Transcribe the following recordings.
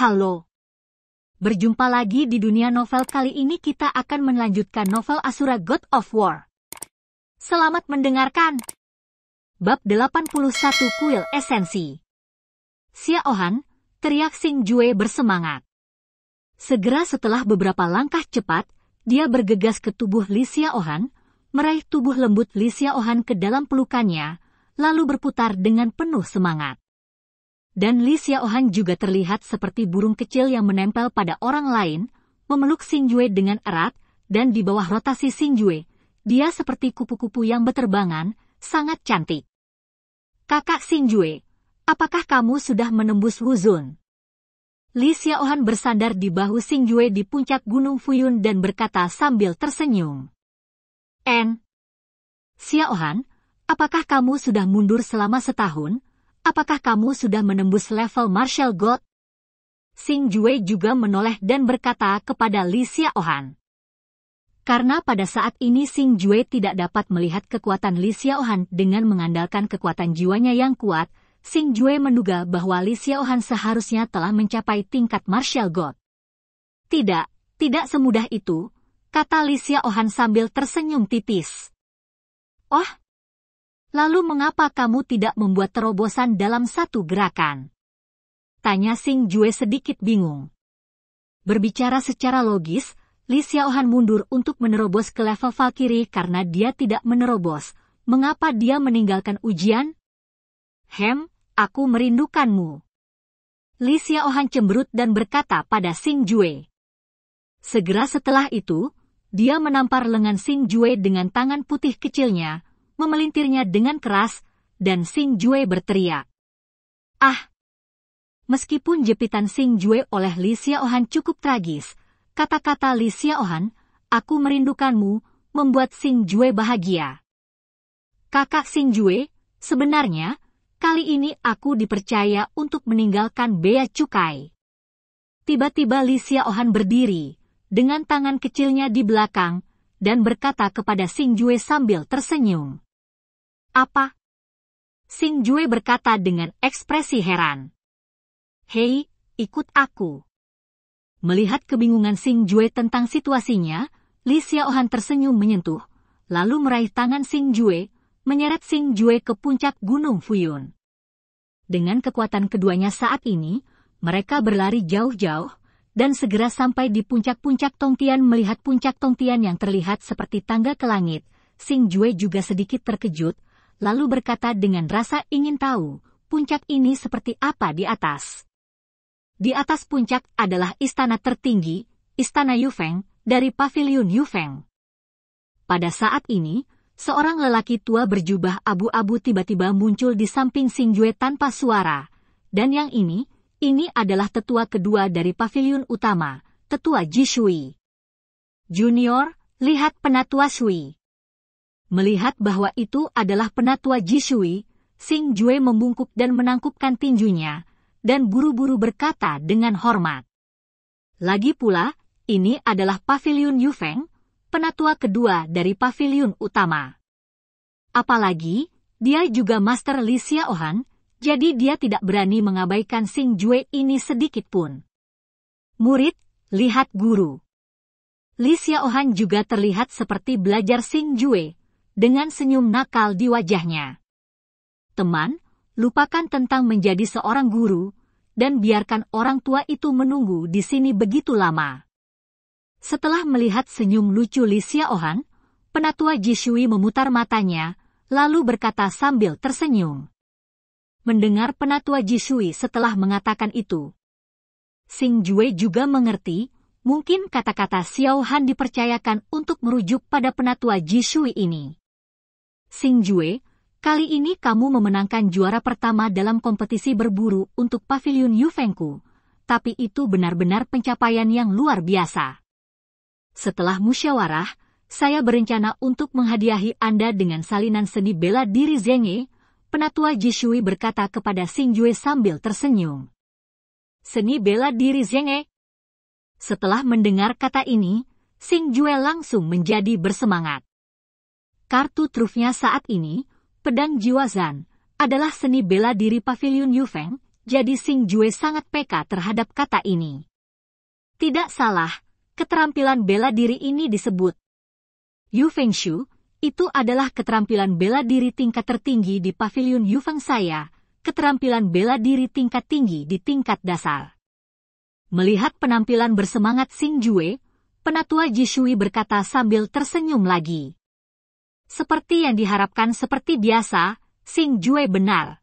Halo. Berjumpa lagi di dunia novel kali ini kita akan melanjutkan novel Asura God of War. Selamat mendengarkan. Bab 81 Kuil Esensi. Ohan, teriak Sing Jue bersemangat. Segera setelah beberapa langkah cepat, dia bergegas ke tubuh Li Ohan, meraih tubuh lembut Li Ohan ke dalam pelukannya, lalu berputar dengan penuh semangat. Dan Li Xiaohan juga terlihat seperti burung kecil yang menempel pada orang lain, memeluk Jue dengan erat, dan di bawah rotasi Jue, dia seperti kupu-kupu yang berterbangan, sangat cantik. Kakak Jue, apakah kamu sudah menembus Wuzun? Li Xiaohan bersandar di bahu Jue di puncak Gunung Fuyun dan berkata sambil tersenyum. N. Xiaohan, apakah kamu sudah mundur selama setahun? apakah kamu sudah menembus level Marshall God? Sing Jue juga menoleh dan berkata kepada Li Ohan. Karena pada saat ini Sing Jue tidak dapat melihat kekuatan Li Ohan dengan mengandalkan kekuatan jiwanya yang kuat, Sing Jue menduga bahwa Li Ohan seharusnya telah mencapai tingkat Marshall God. Tidak, tidak semudah itu, kata Li Ohan sambil tersenyum tipis. Oh, Lalu mengapa kamu tidak membuat terobosan dalam satu gerakan? Tanya Sing Jue sedikit bingung. Berbicara secara logis, Li Xiaohan mundur untuk menerobos ke level Valkyrie karena dia tidak menerobos. Mengapa dia meninggalkan ujian? Hem, aku merindukanmu. Li Xiaohan cemberut dan berkata pada Sing Jue. Segera setelah itu, dia menampar lengan Sing Jue dengan tangan putih kecilnya, memelintirnya dengan keras, dan Sing Jue berteriak. Ah! Meskipun jepitan Sing Jue oleh Li Xiaohan cukup tragis, kata-kata Li Xiaohan, aku merindukanmu, membuat Sing Jue bahagia. Kakak Sing Jue, sebenarnya, kali ini aku dipercaya untuk meninggalkan bea cukai. Tiba-tiba Li Xiaohan berdiri, dengan tangan kecilnya di belakang, dan berkata kepada Sing Jue sambil tersenyum. Apa? Sing Jue berkata dengan ekspresi heran. Hei, ikut aku. Melihat kebingungan Sing Jue tentang situasinya, Li Xiaohan tersenyum menyentuh, lalu meraih tangan Sing Jue, menyeret Sing Jue ke puncak Gunung Fuyun. Dengan kekuatan keduanya saat ini, mereka berlari jauh-jauh, dan segera sampai di puncak-puncak Tongtian melihat puncak Tongtian yang terlihat seperti tangga ke langit, Sing Jue juga sedikit terkejut, lalu berkata dengan rasa ingin tahu, puncak ini seperti apa di atas. Di atas puncak adalah istana tertinggi, istana Yufeng, dari pavilion Yufeng. Pada saat ini, seorang lelaki tua berjubah abu-abu tiba-tiba muncul di samping Sing Jue tanpa suara. Dan yang ini, ini adalah tetua kedua dari pavilion utama, tetua Ji Shui. Junior, lihat penatua Shui. Melihat bahwa itu adalah penatua Jishui, Sing Jue membungkuk dan menangkupkan tinjunya, dan buru-buru berkata dengan hormat. Lagi pula, ini adalah pavilion Yufeng, penatua kedua dari pavilion utama. Apalagi, dia juga master Li Xiaohan, jadi dia tidak berani mengabaikan Sing Jue ini sedikit pun. Murid, lihat guru. Li Xiaohan juga terlihat seperti belajar Sing Jue, dengan senyum nakal di wajahnya. Teman, lupakan tentang menjadi seorang guru, dan biarkan orang tua itu menunggu di sini begitu lama. Setelah melihat senyum lucu Li Ohan, penatua Jishui memutar matanya, lalu berkata sambil tersenyum. Mendengar penatua Jishui setelah mengatakan itu, Sing Jue juga mengerti, mungkin kata-kata Xiao Han dipercayakan untuk merujuk pada penatua Jishui ini. Sing Jue, kali ini kamu memenangkan juara pertama dalam kompetisi berburu untuk pavilion Fengku. Tapi itu benar-benar pencapaian yang luar biasa. Setelah musyawarah, saya berencana untuk menghadiahi Anda dengan salinan seni bela diri Zenge, penatua Jishui berkata kepada Sing Jue sambil tersenyum. Seni bela diri Zenge? Setelah mendengar kata ini, Sing Jue langsung menjadi bersemangat. Kartu trufnya saat ini, pedang Jiwa Zan, adalah seni bela diri pavilion Yufeng, jadi Sing Jue sangat peka terhadap kata ini. Tidak salah, keterampilan bela diri ini disebut. Yufeng Shu, itu adalah keterampilan bela diri tingkat tertinggi di pavilion Yufeng saya, keterampilan bela diri tingkat tinggi di tingkat dasar. Melihat penampilan bersemangat Sing Jue, penatua Jishui berkata sambil tersenyum lagi. Seperti yang diharapkan seperti biasa, Sing Jue benar.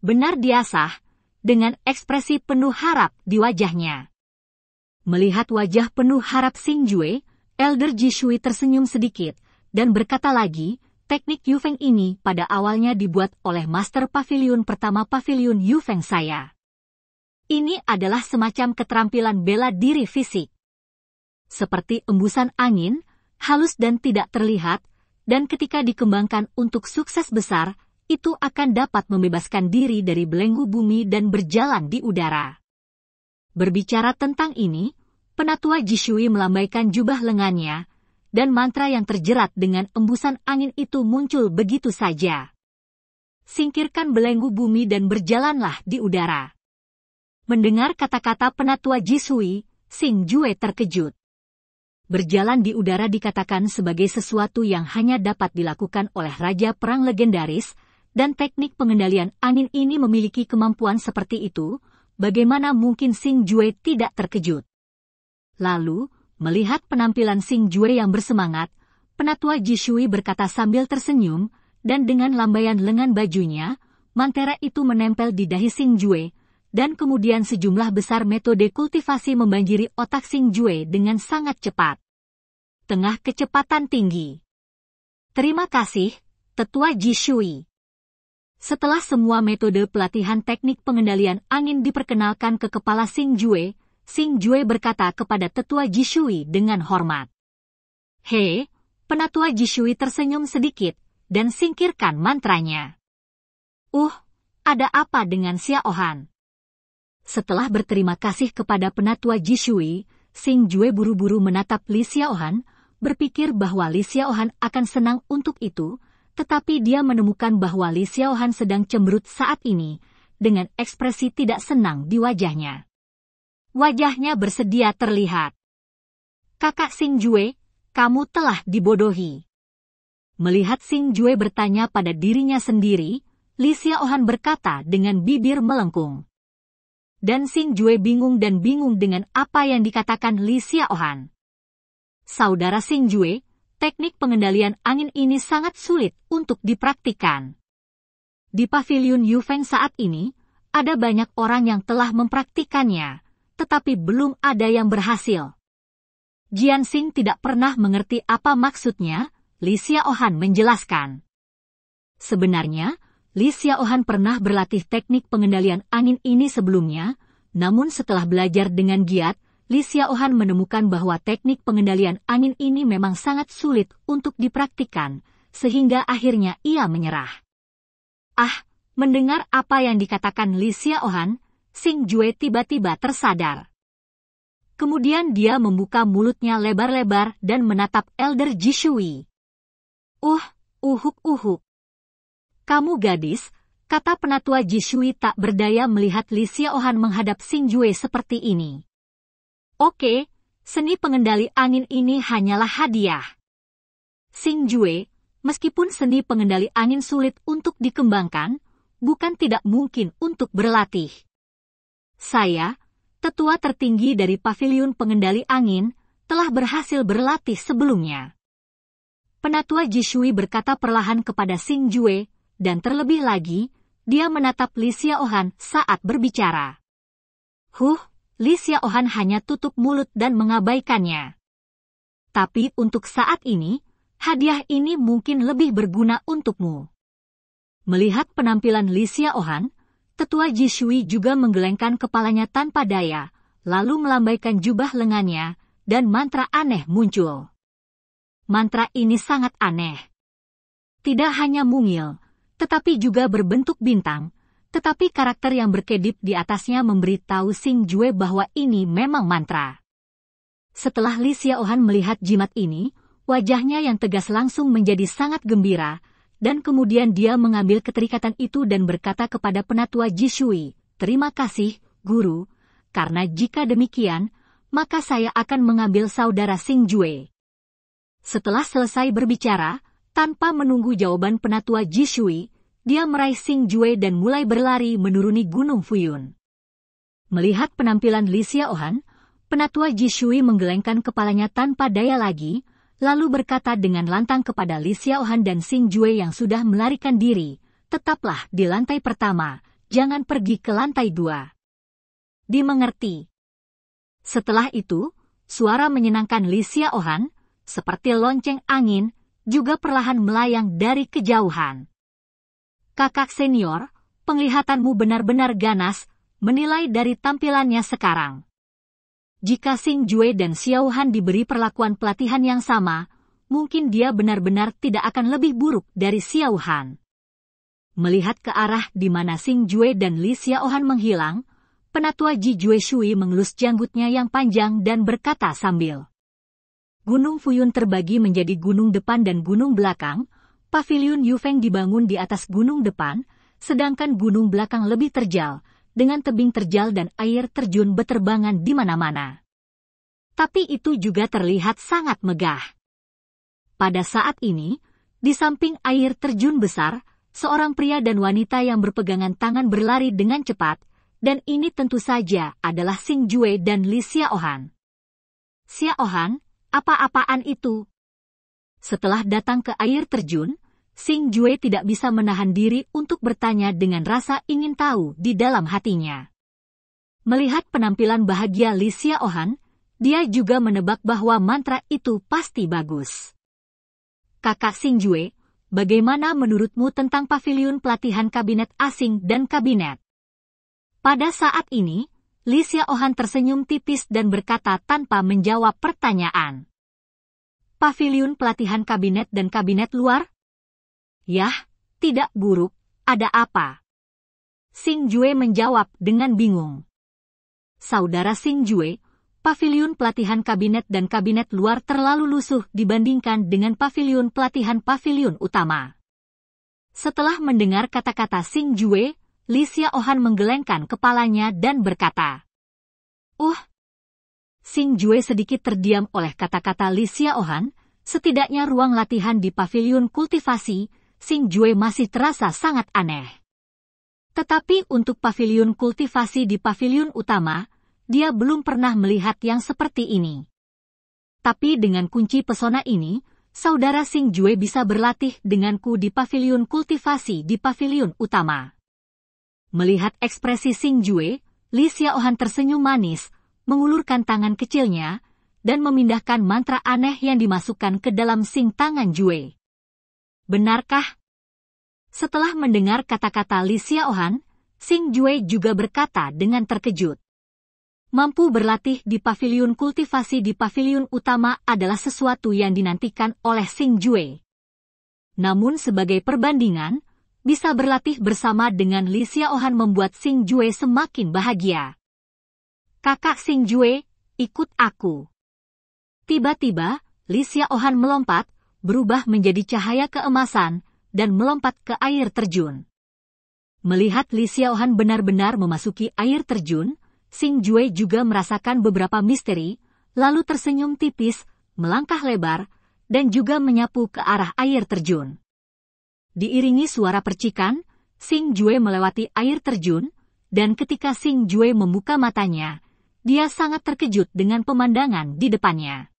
Benar biasa, dengan ekspresi penuh harap di wajahnya. Melihat wajah penuh harap Sing Jue, Elder Jishui tersenyum sedikit, dan berkata lagi, teknik Yu Feng ini pada awalnya dibuat oleh Master Pavilion pertama Pavilion Yu Feng saya. Ini adalah semacam keterampilan bela diri fisik. Seperti embusan angin, halus dan tidak terlihat, dan ketika dikembangkan untuk sukses besar, itu akan dapat membebaskan diri dari belenggu bumi dan berjalan di udara. Berbicara tentang ini, penatua Jishui melambaikan jubah lengannya, dan mantra yang terjerat dengan embusan angin itu muncul begitu saja. Singkirkan belenggu bumi dan berjalanlah di udara. Mendengar kata-kata penatua Jisui, Sing Jue terkejut berjalan di udara dikatakan sebagai sesuatu yang hanya dapat dilakukan oleh Raja Perang Legendaris, dan teknik pengendalian angin ini memiliki kemampuan seperti itu, bagaimana mungkin Sing Jue tidak terkejut? Lalu, melihat penampilan Sing Jue yang bersemangat, penatua Jishui berkata sambil tersenyum, dan dengan lambaian lengan bajunya, mantera itu menempel di dahi Sing Jue, dan kemudian sejumlah besar metode kultivasi membanjiri otak Sing Jue dengan sangat cepat. Tengah kecepatan tinggi. Terima kasih, Tetua Ji Shui. Setelah semua metode pelatihan teknik pengendalian angin diperkenalkan ke kepala Sing Jue, Sing Jue berkata kepada Tetua Ji Shui dengan hormat. He, Penatua Ji Shui tersenyum sedikit dan singkirkan mantranya. Uh, ada apa dengan Xiaohan? Setelah berterima kasih kepada penatua Jishui, Sing Jue buru-buru menatap Li Xiaohan, berpikir bahwa Li Xiaohan akan senang untuk itu, tetapi dia menemukan bahwa Li Xiaohan sedang cemberut saat ini, dengan ekspresi tidak senang di wajahnya. Wajahnya bersedia terlihat. Kakak Sing Jue, kamu telah dibodohi. Melihat Sing Jue bertanya pada dirinya sendiri, Li Xiaohan berkata dengan bibir melengkung. Dan Sing Jue bingung dan bingung dengan apa yang dikatakan Li Xiaohan. Saudara Sing Jue, teknik pengendalian angin ini sangat sulit untuk dipraktikkan. Di pavilion Yu Yufeng saat ini, ada banyak orang yang telah mempraktikannya, tetapi belum ada yang berhasil. Jian Sing tidak pernah mengerti apa maksudnya, Li Xiaohan menjelaskan. Sebenarnya, Li Xiaohan pernah berlatih teknik pengendalian angin ini sebelumnya, namun setelah belajar dengan giat, Li Xiaohan menemukan bahwa teknik pengendalian angin ini memang sangat sulit untuk dipraktikkan, sehingga akhirnya ia menyerah. Ah, mendengar apa yang dikatakan Li Xiaohan, Sing Jue tiba-tiba tersadar. Kemudian dia membuka mulutnya lebar-lebar dan menatap Elder Jishui. Uh, uhuk-uhuk. Kamu gadis, kata penatua Jishui tak berdaya melihat Li Xiaohan menghadap Jue seperti ini. Oke, seni pengendali angin ini hanyalah hadiah. Jue, meskipun seni pengendali angin sulit untuk dikembangkan, bukan tidak mungkin untuk berlatih. Saya, tetua tertinggi dari pavilion pengendali angin, telah berhasil berlatih sebelumnya. Penatua Jishui berkata perlahan kepada Xing Jue, dan terlebih lagi, dia menatap Lisia Ohan saat berbicara. Huh, Lisia Ohan hanya tutup mulut dan mengabaikannya. Tapi untuk saat ini, hadiah ini mungkin lebih berguna untukmu. Melihat penampilan Lisia Ohan, tetua Jishui juga menggelengkan kepalanya tanpa daya, lalu melambaikan jubah lengannya, dan mantra aneh muncul. Mantra ini sangat aneh. Tidak hanya mungil, tetapi juga berbentuk bintang, tetapi karakter yang berkedip di atasnya memberitahu Sing Jue bahwa ini memang mantra. Setelah Li Xiaohan melihat jimat ini, wajahnya yang tegas langsung menjadi sangat gembira, dan kemudian dia mengambil keterikatan itu dan berkata kepada penatua Jishui, Terima kasih, Guru, karena jika demikian, maka saya akan mengambil saudara Sing Jue. Setelah selesai berbicara, tanpa menunggu jawaban penatua Jishui, dia meraih Sing Jue dan mulai berlari menuruni Gunung Fuyun. Melihat penampilan Li Xiaohan, penatua Jishui menggelengkan kepalanya tanpa daya lagi, lalu berkata dengan lantang kepada Li Xiaohan dan Sing Jue yang sudah melarikan diri, tetaplah di lantai pertama, jangan pergi ke lantai dua. Dimengerti. Setelah itu, suara menyenangkan Li Xiaohan, seperti lonceng angin, juga perlahan melayang dari kejauhan. Kakak senior, penglihatanmu benar-benar ganas, menilai dari tampilannya sekarang. Jika Sing Jue dan Xiao Han diberi perlakuan pelatihan yang sama, mungkin dia benar-benar tidak akan lebih buruk dari Xiao Han. Melihat ke arah di mana Sing Jue dan Li Xiao Han menghilang, penatua Ji Jue Shui mengelus janggutnya yang panjang dan berkata sambil Gunung Fuyun terbagi menjadi gunung depan dan gunung belakang, pavilion Yufeng dibangun di atas gunung depan, sedangkan gunung belakang lebih terjal, dengan tebing terjal dan air terjun beterbangan di mana-mana. Tapi itu juga terlihat sangat megah. Pada saat ini, di samping air terjun besar, seorang pria dan wanita yang berpegangan tangan berlari dengan cepat, dan ini tentu saja adalah Sing Jue dan Li Xiaohan. Xiaohan, apa-apaan itu. Setelah datang ke air terjun, Sing Jue tidak bisa menahan diri untuk bertanya dengan rasa ingin tahu di dalam hatinya. Melihat penampilan bahagia Li Ohan, dia juga menebak bahwa mantra itu pasti bagus. Kakak Sing Jue, bagaimana menurutmu tentang pavilion pelatihan kabinet asing dan kabinet? Pada saat ini, Lisya Ohan tersenyum tipis dan berkata tanpa menjawab pertanyaan. Pavilion pelatihan kabinet dan kabinet luar? Yah, tidak buruk, ada apa? Sing Jue menjawab dengan bingung. Saudara Sing Jue, pavilion pelatihan kabinet dan kabinet luar terlalu lusuh dibandingkan dengan pavilion pelatihan pavilion utama. Setelah mendengar kata-kata Sing Jue, Lisia Ohan menggelengkan kepalanya dan berkata, Uh, Sing Jue sedikit terdiam oleh kata-kata Lisia Ohan, setidaknya ruang latihan di pavilion kultivasi, Sing Jue masih terasa sangat aneh. Tetapi untuk pavilion kultivasi di pavilion utama, dia belum pernah melihat yang seperti ini. Tapi dengan kunci pesona ini, saudara Sing Jue bisa berlatih denganku di pavilion kultivasi di pavilion utama. Melihat ekspresi Sing Jue, Li Xiaohan tersenyum manis, mengulurkan tangan kecilnya, dan memindahkan mantra aneh yang dimasukkan ke dalam sing tangan Jue. Benarkah? Setelah mendengar kata-kata Li Xiaohan, Sing Jue juga berkata dengan terkejut. Mampu berlatih di pavilion kultivasi di pavilion utama adalah sesuatu yang dinantikan oleh Sing Jue. Namun sebagai perbandingan, bisa berlatih bersama dengan Li Xiaohan membuat Sing Jue semakin bahagia. Kakak Sing Jue, ikut aku. Tiba-tiba, Li Xiaohan melompat, berubah menjadi cahaya keemasan, dan melompat ke air terjun. Melihat Li Xiaohan benar-benar memasuki air terjun, Sing Jue juga merasakan beberapa misteri, lalu tersenyum tipis, melangkah lebar, dan juga menyapu ke arah air terjun diiringi suara percikan, Sing Jue melewati air terjun, dan ketika Sing Jue membuka matanya, dia sangat terkejut dengan pemandangan di depannya.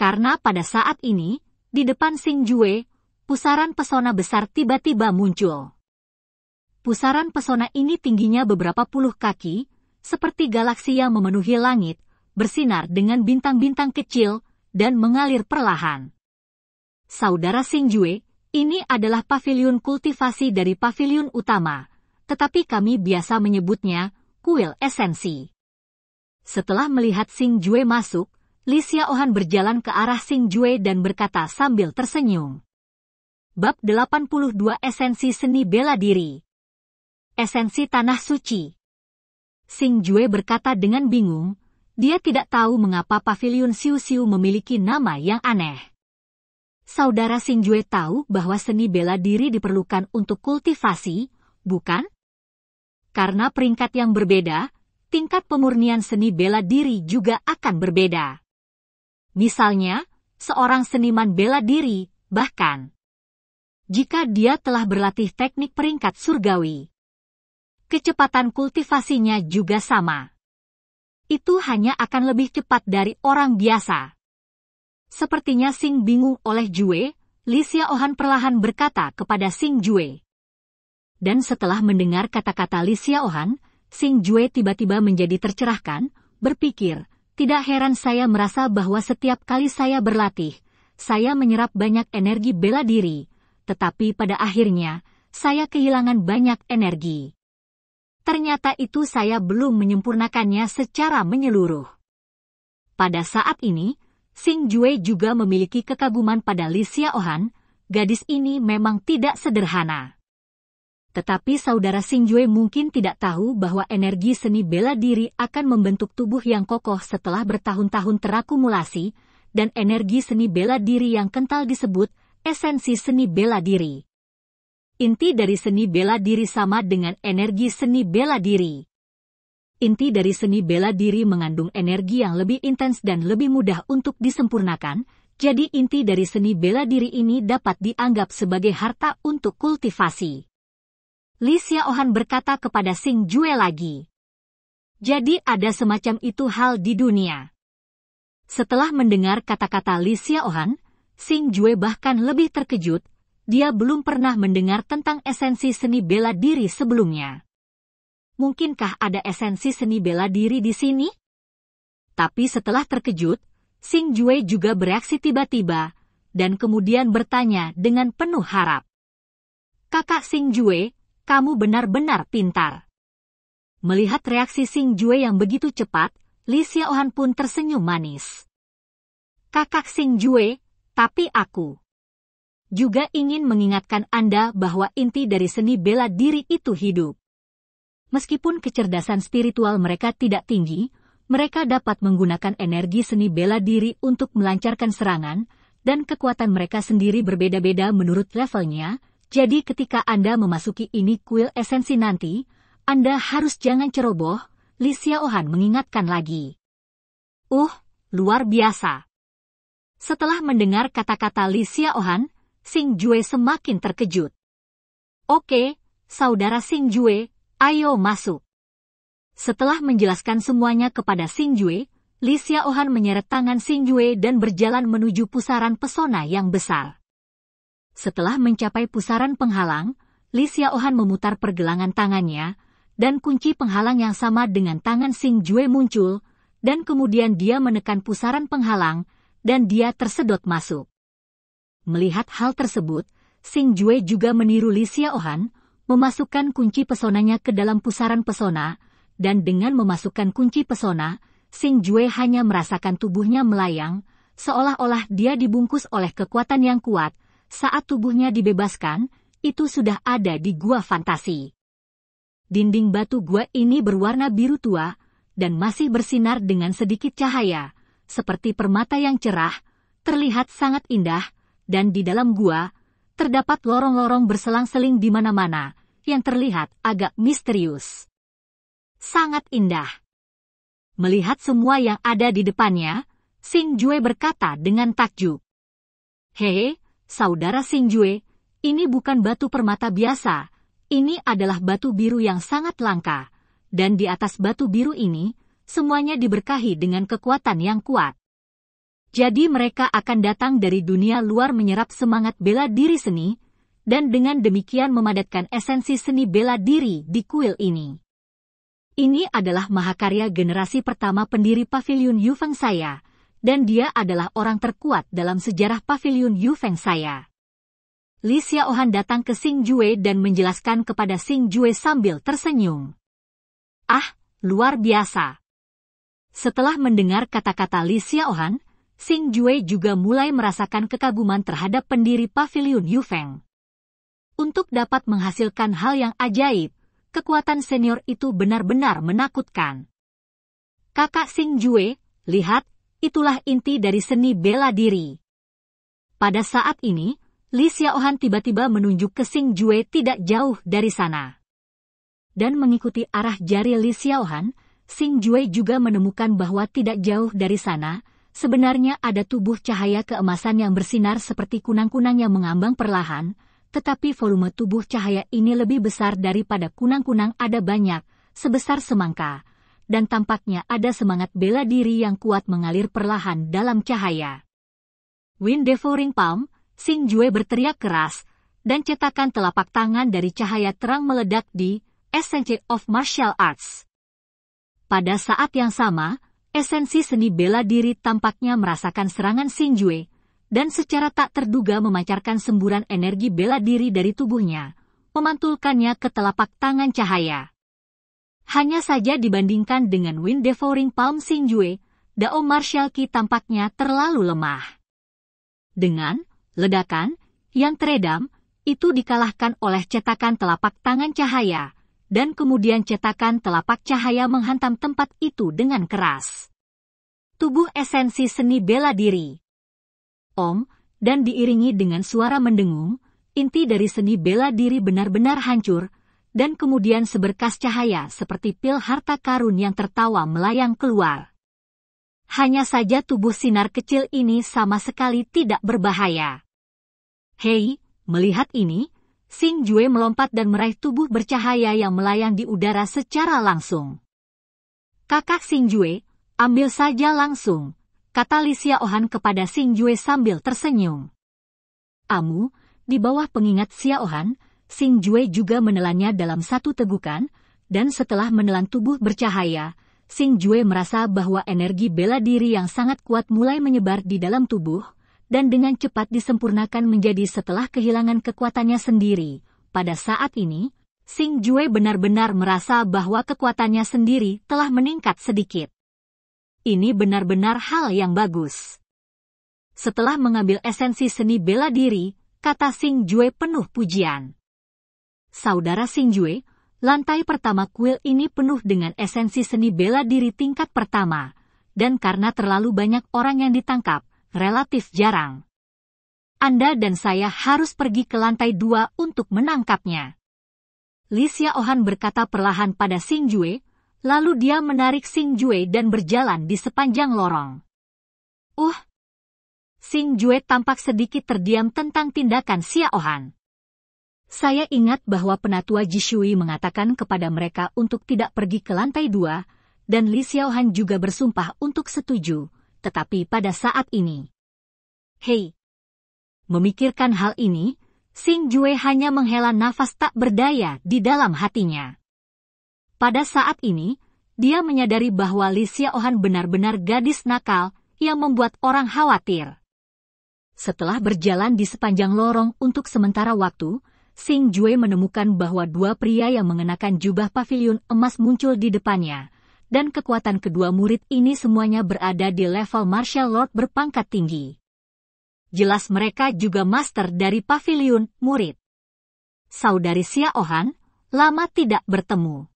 Karena pada saat ini, di depan Sing Jue, pusaran pesona besar tiba-tiba muncul. Pusaran pesona ini tingginya beberapa puluh kaki, seperti galaksi yang memenuhi langit, bersinar dengan bintang-bintang kecil, dan mengalir perlahan. Saudara Sing Jue, ini adalah pavilion kultivasi dari pavilion utama, tetapi kami biasa menyebutnya kuil esensi. Setelah melihat Sing Jue masuk, Li Xiaohan berjalan ke arah Sing Jue dan berkata sambil tersenyum. Bab 82 Esensi Seni Bela Diri Esensi Tanah Suci Sing Jue berkata dengan bingung, dia tidak tahu mengapa pavilion Siu Siu memiliki nama yang aneh saudara Sinjue tahu bahwa seni bela diri diperlukan untuk kultivasi, bukan? Karena peringkat yang berbeda, tingkat pemurnian seni bela diri juga akan berbeda. Misalnya, seorang seniman bela diri, bahkan jika dia telah berlatih teknik peringkat surgawi, kecepatan kultivasinya juga sama. Itu hanya akan lebih cepat dari orang biasa. Sepertinya Sing bingung oleh Jue, Li Ohan perlahan berkata kepada Sing Jue. Dan setelah mendengar kata-kata Li Ohan, Sing Jue tiba-tiba menjadi tercerahkan, berpikir, tidak heran saya merasa bahwa setiap kali saya berlatih, saya menyerap banyak energi bela diri, tetapi pada akhirnya, saya kehilangan banyak energi. Ternyata itu saya belum menyempurnakannya secara menyeluruh. Pada saat ini, Sing Jue juga memiliki kekaguman pada Li Xiaohan, gadis ini memang tidak sederhana. Tetapi saudara Sing Jue mungkin tidak tahu bahwa energi seni bela diri akan membentuk tubuh yang kokoh setelah bertahun-tahun terakumulasi, dan energi seni bela diri yang kental disebut esensi seni bela diri. Inti dari seni bela diri sama dengan energi seni bela diri inti dari seni bela diri mengandung energi yang lebih intens dan lebih mudah untuk disempurnakan, jadi inti dari seni bela diri ini dapat dianggap sebagai harta untuk kultivasi. Li Xiaohan berkata kepada Sing Jue lagi. Jadi ada semacam itu hal di dunia. Setelah mendengar kata-kata Li Xiaohan, Sing Jue bahkan lebih terkejut, dia belum pernah mendengar tentang esensi seni bela diri sebelumnya mungkinkah ada esensi seni bela diri di sini? Tapi setelah terkejut, Sing Jue juga bereaksi tiba-tiba, dan kemudian bertanya dengan penuh harap. Kakak Sing Jue, kamu benar-benar pintar. Melihat reaksi Sing Jue yang begitu cepat, Li Xiaohan pun tersenyum manis. Kakak Sing Jue, tapi aku juga ingin mengingatkan Anda bahwa inti dari seni bela diri itu hidup. Meskipun kecerdasan spiritual mereka tidak tinggi, mereka dapat menggunakan energi seni bela diri untuk melancarkan serangan, dan kekuatan mereka sendiri berbeda-beda menurut levelnya, jadi ketika Anda memasuki ini kuil esensi nanti, Anda harus jangan ceroboh, Li Xiaohan mengingatkan lagi. Uh, luar biasa. Setelah mendengar kata-kata Li Xiaohan, Sing Jue semakin terkejut. Oke, saudara Sing Jue, Ayo masuk. Setelah menjelaskan semuanya kepada Jue, Li Xiaohan menyeret tangan Jue dan berjalan menuju pusaran pesona yang besar. Setelah mencapai pusaran penghalang, Li Xiaohan memutar pergelangan tangannya, dan kunci penghalang yang sama dengan tangan Jue muncul, dan kemudian dia menekan pusaran penghalang, dan dia tersedot masuk. Melihat hal tersebut, Sing Jue juga meniru Li Xiaohan memasukkan kunci pesonanya ke dalam pusaran pesona, dan dengan memasukkan kunci pesona, Sing Jue hanya merasakan tubuhnya melayang, seolah-olah dia dibungkus oleh kekuatan yang kuat, saat tubuhnya dibebaskan, itu sudah ada di gua fantasi. Dinding batu gua ini berwarna biru tua, dan masih bersinar dengan sedikit cahaya, seperti permata yang cerah, terlihat sangat indah, dan di dalam gua, terdapat lorong-lorong berselang-seling di mana-mana, yang terlihat agak misterius. Sangat indah. Melihat semua yang ada di depannya, Sing Jue berkata dengan takjub. Hehe, saudara Sing Jue, ini bukan batu permata biasa, ini adalah batu biru yang sangat langka, dan di atas batu biru ini, semuanya diberkahi dengan kekuatan yang kuat. Jadi mereka akan datang dari dunia luar menyerap semangat bela diri seni, dan dengan demikian memadatkan esensi seni bela diri di kuil ini. Ini adalah mahakarya generasi pertama pendiri Yu Yufeng saya, dan dia adalah orang terkuat dalam sejarah Yu Yufeng saya. Li Xiaohan datang ke Sing Jue dan menjelaskan kepada Sing Jue sambil tersenyum. Ah, luar biasa. Setelah mendengar kata-kata Li Xiaohan, Sing Jue juga mulai merasakan kekaguman terhadap pendiri pavilion Yufeng. Untuk dapat menghasilkan hal yang ajaib, kekuatan senior itu benar-benar menakutkan. Kakak Sing Jue, lihat, itulah inti dari seni bela diri. Pada saat ini, Li Xiaohan tiba-tiba menunjuk ke Sing Jue tidak jauh dari sana. Dan mengikuti arah jari Li Xiaohan, Sing Jue juga menemukan bahwa tidak jauh dari sana, Sebenarnya ada tubuh cahaya keemasan yang bersinar seperti kunang-kunang yang mengambang perlahan, tetapi volume tubuh cahaya ini lebih besar daripada kunang-kunang ada banyak, sebesar semangka, dan tampaknya ada semangat bela diri yang kuat mengalir perlahan dalam cahaya. Wind Devouring Palm, Sing Jue berteriak keras, dan cetakan telapak tangan dari cahaya terang meledak di Essence of Martial Arts. Pada saat yang sama, esensi seni bela diri tampaknya merasakan serangan Shinjue, dan secara tak terduga memancarkan semburan energi bela diri dari tubuhnya, memantulkannya ke telapak tangan cahaya. Hanya saja dibandingkan dengan Wind Devouring Palm Shinjue, Dao Martial Ki tampaknya terlalu lemah. Dengan ledakan yang teredam, itu dikalahkan oleh cetakan telapak tangan cahaya, dan kemudian cetakan telapak cahaya menghantam tempat itu dengan keras. Tubuh esensi seni bela diri. Om, dan diiringi dengan suara mendengung, inti dari seni bela diri benar-benar hancur, dan kemudian seberkas cahaya seperti pil harta karun yang tertawa melayang keluar. Hanya saja tubuh sinar kecil ini sama sekali tidak berbahaya. Hei, melihat ini, Sing Jue melompat dan meraih tubuh bercahaya yang melayang di udara secara langsung. Kakak Sing Jue, ambil saja langsung, kata Lisia Ohan kepada Sing Jue sambil tersenyum. Amu, di bawah pengingat Sia Ohan, Sing Jue juga menelannya dalam satu tegukan, dan setelah menelan tubuh bercahaya, Sing Jue merasa bahwa energi bela diri yang sangat kuat mulai menyebar di dalam tubuh, dan dengan cepat disempurnakan menjadi setelah kehilangan kekuatannya sendiri. Pada saat ini, Sing Jue benar-benar merasa bahwa kekuatannya sendiri telah meningkat sedikit. Ini benar-benar hal yang bagus. Setelah mengambil esensi seni bela diri, kata Sing Jue penuh pujian. Saudara Sing Jue, lantai pertama kuil ini penuh dengan esensi seni bela diri tingkat pertama, dan karena terlalu banyak orang yang ditangkap, relatif jarang. Anda dan saya harus pergi ke lantai dua untuk menangkapnya. Lisia Ohan berkata perlahan pada Sing Jue, lalu dia menarik Sing Jue dan berjalan di sepanjang lorong. Uh! Sing Jue tampak sedikit terdiam tentang tindakan Sia Ohan. Saya ingat bahwa penatua Jishui mengatakan kepada mereka untuk tidak pergi ke lantai dua, dan Li Xiaohan juga bersumpah untuk setuju tetapi pada saat ini. Hei! Memikirkan hal ini, Sing Jue hanya menghela nafas tak berdaya di dalam hatinya. Pada saat ini, dia menyadari bahwa Li Xiaohan benar-benar gadis nakal yang membuat orang khawatir. Setelah berjalan di sepanjang lorong untuk sementara waktu, Sing Jue menemukan bahwa dua pria yang mengenakan jubah pavilion emas muncul di depannya, dan kekuatan kedua murid ini semuanya berada di level martial lord berpangkat tinggi. Jelas mereka juga master dari pavilion murid. Saudari Sia Ohan, lama tidak bertemu.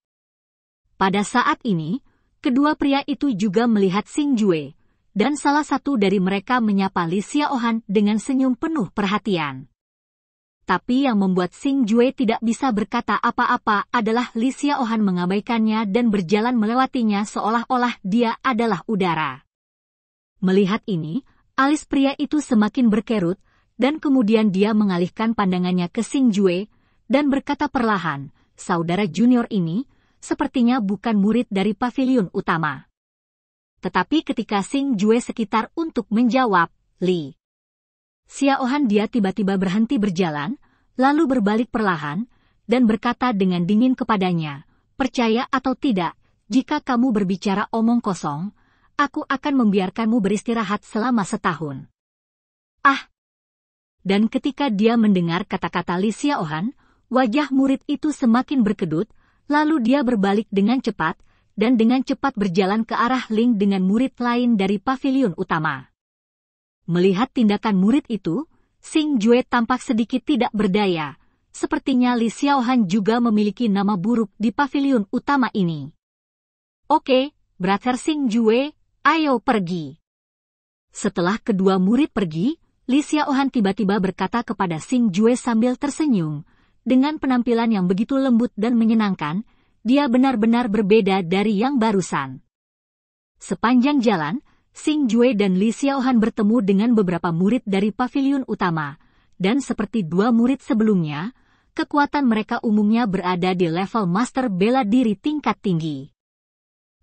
Pada saat ini, kedua pria itu juga melihat Sing Jue, dan salah satu dari mereka menyapa Li Ohan dengan senyum penuh perhatian. Tapi yang membuat Sing Jue tidak bisa berkata apa-apa adalah Li Xiaohan mengabaikannya dan berjalan melewatinya seolah-olah dia adalah udara. Melihat ini, alis pria itu semakin berkerut, dan kemudian dia mengalihkan pandangannya ke Sing Jue, dan berkata perlahan, saudara junior ini, sepertinya bukan murid dari pavilion utama. Tetapi ketika Sing Jue sekitar untuk menjawab, Li Xiaohan dia tiba-tiba berhenti berjalan, lalu berbalik perlahan, dan berkata dengan dingin kepadanya, Percaya atau tidak, jika kamu berbicara omong kosong, aku akan membiarkanmu beristirahat selama setahun. Ah! Dan ketika dia mendengar kata-kata Li Xiaohan, wajah murid itu semakin berkedut, lalu dia berbalik dengan cepat, dan dengan cepat berjalan ke arah Ling dengan murid lain dari pavilion utama. Melihat tindakan murid itu, Sing Jue tampak sedikit tidak berdaya. Sepertinya Li Xiaohan juga memiliki nama buruk di pavilion utama ini. Oke, Brother Sing Jue, ayo pergi. Setelah kedua murid pergi, Li Xiaohan tiba-tiba berkata kepada Sing Jue sambil tersenyum. Dengan penampilan yang begitu lembut dan menyenangkan, dia benar-benar berbeda dari yang barusan. Sepanjang jalan, Sing Jue dan Li Xiaohan bertemu dengan beberapa murid dari pavilion utama, dan seperti dua murid sebelumnya, kekuatan mereka umumnya berada di level master bela diri tingkat tinggi.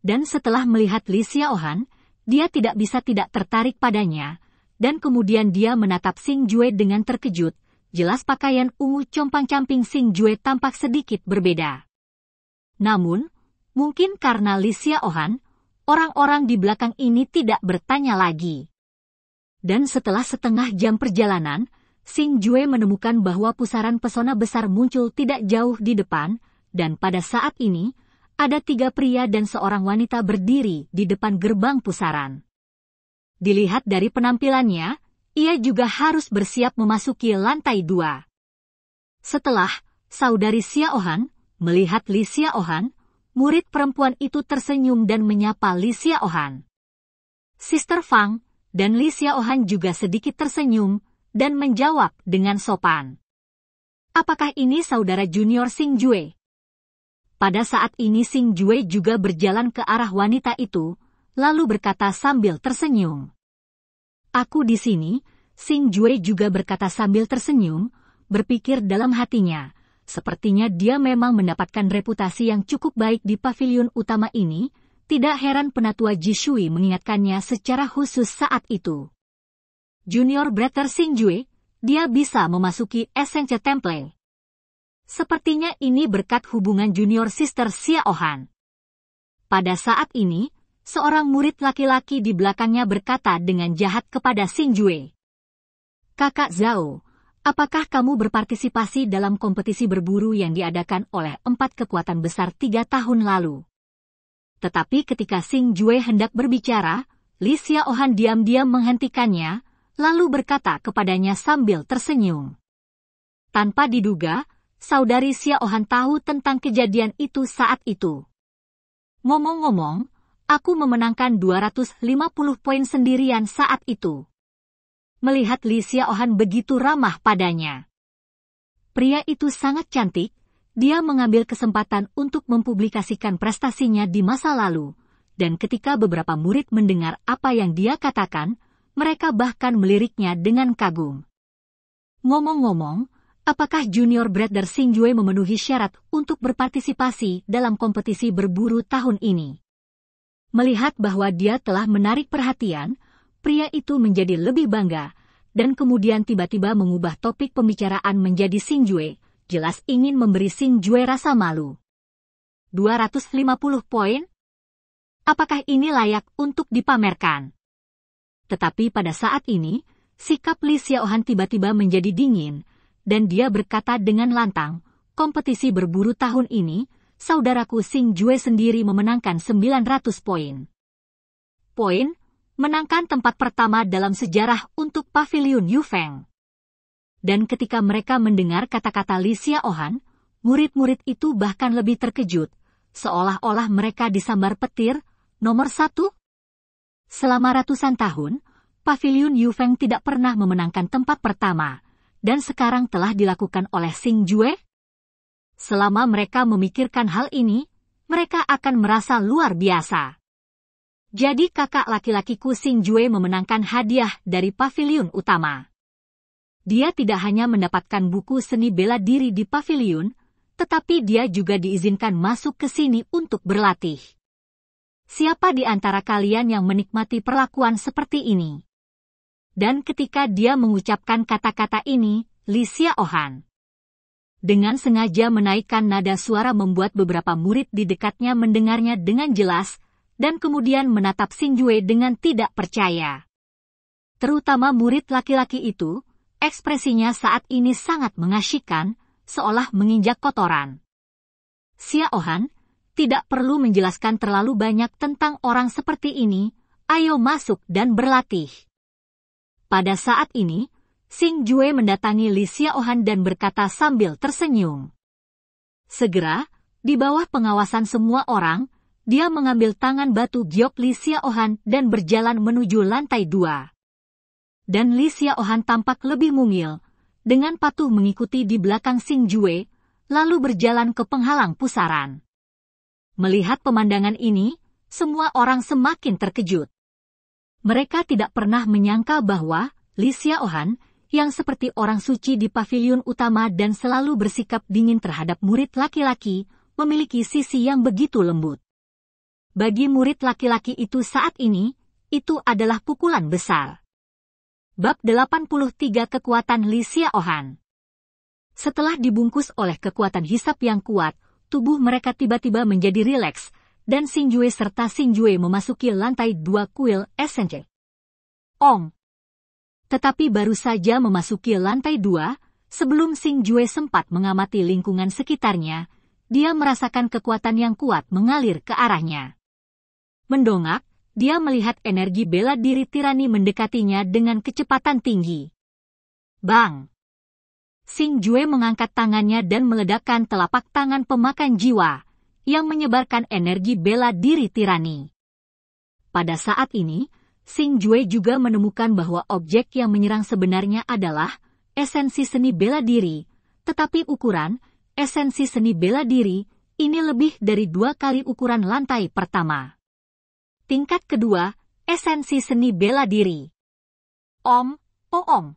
Dan setelah melihat Li Xiaohan, dia tidak bisa tidak tertarik padanya, dan kemudian dia menatap Sing Jue dengan terkejut, jelas pakaian ungu compang-camping Sing Jue tampak sedikit berbeda. Namun, mungkin karena Li Xiaohan, orang-orang di belakang ini tidak bertanya lagi. Dan setelah setengah jam perjalanan, Sing Jue menemukan bahwa pusaran pesona besar muncul tidak jauh di depan, dan pada saat ini, ada tiga pria dan seorang wanita berdiri di depan gerbang pusaran. Dilihat dari penampilannya, ia juga harus bersiap memasuki lantai dua. Setelah saudari Xiaohan melihat Li Xiaohan, murid perempuan itu tersenyum dan menyapa Lisia Ohan. Sister Fang dan Lisia Ohan juga sedikit tersenyum dan menjawab dengan sopan. Apakah ini saudara junior Sing Jue? Pada saat ini Sing Jue juga berjalan ke arah wanita itu, lalu berkata sambil tersenyum. Aku di sini, Sing Jue juga berkata sambil tersenyum, berpikir dalam hatinya, Sepertinya dia memang mendapatkan reputasi yang cukup baik di pavilion utama ini, tidak heran penatua Jishui mengingatkannya secara khusus saat itu. Junior Brother Sinjue, dia bisa memasuki Essence Temple. Sepertinya ini berkat hubungan junior sister Xiaohan. Pada saat ini, seorang murid laki-laki di belakangnya berkata dengan jahat kepada Sinjue. Kakak Zhao, Apakah kamu berpartisipasi dalam kompetisi berburu yang diadakan oleh empat kekuatan besar tiga tahun lalu? Tetapi ketika Sing Jue hendak berbicara, Li Ohan diam-diam menghentikannya, lalu berkata kepadanya sambil tersenyum. Tanpa diduga, saudari Ohan tahu tentang kejadian itu saat itu. Ngomong-ngomong, aku memenangkan 250 poin sendirian saat itu melihat Li Xiaohan begitu ramah padanya. Pria itu sangat cantik, dia mengambil kesempatan untuk mempublikasikan prestasinya di masa lalu, dan ketika beberapa murid mendengar apa yang dia katakan, mereka bahkan meliriknya dengan kagum. Ngomong-ngomong, apakah junior brother Sing Yue memenuhi syarat untuk berpartisipasi dalam kompetisi berburu tahun ini? Melihat bahwa dia telah menarik perhatian, pria itu menjadi lebih bangga, dan kemudian tiba-tiba mengubah topik pembicaraan menjadi Sing Jue, jelas ingin memberi Sing Jue rasa malu. 250 poin? Apakah ini layak untuk dipamerkan? Tetapi pada saat ini, sikap Li Xiaohan tiba-tiba menjadi dingin, dan dia berkata dengan lantang, kompetisi berburu tahun ini, saudaraku Sing Jue sendiri memenangkan 900 poin. Poin, menangkan tempat pertama dalam sejarah untuk pavilion Yufeng. Dan ketika mereka mendengar kata-kata Li Xiaohan, murid-murid itu bahkan lebih terkejut, seolah-olah mereka disambar petir, nomor satu. Selama ratusan tahun, pavilion Yufeng tidak pernah memenangkan tempat pertama, dan sekarang telah dilakukan oleh Sing Jue. Selama mereka memikirkan hal ini, mereka akan merasa luar biasa. Jadi kakak laki laki Sing Jue memenangkan hadiah dari pavilion utama. Dia tidak hanya mendapatkan buku seni bela diri di pavilion, tetapi dia juga diizinkan masuk ke sini untuk berlatih. Siapa di antara kalian yang menikmati perlakuan seperti ini? Dan ketika dia mengucapkan kata-kata ini, Lisia Ohan dengan sengaja menaikkan nada suara membuat beberapa murid di dekatnya mendengarnya dengan jelas, dan kemudian menatap Yue dengan tidak percaya. Terutama murid laki-laki itu, ekspresinya saat ini sangat mengasyikan, seolah menginjak kotoran. Ohan, tidak perlu menjelaskan terlalu banyak tentang orang seperti ini, ayo masuk dan berlatih. Pada saat ini, Sing Jue mendatangi Li Xiaohan dan berkata sambil tersenyum. Segera, di bawah pengawasan semua orang, dia mengambil tangan batu giok Lisia ohan dan berjalan menuju lantai dua. Dan Lisia ohan tampak lebih mungil, dengan patuh mengikuti di belakang Sing Jue, lalu berjalan ke penghalang pusaran. Melihat pemandangan ini, semua orang semakin terkejut. Mereka tidak pernah menyangka bahwa Lisia ohan yang seperti orang suci di pavilion utama dan selalu bersikap dingin terhadap murid laki-laki, memiliki sisi yang begitu lembut. Bagi murid laki-laki itu saat ini, itu adalah pukulan besar. Bab 83 Kekuatan Lisia Ohan Setelah dibungkus oleh kekuatan hisap yang kuat, tubuh mereka tiba-tiba menjadi rileks, dan Sinjue serta Sinjue memasuki lantai dua kuil SNJ. Ong. Tetapi baru saja memasuki lantai dua, sebelum Sinjue sempat mengamati lingkungan sekitarnya, dia merasakan kekuatan yang kuat mengalir ke arahnya mendongak, dia melihat energi bela diri tirani mendekatinya dengan kecepatan tinggi. Bang! Sing Jue mengangkat tangannya dan meledakkan telapak tangan pemakan jiwa, yang menyebarkan energi bela diri tirani. Pada saat ini, Sing Jue juga menemukan bahwa objek yang menyerang sebenarnya adalah esensi seni bela diri, tetapi ukuran, esensi seni bela diri, ini lebih dari dua kali ukuran lantai pertama. Tingkat kedua, esensi seni bela diri. Om, om.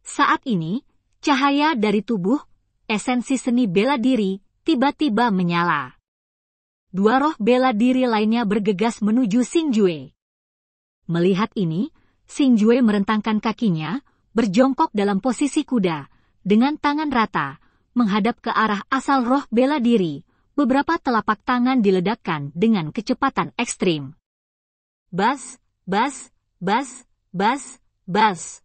Saat ini, cahaya dari tubuh, esensi seni bela diri, tiba-tiba menyala. Dua roh bela diri lainnya bergegas menuju Jue. Melihat ini, Jue merentangkan kakinya, berjongkok dalam posisi kuda, dengan tangan rata, menghadap ke arah asal roh bela diri, beberapa telapak tangan diledakkan dengan kecepatan ekstrim. Bas, bas, bas, bas, bas.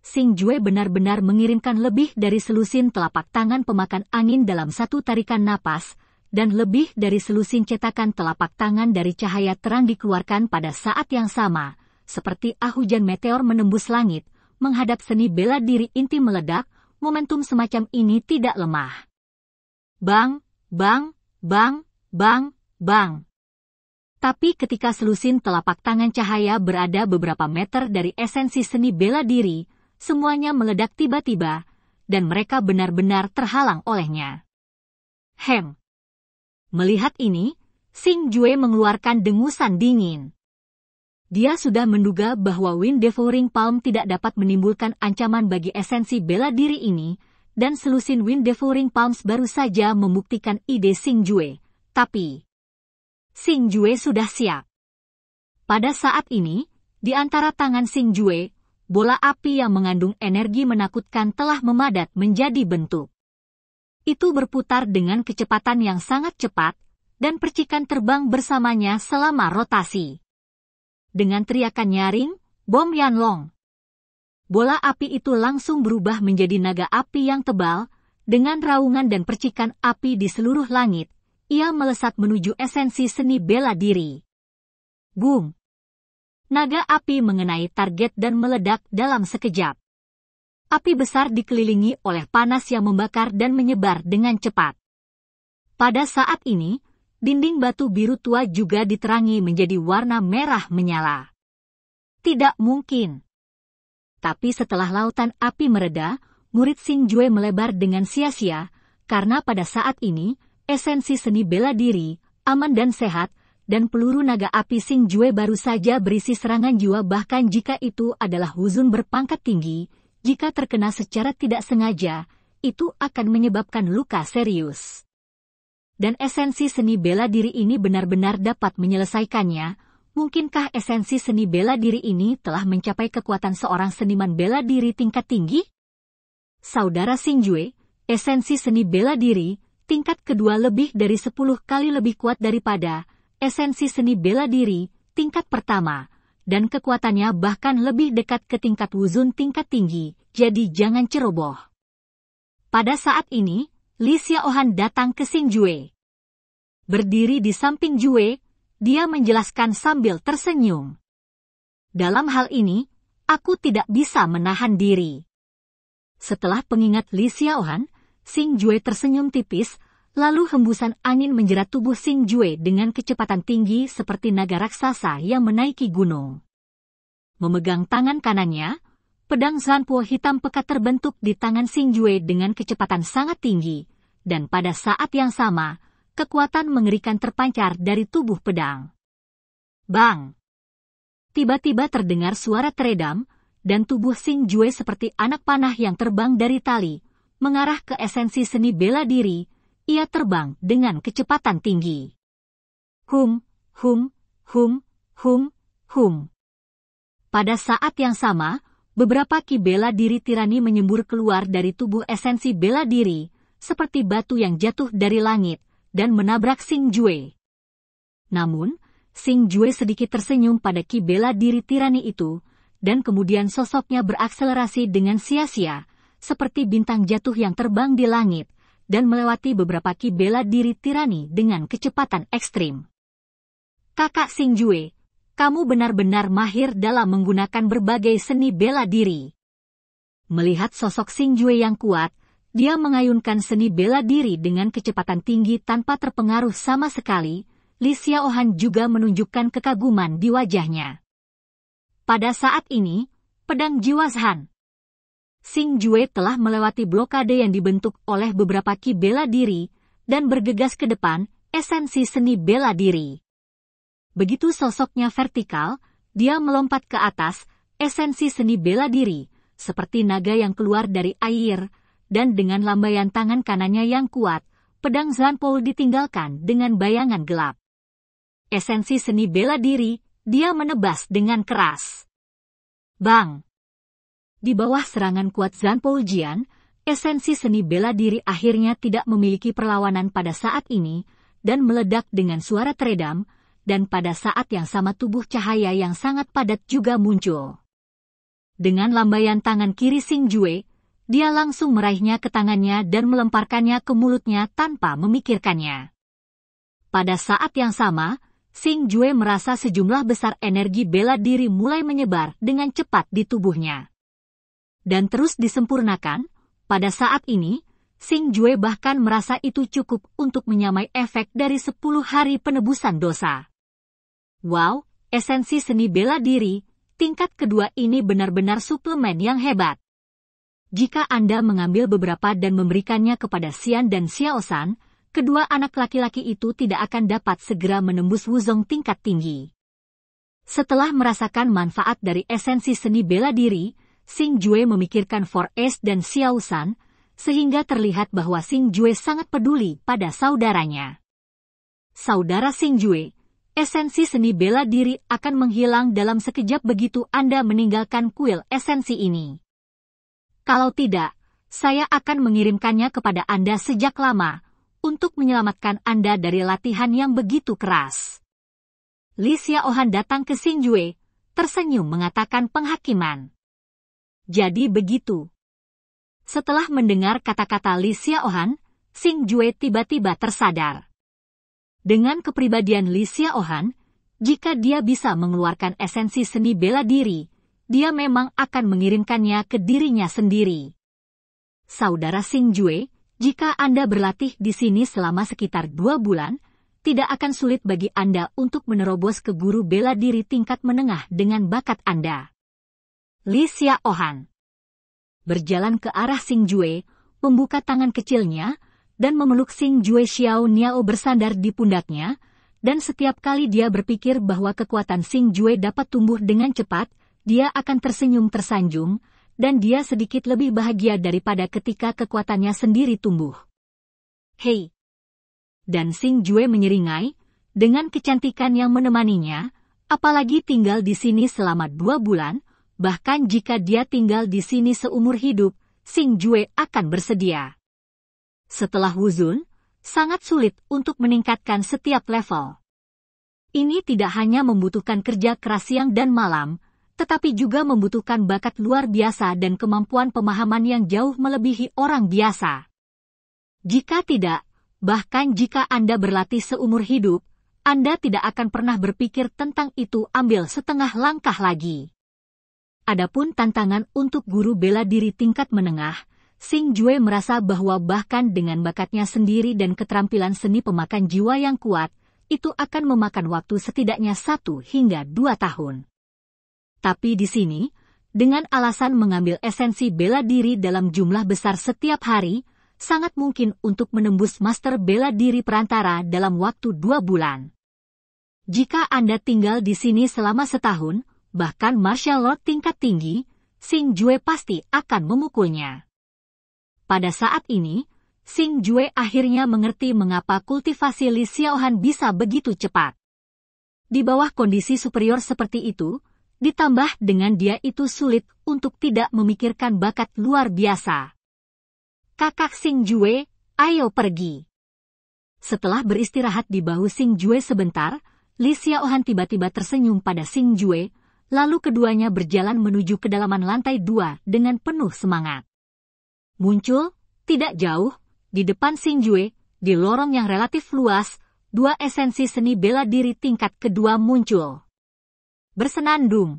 Sing Jue benar-benar mengirimkan lebih dari selusin telapak tangan pemakan angin dalam satu tarikan napas, dan lebih dari selusin cetakan telapak tangan dari cahaya terang dikeluarkan pada saat yang sama, seperti ahujan meteor menembus langit, menghadap seni bela diri inti meledak, momentum semacam ini tidak lemah. Bang, bang, bang, bang, bang. Tapi ketika selusin telapak tangan cahaya berada beberapa meter dari esensi seni bela diri, semuanya meledak tiba-tiba, dan mereka benar-benar terhalang olehnya. Hem. Melihat ini, Sing Jue mengeluarkan dengusan dingin. Dia sudah menduga bahwa Wind Devouring Palm tidak dapat menimbulkan ancaman bagi esensi bela diri ini, dan selusin Wind Devouring Palms baru saja membuktikan ide Sing Jue. Tapi, Sing Jue sudah siap. Pada saat ini, di antara tangan Sing Jue, bola api yang mengandung energi menakutkan telah memadat menjadi bentuk. Itu berputar dengan kecepatan yang sangat cepat, dan percikan terbang bersamanya selama rotasi. Dengan teriakan nyaring, bom Long bola api itu langsung berubah menjadi naga api yang tebal, dengan raungan dan percikan api di seluruh langit, ia melesat menuju esensi seni bela diri. Boom! Naga api mengenai target dan meledak dalam sekejap. Api besar dikelilingi oleh panas yang membakar dan menyebar dengan cepat. Pada saat ini, dinding batu biru tua juga diterangi menjadi warna merah menyala. Tidak mungkin. Tapi setelah lautan api mereda, murid Sing Jue melebar dengan sia-sia, karena pada saat ini, esensi seni bela diri, aman dan sehat, dan peluru naga api Sing Jue baru saja berisi serangan jiwa bahkan jika itu adalah huzun berpangkat tinggi, jika terkena secara tidak sengaja, itu akan menyebabkan luka serius. Dan esensi seni bela diri ini benar-benar dapat menyelesaikannya, Mungkinkah esensi seni bela diri ini telah mencapai kekuatan seorang seniman bela diri tingkat tinggi? Saudara Sinjue, esensi seni bela diri, tingkat kedua lebih dari 10 kali lebih kuat daripada esensi seni bela diri, tingkat pertama, dan kekuatannya bahkan lebih dekat ke tingkat wuzun tingkat tinggi, jadi jangan ceroboh. Pada saat ini, Li Xiaohan datang ke Sinjue. Berdiri di samping Jue, dia menjelaskan sambil tersenyum. Dalam hal ini, aku tidak bisa menahan diri. Setelah pengingat Li Xiaohan, Sing Jue tersenyum tipis, lalu hembusan angin menjerat tubuh Sing Jue dengan kecepatan tinggi seperti naga raksasa yang menaiki gunung. Memegang tangan kanannya, pedang Zanpuo hitam pekat terbentuk di tangan Sing Jue dengan kecepatan sangat tinggi, dan pada saat yang sama, Kekuatan mengerikan terpancar dari tubuh pedang. Bang! Tiba-tiba terdengar suara teredam, dan tubuh Sing Jue seperti anak panah yang terbang dari tali, mengarah ke esensi seni bela diri, ia terbang dengan kecepatan tinggi. Hum, hum, hum, hum, hum. Pada saat yang sama, beberapa ki bela diri tirani menyembur keluar dari tubuh esensi bela diri, seperti batu yang jatuh dari langit, dan menabrak Sing Jue. Namun, Sing Jue sedikit tersenyum pada ki bela diri tirani itu, dan kemudian sosoknya berakselerasi dengan sia-sia, seperti bintang jatuh yang terbang di langit, dan melewati beberapa ki bela diri tirani dengan kecepatan ekstrim. Kakak Sing Jue, kamu benar-benar mahir dalam menggunakan berbagai seni bela diri. Melihat sosok Sing Jue yang kuat, dia mengayunkan seni bela diri dengan kecepatan tinggi tanpa terpengaruh sama sekali. Li Xiaohan juga menunjukkan kekaguman di wajahnya. Pada saat ini, pedang jiwa Zhan. Sing Jue telah melewati blokade yang dibentuk oleh beberapa ki bela diri dan bergegas ke depan, esensi seni bela diri. Begitu sosoknya vertikal, dia melompat ke atas, esensi seni bela diri, seperti naga yang keluar dari air, dan dengan lambaian tangan kanannya yang kuat, pedang Zanpol ditinggalkan dengan bayangan gelap. Esensi seni bela diri, dia menebas dengan keras. Bang! Di bawah serangan kuat Zanpol Jian, esensi seni bela diri akhirnya tidak memiliki perlawanan pada saat ini, dan meledak dengan suara teredam, dan pada saat yang sama tubuh cahaya yang sangat padat juga muncul. Dengan lambaian tangan kiri Sing Jue, dia langsung meraihnya ke tangannya dan melemparkannya ke mulutnya tanpa memikirkannya. Pada saat yang sama, Sing Jue merasa sejumlah besar energi bela diri mulai menyebar dengan cepat di tubuhnya. Dan terus disempurnakan, pada saat ini, Sing Jue bahkan merasa itu cukup untuk menyamai efek dari 10 hari penebusan dosa. Wow, esensi seni bela diri, tingkat kedua ini benar-benar suplemen yang hebat. Jika Anda mengambil beberapa dan memberikannya kepada Xian dan Xiaosan, kedua anak laki-laki itu tidak akan dapat segera menembus wuzong tingkat tinggi. Setelah merasakan manfaat dari esensi seni bela diri, Sing Jue memikirkan For S dan Xiaosan, sehingga terlihat bahwa Sing Jue sangat peduli pada saudaranya. Saudara Sing Jue, esensi seni bela diri akan menghilang dalam sekejap begitu Anda meninggalkan kuil esensi ini. Kalau tidak, saya akan mengirimkannya kepada Anda sejak lama untuk menyelamatkan Anda dari latihan yang begitu keras. Li Xiaohan datang ke Jue, tersenyum mengatakan penghakiman. Jadi begitu. Setelah mendengar kata-kata Li Xiaohan, Jue tiba-tiba tersadar. Dengan kepribadian Li Xiaohan, jika dia bisa mengeluarkan esensi seni bela diri, dia memang akan mengirimkannya ke dirinya sendiri. Saudara Sing Jue, jika Anda berlatih di sini selama sekitar dua bulan, tidak akan sulit bagi Anda untuk menerobos ke guru bela diri tingkat menengah dengan bakat Anda. Li Xiaohan Berjalan ke arah Sing Jue, membuka tangan kecilnya, dan memeluk Sing Jue Xiao Niao bersandar di pundaknya, dan setiap kali dia berpikir bahwa kekuatan Sing Jue dapat tumbuh dengan cepat, dia akan tersenyum tersanjung, dan dia sedikit lebih bahagia daripada ketika kekuatannya sendiri tumbuh. Hei! Dan Sing Jue menyeringai, dengan kecantikan yang menemaninya, apalagi tinggal di sini selama dua bulan, bahkan jika dia tinggal di sini seumur hidup, Sing Jue akan bersedia. Setelah Wuzun, sangat sulit untuk meningkatkan setiap level. Ini tidak hanya membutuhkan kerja keras siang dan malam, tetapi juga membutuhkan bakat luar biasa dan kemampuan pemahaman yang jauh melebihi orang biasa. Jika tidak, bahkan jika Anda berlatih seumur hidup, Anda tidak akan pernah berpikir tentang itu ambil setengah langkah lagi. Adapun tantangan untuk guru bela diri tingkat menengah, Sing Jue merasa bahwa bahkan dengan bakatnya sendiri dan keterampilan seni pemakan jiwa yang kuat, itu akan memakan waktu setidaknya satu hingga dua tahun. Tapi di sini, dengan alasan mengambil esensi bela diri dalam jumlah besar setiap hari, sangat mungkin untuk menembus master bela diri perantara dalam waktu dua bulan. Jika Anda tinggal di sini selama setahun, bahkan martial law tingkat tinggi, Sing Jue pasti akan memukulnya. Pada saat ini, Sing Jue akhirnya mengerti mengapa kultivasi Li Xiaohan bisa begitu cepat. Di bawah kondisi superior seperti itu, ditambah dengan dia itu sulit untuk tidak memikirkan bakat luar biasa. Kakak Sing Jue, ayo pergi. Setelah beristirahat di bahu Sing Jue sebentar, Li Xiaohan tiba-tiba tersenyum pada Sing Jue, lalu keduanya berjalan menuju kedalaman lantai dua dengan penuh semangat. Muncul, tidak jauh, di depan Sing Jue, di lorong yang relatif luas, dua esensi seni bela diri tingkat kedua muncul bersenandung.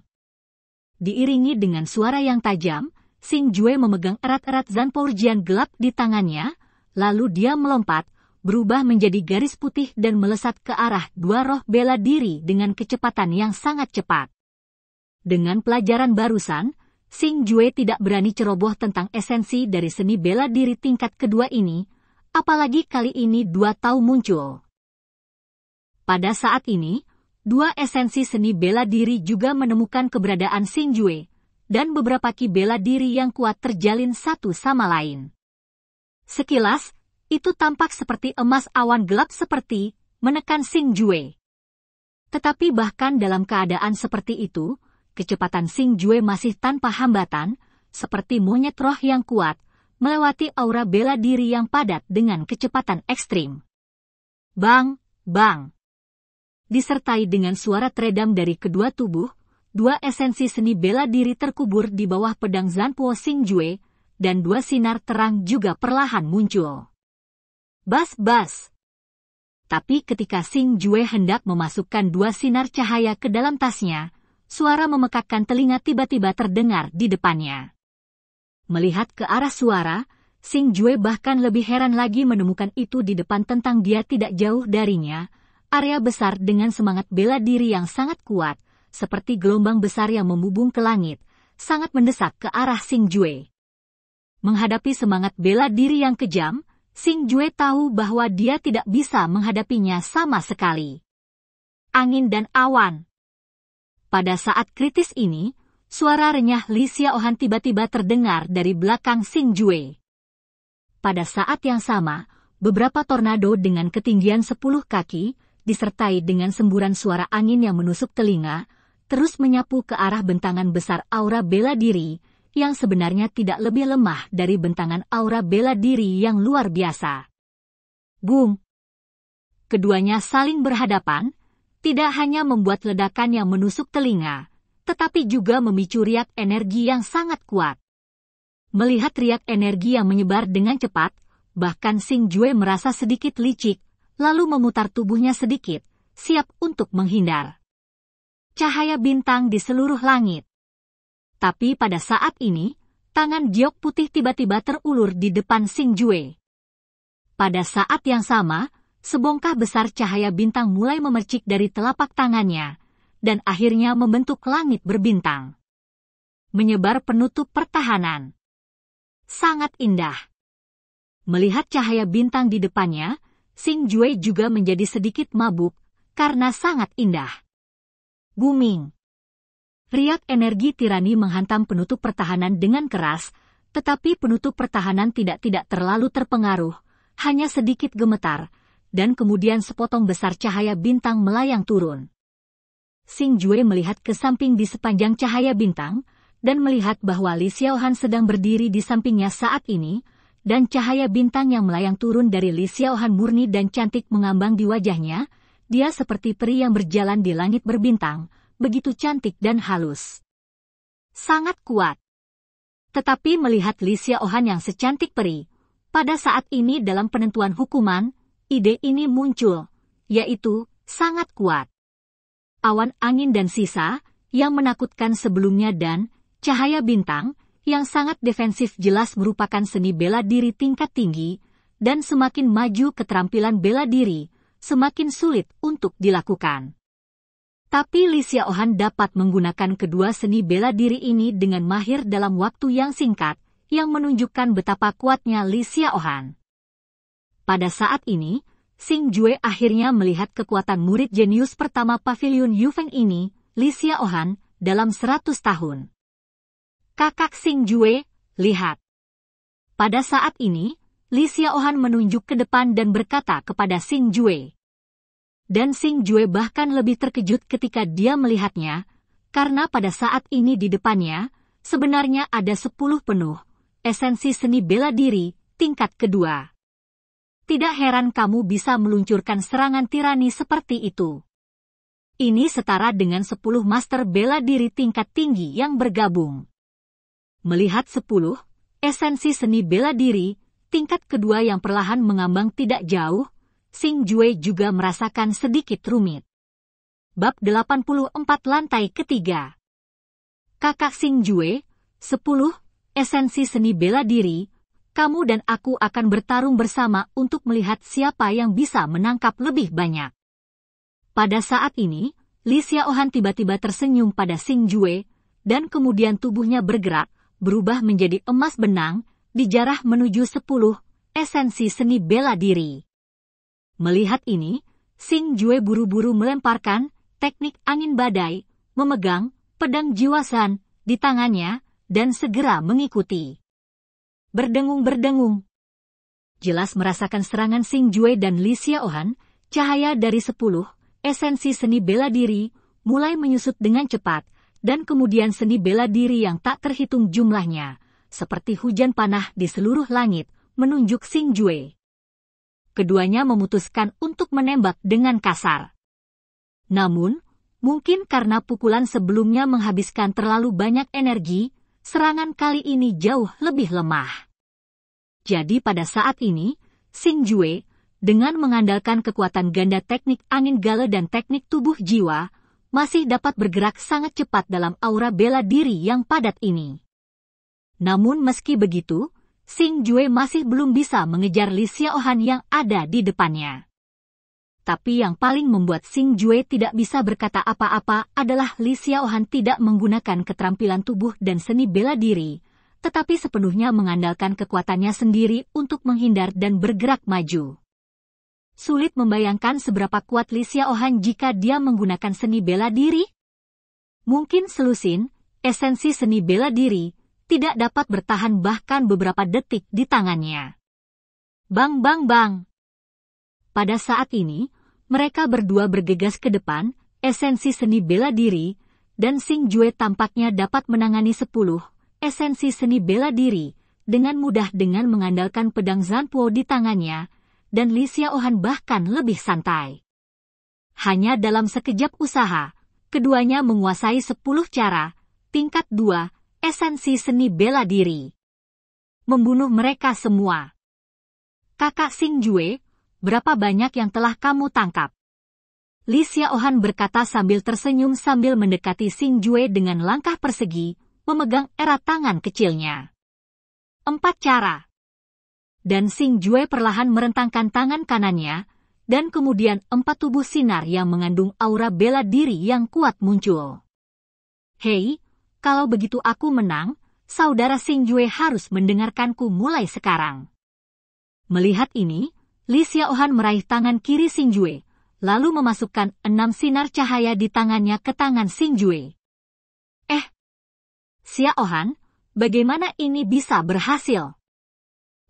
Diiringi dengan suara yang tajam, Sing Jue memegang erat-erat Zanporjian gelap di tangannya, lalu dia melompat, berubah menjadi garis putih dan melesat ke arah dua roh bela diri dengan kecepatan yang sangat cepat. Dengan pelajaran barusan, Sing Jue tidak berani ceroboh tentang esensi dari seni bela diri tingkat kedua ini, apalagi kali ini dua tahu muncul. Pada saat ini, dua esensi seni bela diri juga menemukan keberadaan Sing Jue dan beberapa ki bela diri yang kuat terjalin satu sama lain. Sekilas, itu tampak seperti emas awan gelap seperti menekan Sing Jue. Tetapi bahkan dalam keadaan seperti itu, kecepatan Sing Jue masih tanpa hambatan, seperti monyet roh yang kuat, melewati aura bela diri yang padat dengan kecepatan ekstrim. Bang, bang disertai dengan suara teredam dari kedua tubuh, dua esensi seni bela diri terkubur di bawah pedang Zanpo Xingjue, dan dua sinar terang juga perlahan muncul. Bas-bas! Tapi ketika Sing Jue hendak memasukkan dua sinar cahaya ke dalam tasnya, suara memekakkan telinga tiba-tiba terdengar di depannya. Melihat ke arah suara, Sing Jue bahkan lebih heran lagi menemukan itu di depan tentang dia tidak jauh darinya, area besar dengan semangat bela diri yang sangat kuat, seperti gelombang besar yang memubung ke langit, sangat mendesak ke arah Sing Jue. Menghadapi semangat bela diri yang kejam, Sing Jue tahu bahwa dia tidak bisa menghadapinya sama sekali. Angin dan awan. Pada saat kritis ini, suara renyah Li Xiaohan tiba-tiba terdengar dari belakang Sing Jue. Pada saat yang sama, beberapa tornado dengan ketinggian 10 kaki disertai dengan semburan suara angin yang menusuk telinga, terus menyapu ke arah bentangan besar aura bela diri, yang sebenarnya tidak lebih lemah dari bentangan aura bela diri yang luar biasa. Bung! Keduanya saling berhadapan, tidak hanya membuat ledakan yang menusuk telinga, tetapi juga memicu riak energi yang sangat kuat. Melihat riak energi yang menyebar dengan cepat, bahkan Sing Jue merasa sedikit licik, lalu memutar tubuhnya sedikit, siap untuk menghindar. Cahaya bintang di seluruh langit. Tapi pada saat ini, tangan giok putih tiba-tiba terulur di depan Sing Jue. Pada saat yang sama, sebongkah besar cahaya bintang mulai memercik dari telapak tangannya, dan akhirnya membentuk langit berbintang. Menyebar penutup pertahanan. Sangat indah. Melihat cahaya bintang di depannya, Sing Jue juga menjadi sedikit mabuk karena sangat indah. Guming. Riak energi tirani menghantam penutup pertahanan dengan keras, tetapi penutup pertahanan tidak-tidak terlalu terpengaruh, hanya sedikit gemetar, dan kemudian sepotong besar cahaya bintang melayang turun. Sing Jue melihat ke samping di sepanjang cahaya bintang, dan melihat bahwa Li Xiaohan sedang berdiri di sampingnya saat ini, dan cahaya bintang yang melayang turun dari Li Xiaohan murni dan cantik mengambang di wajahnya, dia seperti peri yang berjalan di langit berbintang, begitu cantik dan halus. Sangat kuat. Tetapi melihat Li Xiaohan yang secantik peri, pada saat ini dalam penentuan hukuman, ide ini muncul, yaitu sangat kuat. Awan angin dan sisa, yang menakutkan sebelumnya dan cahaya bintang, yang sangat defensif jelas merupakan seni bela diri tingkat tinggi, dan semakin maju keterampilan bela diri, semakin sulit untuk dilakukan. Tapi Lee Xiaohan dapat menggunakan kedua seni bela diri ini dengan mahir dalam waktu yang singkat, yang menunjukkan betapa kuatnya Lee Xiaohan. Pada saat ini, Sing Jue akhirnya melihat kekuatan murid jenius pertama Pavilion Yufeng ini, Lee Xiaohan, dalam 100 tahun. Kakak Sing Jue, lihat. Pada saat ini, Li Xiaohan menunjuk ke depan dan berkata kepada Sing Jue. Dan Sing Jue bahkan lebih terkejut ketika dia melihatnya, karena pada saat ini di depannya, sebenarnya ada sepuluh penuh, esensi seni bela diri, tingkat kedua. Tidak heran kamu bisa meluncurkan serangan tirani seperti itu. Ini setara dengan sepuluh master bela diri tingkat tinggi yang bergabung. Melihat sepuluh, esensi seni bela diri, tingkat kedua yang perlahan mengambang tidak jauh, Sing Jue juga merasakan sedikit rumit. Bab 84 lantai ketiga Kakak Sing Jue, 10, esensi seni bela diri, kamu dan aku akan bertarung bersama untuk melihat siapa yang bisa menangkap lebih banyak. Pada saat ini, Li Xiaohan tiba-tiba tersenyum pada Sing Jue, dan kemudian tubuhnya bergerak, berubah menjadi emas benang, dijarah menuju sepuluh, esensi seni bela diri. Melihat ini, Sing Jue buru-buru melemparkan teknik angin badai, memegang pedang jiwasan di tangannya, dan segera mengikuti. Berdengung-berdengung. Jelas merasakan serangan Sing Jue dan Li Xiaohan, cahaya dari sepuluh, esensi seni bela diri, mulai menyusut dengan cepat, dan kemudian seni bela diri yang tak terhitung jumlahnya, seperti hujan panah di seluruh langit, menunjuk Sing Jue. Keduanya memutuskan untuk menembak dengan kasar. Namun, mungkin karena pukulan sebelumnya menghabiskan terlalu banyak energi, serangan kali ini jauh lebih lemah. Jadi pada saat ini, Sing Jue, dengan mengandalkan kekuatan ganda teknik angin gale dan teknik tubuh jiwa, masih dapat bergerak sangat cepat dalam aura bela diri yang padat ini. Namun meski begitu, Sing Jue masih belum bisa mengejar Li Xiaohan yang ada di depannya. Tapi yang paling membuat Sing Jue tidak bisa berkata apa-apa adalah Li Xiaohan tidak menggunakan keterampilan tubuh dan seni bela diri, tetapi sepenuhnya mengandalkan kekuatannya sendiri untuk menghindar dan bergerak maju. Sulit membayangkan seberapa kuat Licia Ohan jika dia menggunakan seni bela diri. Mungkin selusin, esensi seni bela diri, tidak dapat bertahan bahkan beberapa detik di tangannya. Bang bang bang. Pada saat ini, mereka berdua bergegas ke depan, esensi seni bela diri, dan Sing Jue tampaknya dapat menangani sepuluh esensi seni bela diri, dengan mudah dengan mengandalkan pedang Zanpo di tangannya, dan Licia Xiaohan bahkan lebih santai. Hanya dalam sekejap usaha, keduanya menguasai 10 cara, tingkat 2, esensi seni bela diri. Membunuh mereka semua. Kakak Sing Jue, berapa banyak yang telah kamu tangkap? Li Xiaohan berkata sambil tersenyum sambil mendekati Sing Jue dengan langkah persegi, memegang erat tangan kecilnya. Empat cara dan Sing Jue perlahan merentangkan tangan kanannya, dan kemudian empat tubuh sinar yang mengandung aura bela diri yang kuat muncul. Hei, kalau begitu aku menang, saudara Sing Jue harus mendengarkanku mulai sekarang. Melihat ini, Li Xiaohan meraih tangan kiri Sing Jue, lalu memasukkan enam sinar cahaya di tangannya ke tangan Sing Jue. Eh, Xiaohan, bagaimana ini bisa berhasil?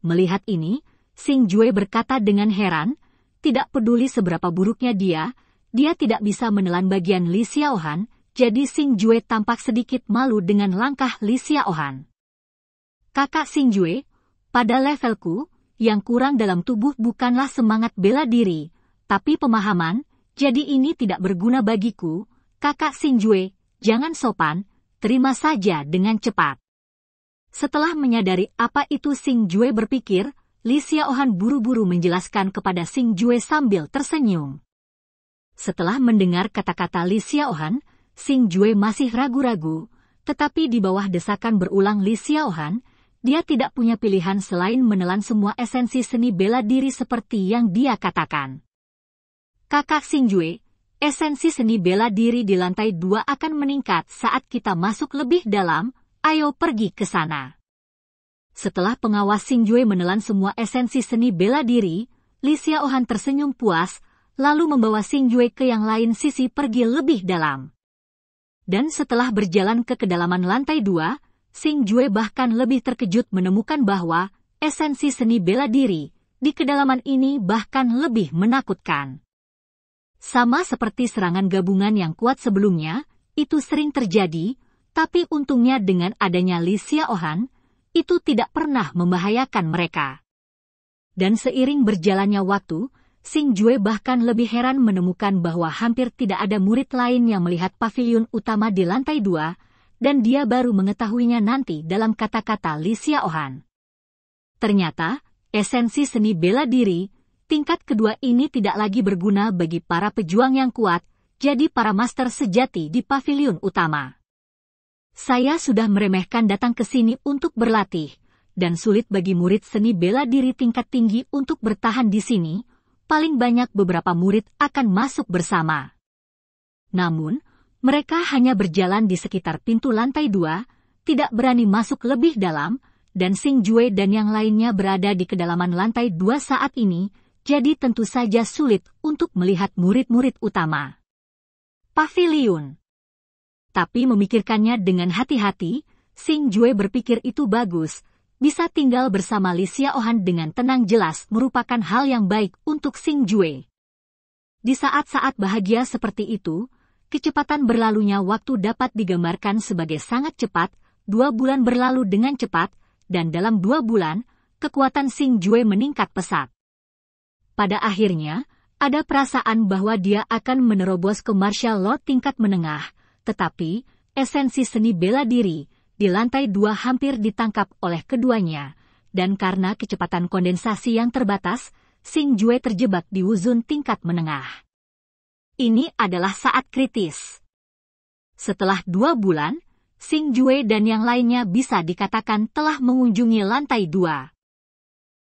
Melihat ini, Sing Jue berkata dengan heran, tidak peduli seberapa buruknya dia, dia tidak bisa menelan bagian Li Xiaohan, jadi Sing Jue tampak sedikit malu dengan langkah Li Xiaohan. Kakak Sing Jue, pada levelku, yang kurang dalam tubuh bukanlah semangat bela diri, tapi pemahaman, jadi ini tidak berguna bagiku, kakak Sing Jue, jangan sopan, terima saja dengan cepat. Setelah menyadari apa itu Sing Jue berpikir, Li Ohan buru-buru menjelaskan kepada Sing Jue sambil tersenyum. Setelah mendengar kata-kata Li Ohan, Sing Jue masih ragu-ragu, tetapi di bawah desakan berulang Li Ohan, dia tidak punya pilihan selain menelan semua esensi seni bela diri seperti yang dia katakan. Kakak Sing Jue, esensi seni bela diri di lantai dua akan meningkat saat kita masuk lebih dalam, Ayo pergi ke sana. Setelah pengawas Sing Jue menelan semua esensi seni bela diri, Licia Ohan tersenyum puas, lalu membawa Sing Jue ke yang lain sisi pergi lebih dalam. Dan setelah berjalan ke kedalaman lantai dua, Sing Jue bahkan lebih terkejut menemukan bahwa esensi seni bela diri di kedalaman ini bahkan lebih menakutkan. Sama seperti serangan gabungan yang kuat sebelumnya, itu sering terjadi, tapi untungnya dengan adanya Lisia Ohan, itu tidak pernah membahayakan mereka. Dan seiring berjalannya waktu, Sing Jue bahkan lebih heran menemukan bahwa hampir tidak ada murid lain yang melihat pavilion utama di lantai dua, dan dia baru mengetahuinya nanti dalam kata-kata Lisia Ohan. Ternyata, esensi seni bela diri, tingkat kedua ini tidak lagi berguna bagi para pejuang yang kuat, jadi para master sejati di pavilion utama. Saya sudah meremehkan datang ke sini untuk berlatih, dan sulit bagi murid seni bela diri tingkat tinggi untuk bertahan di sini, paling banyak beberapa murid akan masuk bersama. Namun, mereka hanya berjalan di sekitar pintu lantai dua, tidak berani masuk lebih dalam, dan Sing Jue dan yang lainnya berada di kedalaman lantai dua saat ini, jadi tentu saja sulit untuk melihat murid-murid utama. Pavilion tapi memikirkannya dengan hati-hati, Sing Jue berpikir itu bagus, bisa tinggal bersama Li Xiaohan dengan tenang jelas merupakan hal yang baik untuk Sing Jue. Di saat-saat bahagia seperti itu, kecepatan berlalunya waktu dapat digambarkan sebagai sangat cepat, dua bulan berlalu dengan cepat, dan dalam dua bulan, kekuatan Sing Jue meningkat pesat. Pada akhirnya, ada perasaan bahwa dia akan menerobos ke martial law tingkat menengah, tetapi, esensi seni bela diri di lantai dua hampir ditangkap oleh keduanya, dan karena kecepatan kondensasi yang terbatas, Sing Jue terjebak di wuzun tingkat menengah. Ini adalah saat kritis. Setelah dua bulan, Sing Jue dan yang lainnya bisa dikatakan telah mengunjungi lantai dua.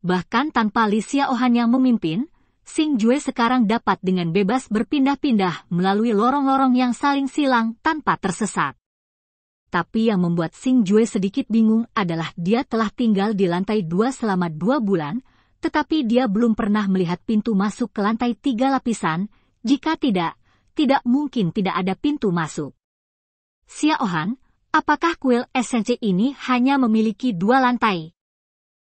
Bahkan tanpa Li Xiaohan yang memimpin, Sing Jue sekarang dapat dengan bebas berpindah-pindah melalui lorong-lorong yang saling silang tanpa tersesat. Tapi yang membuat Sing Jue sedikit bingung adalah dia telah tinggal di lantai dua selama dua bulan, tetapi dia belum pernah melihat pintu masuk ke lantai tiga lapisan, jika tidak, tidak mungkin tidak ada pintu masuk. Xiaohan, apakah kuil SNC ini hanya memiliki dua lantai?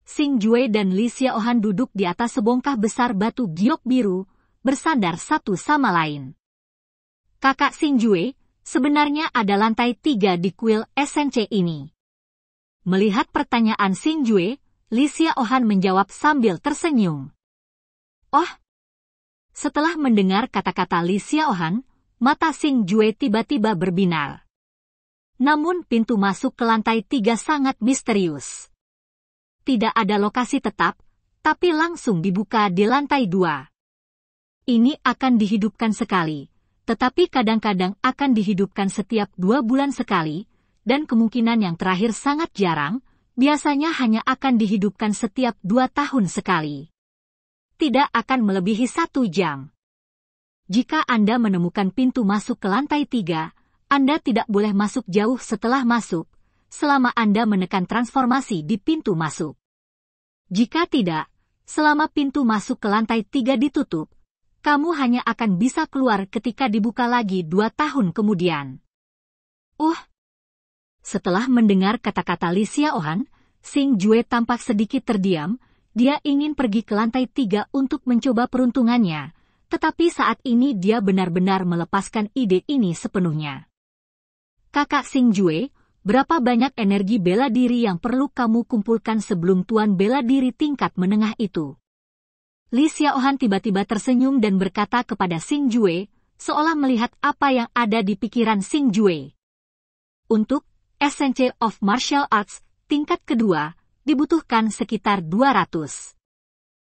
Sing Jue dan Li Xiaohan duduk di atas sebongkah besar batu giok biru, bersandar satu sama lain. Kakak Sing Jue sebenarnya ada lantai tiga di kuil SNC ini. Melihat pertanyaan Sing Jue, Li Xiaohan menjawab sambil tersenyum. Oh! Setelah mendengar kata-kata Li Xiaohan, mata Sing Jue tiba-tiba berbinar. Namun pintu masuk ke lantai tiga sangat misterius tidak ada lokasi tetap, tapi langsung dibuka di lantai dua. Ini akan dihidupkan sekali, tetapi kadang-kadang akan dihidupkan setiap dua bulan sekali, dan kemungkinan yang terakhir sangat jarang, biasanya hanya akan dihidupkan setiap dua tahun sekali. Tidak akan melebihi satu jam. Jika Anda menemukan pintu masuk ke lantai tiga, Anda tidak boleh masuk jauh setelah masuk, selama Anda menekan transformasi di pintu masuk. Jika tidak, selama pintu masuk ke lantai tiga ditutup, kamu hanya akan bisa keluar ketika dibuka lagi dua tahun kemudian. Uh! Setelah mendengar kata-kata Li Xiaohan, Sing Jue tampak sedikit terdiam, dia ingin pergi ke lantai tiga untuk mencoba peruntungannya, tetapi saat ini dia benar-benar melepaskan ide ini sepenuhnya. Kakak Sing Jue, Berapa banyak energi bela diri yang perlu kamu kumpulkan sebelum tuan bela diri tingkat menengah itu? Li Xiaohan tiba-tiba tersenyum dan berkata kepada Xing Jue, seolah melihat apa yang ada di pikiran Xing Jue. Untuk SNC of Martial Arts tingkat kedua, dibutuhkan sekitar 200.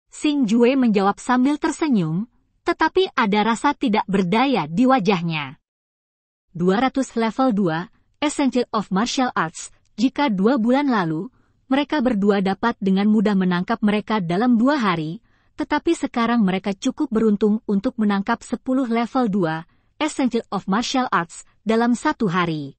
Xing Jue menjawab sambil tersenyum, tetapi ada rasa tidak berdaya di wajahnya. 200 level 2, Essential of Martial Arts, jika dua bulan lalu, mereka berdua dapat dengan mudah menangkap mereka dalam dua hari, tetapi sekarang mereka cukup beruntung untuk menangkap 10 level 2, Essential of Martial Arts, dalam satu hari.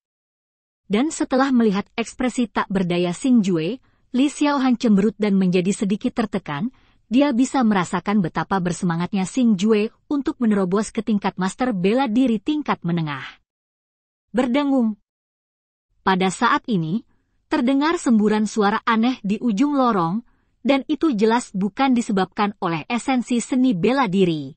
Dan setelah melihat ekspresi tak berdaya Sing Jue, Li Xiaohan cemberut dan menjadi sedikit tertekan, dia bisa merasakan betapa bersemangatnya Sing Jue untuk menerobos ke tingkat master bela diri tingkat menengah. Berdengung, pada saat ini, terdengar semburan suara aneh di ujung lorong, dan itu jelas bukan disebabkan oleh esensi seni bela diri.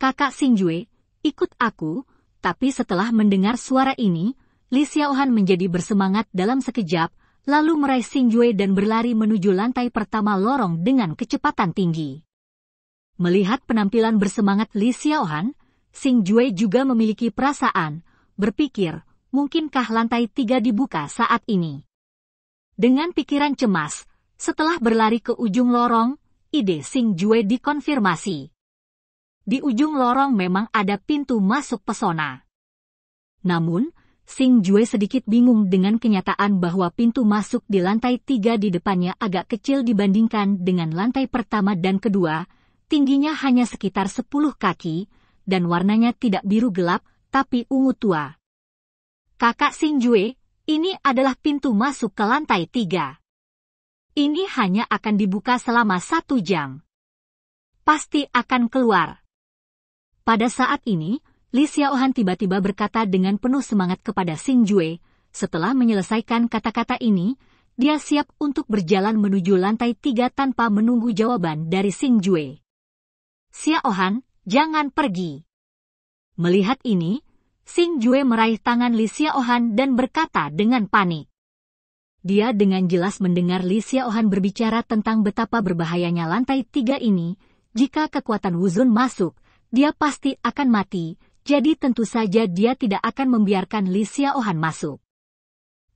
Kakak Sinjue, ikut aku, tapi setelah mendengar suara ini, Li Xiaohan menjadi bersemangat dalam sekejap, lalu meraih Sinjue dan berlari menuju lantai pertama lorong dengan kecepatan tinggi. Melihat penampilan bersemangat Li Xiaohan, Sing juga memiliki perasaan, berpikir, mungkinkah lantai tiga dibuka saat ini? Dengan pikiran cemas, setelah berlari ke ujung lorong, ide Sing Jue dikonfirmasi. Di ujung lorong memang ada pintu masuk pesona. Namun, Sing Jue sedikit bingung dengan kenyataan bahwa pintu masuk di lantai tiga di depannya agak kecil dibandingkan dengan lantai pertama dan kedua, tingginya hanya sekitar 10 kaki, dan warnanya tidak biru gelap, tapi ungu tua. Kakak Sinjue, ini adalah pintu masuk ke lantai tiga. Ini hanya akan dibuka selama satu jam. Pasti akan keluar. Pada saat ini, Li Xiaohan tiba-tiba berkata dengan penuh semangat kepada Sinjue. Setelah menyelesaikan kata-kata ini, dia siap untuk berjalan menuju lantai tiga tanpa menunggu jawaban dari Sing Sinjue. Xiaohan, jangan pergi. Melihat ini, Sing Jue meraih tangan Li Xiaohan dan berkata dengan panik. Dia dengan jelas mendengar Li Xiaohan berbicara tentang betapa berbahayanya lantai tiga ini. Jika kekuatan Wuzun masuk, dia pasti akan mati, jadi tentu saja dia tidak akan membiarkan Li Xiaohan masuk.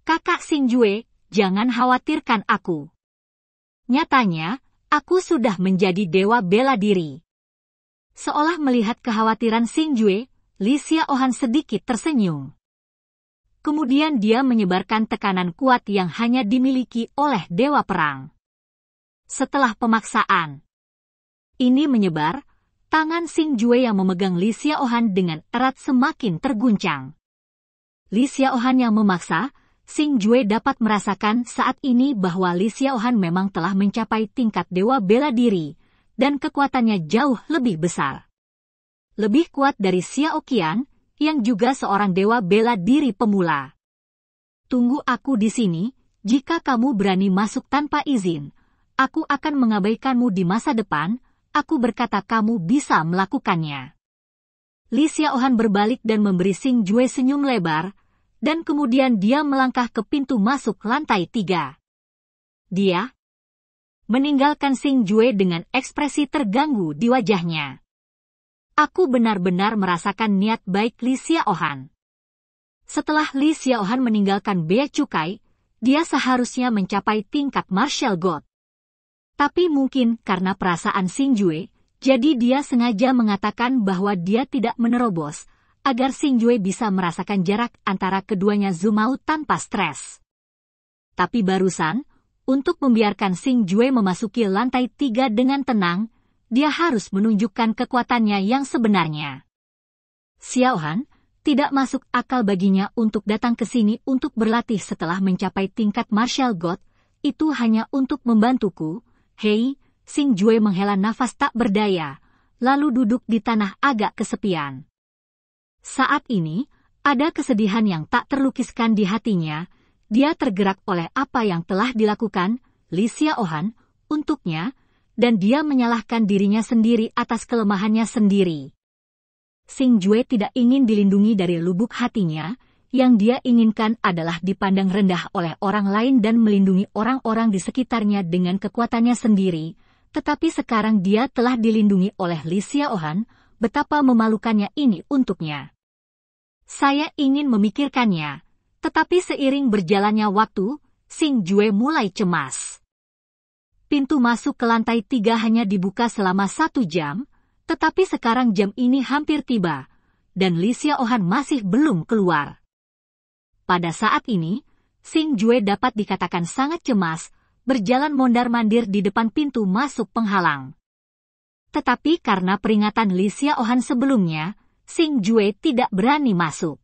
Kakak Sing Jue, jangan khawatirkan aku. Nyatanya, aku sudah menjadi dewa bela diri. Seolah melihat kekhawatiran Sing Jue, Lisia Ohan sedikit tersenyum. Kemudian dia menyebarkan tekanan kuat yang hanya dimiliki oleh Dewa Perang. Setelah pemaksaan, ini menyebar, tangan Sing Jue yang memegang Lisia Ohan dengan erat semakin terguncang. Lisia Ohan yang memaksa, Sing Jue dapat merasakan saat ini bahwa Lisia Ohan memang telah mencapai tingkat dewa bela diri, dan kekuatannya jauh lebih besar lebih kuat dari Xiao Qian, yang juga seorang dewa bela diri pemula. Tunggu aku di sini, jika kamu berani masuk tanpa izin, aku akan mengabaikanmu di masa depan, aku berkata kamu bisa melakukannya. Li Xiaohan berbalik dan memberi Sing Jue senyum lebar, dan kemudian dia melangkah ke pintu masuk lantai tiga. Dia meninggalkan Sing Jue dengan ekspresi terganggu di wajahnya. Aku benar-benar merasakan niat baik Li Xiaohan. Setelah Li Xiaohan meninggalkan bea cukai, dia seharusnya mencapai tingkat Marshall God. Tapi mungkin karena perasaan Sing Jue, jadi dia sengaja mengatakan bahwa dia tidak menerobos, agar Sing Jue bisa merasakan jarak antara keduanya Zumau tanpa stres. Tapi barusan, untuk membiarkan Sing Jue memasuki lantai tiga dengan tenang, dia harus menunjukkan kekuatannya yang sebenarnya. Xiaohan tidak masuk akal baginya untuk datang ke sini untuk berlatih setelah mencapai tingkat martial god, itu hanya untuk membantuku. Hei, Sing Jue menghela nafas tak berdaya, lalu duduk di tanah agak kesepian. Saat ini, ada kesedihan yang tak terlukiskan di hatinya, dia tergerak oleh apa yang telah dilakukan Li Xiaohan, untuknya, dan dia menyalahkan dirinya sendiri atas kelemahannya sendiri. Sing Jue tidak ingin dilindungi dari lubuk hatinya, yang dia inginkan adalah dipandang rendah oleh orang lain dan melindungi orang-orang di sekitarnya dengan kekuatannya sendiri. Tetapi sekarang dia telah dilindungi oleh Li Xiaohan, betapa memalukannya ini untuknya. Saya ingin memikirkannya, tetapi seiring berjalannya waktu, Sing Jue mulai cemas pintu masuk ke lantai tiga hanya dibuka selama satu jam, tetapi sekarang jam ini hampir tiba, dan Lisia Ohan masih belum keluar. Pada saat ini, Sing Jue dapat dikatakan sangat cemas, berjalan mondar-mandir di depan pintu masuk penghalang. Tetapi karena peringatan Lisia Ohan sebelumnya, Sing Jue tidak berani masuk.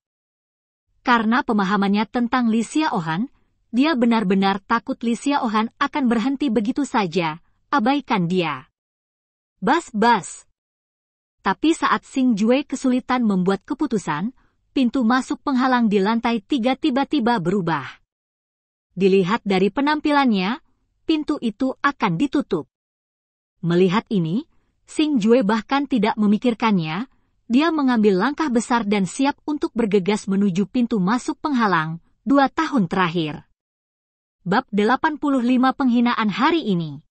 Karena pemahamannya tentang Lisia Ohan, dia benar-benar takut Licia Ohan akan berhenti begitu saja, abaikan dia. Bas-bas. Tapi saat Sing Jue kesulitan membuat keputusan, pintu masuk penghalang di lantai tiga tiba-tiba berubah. Dilihat dari penampilannya, pintu itu akan ditutup. Melihat ini, Sing Jue bahkan tidak memikirkannya, dia mengambil langkah besar dan siap untuk bergegas menuju pintu masuk penghalang dua tahun terakhir bab 85 penghinaan hari ini.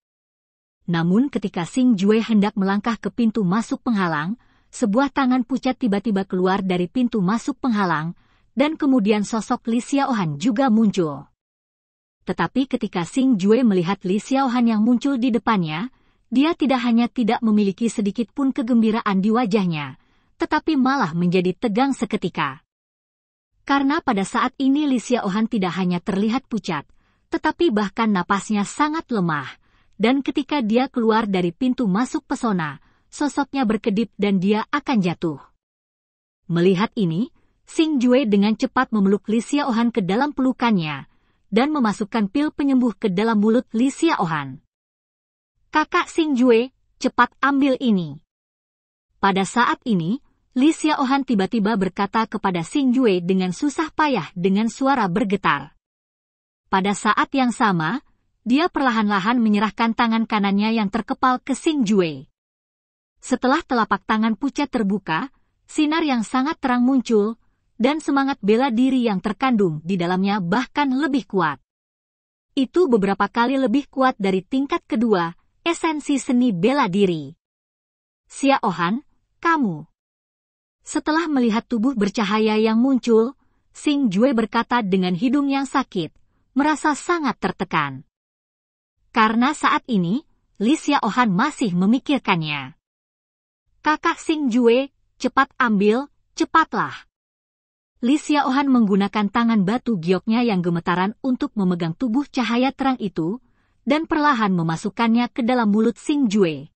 Namun ketika Sing Jue hendak melangkah ke pintu masuk penghalang, sebuah tangan pucat tiba-tiba keluar dari pintu masuk penghalang, dan kemudian sosok Li Xiaohan juga muncul. Tetapi ketika Sing Jue melihat Li Xiaohan yang muncul di depannya, dia tidak hanya tidak memiliki sedikit pun kegembiraan di wajahnya, tetapi malah menjadi tegang seketika. Karena pada saat ini Li Xiaohan tidak hanya terlihat pucat, tetapi bahkan napasnya sangat lemah. Dan ketika dia keluar dari pintu masuk pesona, sosoknya berkedip dan dia akan jatuh. Melihat ini, Sing Jue dengan cepat memeluk Li Xiaohan ke dalam pelukannya dan memasukkan pil penyembuh ke dalam mulut Li Xiaohan. Kakak Sing Jue, cepat ambil ini. Pada saat ini, Li Xiaohan tiba-tiba berkata kepada Sing Jue dengan susah payah dengan suara bergetar. Pada saat yang sama, dia perlahan-lahan menyerahkan tangan kanannya yang terkepal ke Sing Jue. Setelah telapak tangan pucat terbuka, sinar yang sangat terang muncul, dan semangat bela diri yang terkandung di dalamnya bahkan lebih kuat. Itu beberapa kali lebih kuat dari tingkat kedua, esensi seni bela diri. Ohan, kamu. Setelah melihat tubuh bercahaya yang muncul, Sing Jue berkata dengan hidung yang sakit, merasa sangat tertekan. Karena saat ini, Lisya Ohan masih memikirkannya. Kakak Sing Jue, cepat ambil, cepatlah. Lisya Ohan menggunakan tangan batu gioknya yang gemetaran untuk memegang tubuh cahaya terang itu, dan perlahan memasukkannya ke dalam mulut Sing Jue.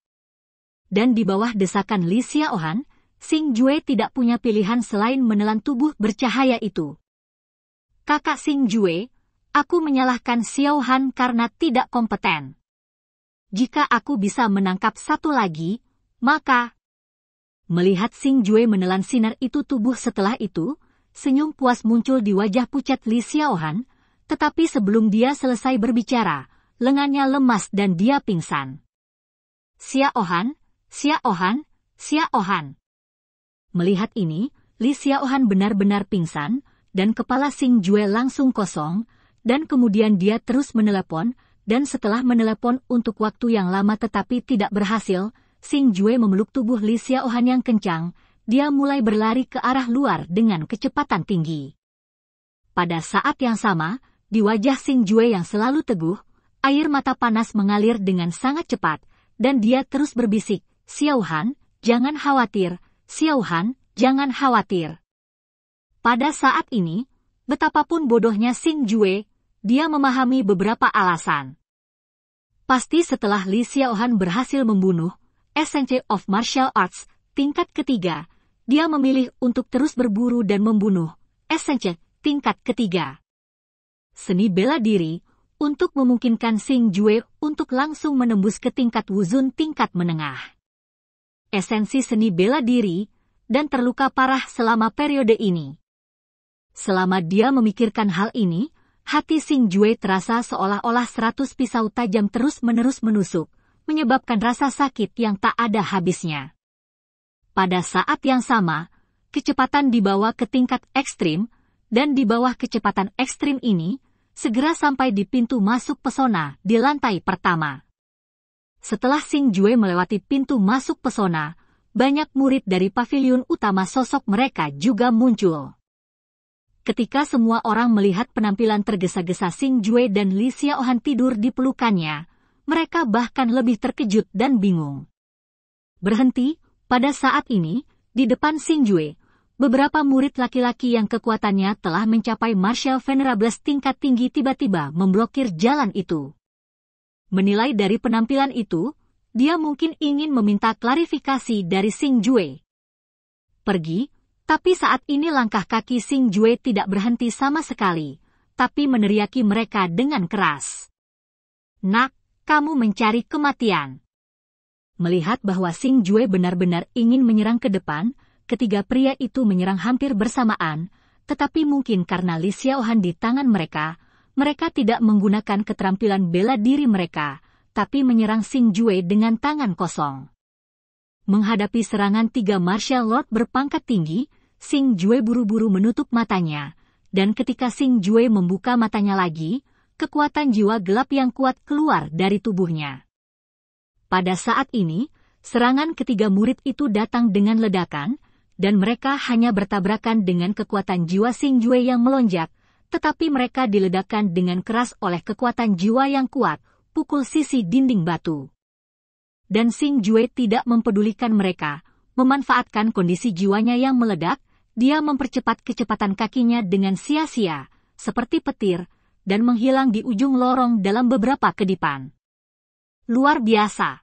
Dan di bawah desakan Lisya Ohan, Sing Jue tidak punya pilihan selain menelan tubuh bercahaya itu. Kakak Sing Jue, Aku menyalahkan Xiao Han karena tidak kompeten. Jika aku bisa menangkap satu lagi, maka... Melihat Sing Jue menelan sinar itu tubuh setelah itu, senyum puas muncul di wajah pucat Li Xiao Han. tetapi sebelum dia selesai berbicara, lengannya lemas dan dia pingsan. Xiao Xiao Han, Han, Xiao Han. Melihat ini, Li Xiao Han benar-benar pingsan, dan kepala Sing Jue langsung kosong, dan kemudian dia terus menelepon, dan setelah menelepon untuk waktu yang lama tetapi tidak berhasil, Sing Jue memeluk tubuh Li Xiaohan yang kencang, dia mulai berlari ke arah luar dengan kecepatan tinggi. Pada saat yang sama, di wajah Sing Jue yang selalu teguh, air mata panas mengalir dengan sangat cepat, dan dia terus berbisik, Xiaohan, jangan khawatir, Xiaohan, jangan khawatir. Pada saat ini, betapapun bodohnya Sing Jue, dia memahami beberapa alasan. Pasti setelah Li Xiaohan berhasil membunuh Essence of Martial Arts tingkat ketiga, dia memilih untuk terus berburu dan membunuh Essence tingkat ketiga. Seni bela diri untuk memungkinkan Sing Jue untuk langsung menembus ke tingkat wuzun tingkat menengah. Esensi seni bela diri dan terluka parah selama periode ini. Selama dia memikirkan hal ini, Hati Sing Jue terasa seolah-olah seratus pisau tajam terus-menerus menusuk, menyebabkan rasa sakit yang tak ada habisnya. Pada saat yang sama, kecepatan dibawa ke tingkat ekstrim, dan di bawah kecepatan ekstrim ini, segera sampai di pintu masuk pesona di lantai pertama. Setelah Sing Jue melewati pintu masuk pesona, banyak murid dari pavilion utama sosok mereka juga muncul ketika semua orang melihat penampilan tergesa-gesa Sing Jue dan Li Xiaohan tidur di pelukannya, mereka bahkan lebih terkejut dan bingung. Berhenti, pada saat ini, di depan Sing Jue, beberapa murid laki-laki yang kekuatannya telah mencapai Martial Venerables tingkat tinggi tiba-tiba memblokir jalan itu. Menilai dari penampilan itu, dia mungkin ingin meminta klarifikasi dari Sing Jue. Pergi, tapi saat ini langkah kaki Sing Jue tidak berhenti sama sekali, tapi meneriaki mereka dengan keras. Nak, kamu mencari kematian. Melihat bahwa Sing Jue benar-benar ingin menyerang ke depan, ketiga pria itu menyerang hampir bersamaan, tetapi mungkin karena Li Xiaohan di tangan mereka, mereka tidak menggunakan keterampilan bela diri mereka, tapi menyerang Sing Jue dengan tangan kosong menghadapi serangan tiga Martial Lord berpangkat tinggi, Sing Jue buru-buru menutup matanya, dan ketika Sing Jue membuka matanya lagi, kekuatan jiwa gelap yang kuat keluar dari tubuhnya. Pada saat ini, serangan ketiga murid itu datang dengan ledakan, dan mereka hanya bertabrakan dengan kekuatan jiwa Sing Jue yang melonjak, tetapi mereka diledakkan dengan keras oleh kekuatan jiwa yang kuat, pukul sisi dinding batu dan Sing Jue tidak mempedulikan mereka. Memanfaatkan kondisi jiwanya yang meledak, dia mempercepat kecepatan kakinya dengan sia-sia, seperti petir, dan menghilang di ujung lorong dalam beberapa kedipan. Luar biasa.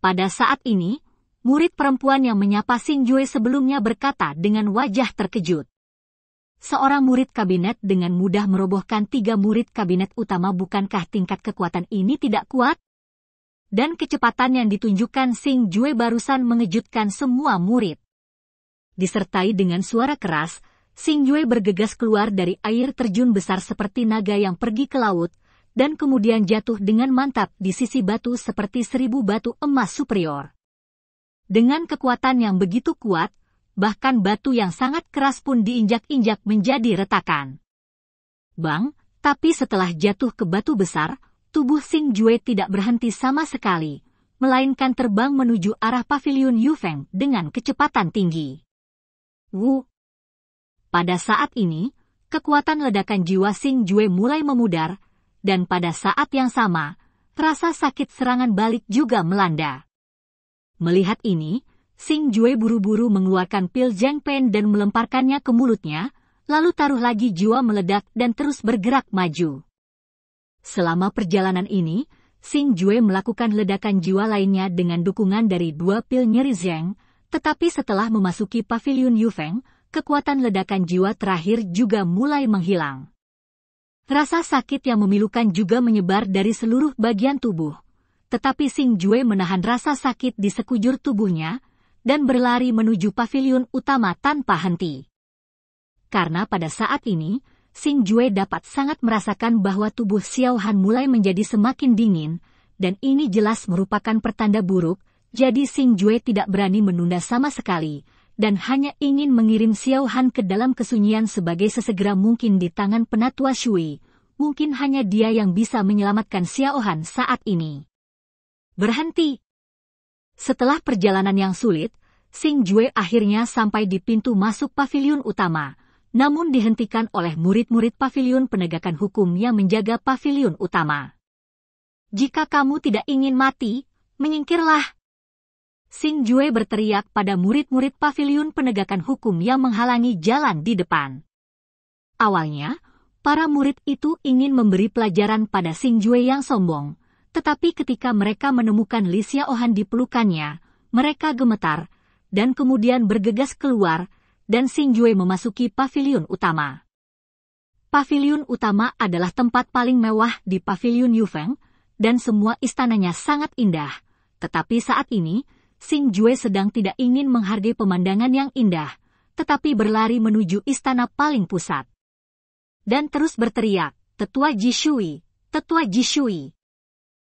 Pada saat ini, murid perempuan yang menyapa Sing Jue sebelumnya berkata dengan wajah terkejut. Seorang murid kabinet dengan mudah merobohkan tiga murid kabinet utama bukankah tingkat kekuatan ini tidak kuat? dan kecepatan yang ditunjukkan Sing Jue barusan mengejutkan semua murid. Disertai dengan suara keras, Sing Jue bergegas keluar dari air terjun besar seperti naga yang pergi ke laut, dan kemudian jatuh dengan mantap di sisi batu seperti seribu batu emas superior. Dengan kekuatan yang begitu kuat, bahkan batu yang sangat keras pun diinjak-injak menjadi retakan. Bang, tapi setelah jatuh ke batu besar, tubuh Sing Jue tidak berhenti sama sekali, melainkan terbang menuju arah pavilion Yufeng dengan kecepatan tinggi. Wu! Pada saat ini, kekuatan ledakan jiwa Sing Jue mulai memudar, dan pada saat yang sama, rasa sakit serangan balik juga melanda. Melihat ini, Sing Jue buru-buru mengeluarkan pil Jeng Pen dan melemparkannya ke mulutnya, lalu taruh lagi jiwa meledak dan terus bergerak maju. Selama perjalanan ini, Sing Jue melakukan ledakan jiwa lainnya dengan dukungan dari dua pil nyeri Zheng, tetapi setelah memasuki pavilion Yufeng, kekuatan ledakan jiwa terakhir juga mulai menghilang. Rasa sakit yang memilukan juga menyebar dari seluruh bagian tubuh. Tetapi Sing Jue menahan rasa sakit di sekujur tubuhnya dan berlari menuju pavilion utama tanpa henti. Karena pada saat ini, Sing Jue dapat sangat merasakan bahwa tubuh Xiao Han mulai menjadi semakin dingin, dan ini jelas merupakan pertanda buruk, jadi Sing Jue tidak berani menunda sama sekali, dan hanya ingin mengirim Xiao Han ke dalam kesunyian sebagai sesegera mungkin di tangan penatua Shui. Mungkin hanya dia yang bisa menyelamatkan Xiao Han saat ini. Berhenti! Setelah perjalanan yang sulit, Sing Jue akhirnya sampai di pintu masuk pavilion utama, namun dihentikan oleh murid-murid pavilion penegakan hukum yang menjaga pavilion utama. Jika kamu tidak ingin mati, menyingkirlah. Sing Jue berteriak pada murid-murid pavilion penegakan hukum yang menghalangi jalan di depan. Awalnya, para murid itu ingin memberi pelajaran pada Sing Jue yang sombong, tetapi ketika mereka menemukan Lisia Ohan di pelukannya, mereka gemetar, dan kemudian bergegas keluar, dan Yue memasuki pavilion utama. Pavilion utama adalah tempat paling mewah di pavilion Yufeng, dan semua istananya sangat indah. Tetapi saat ini, Sing Jue sedang tidak ingin menghargai pemandangan yang indah, tetapi berlari menuju istana paling pusat. Dan terus berteriak, Tetua Jishui, Tetua Jishui.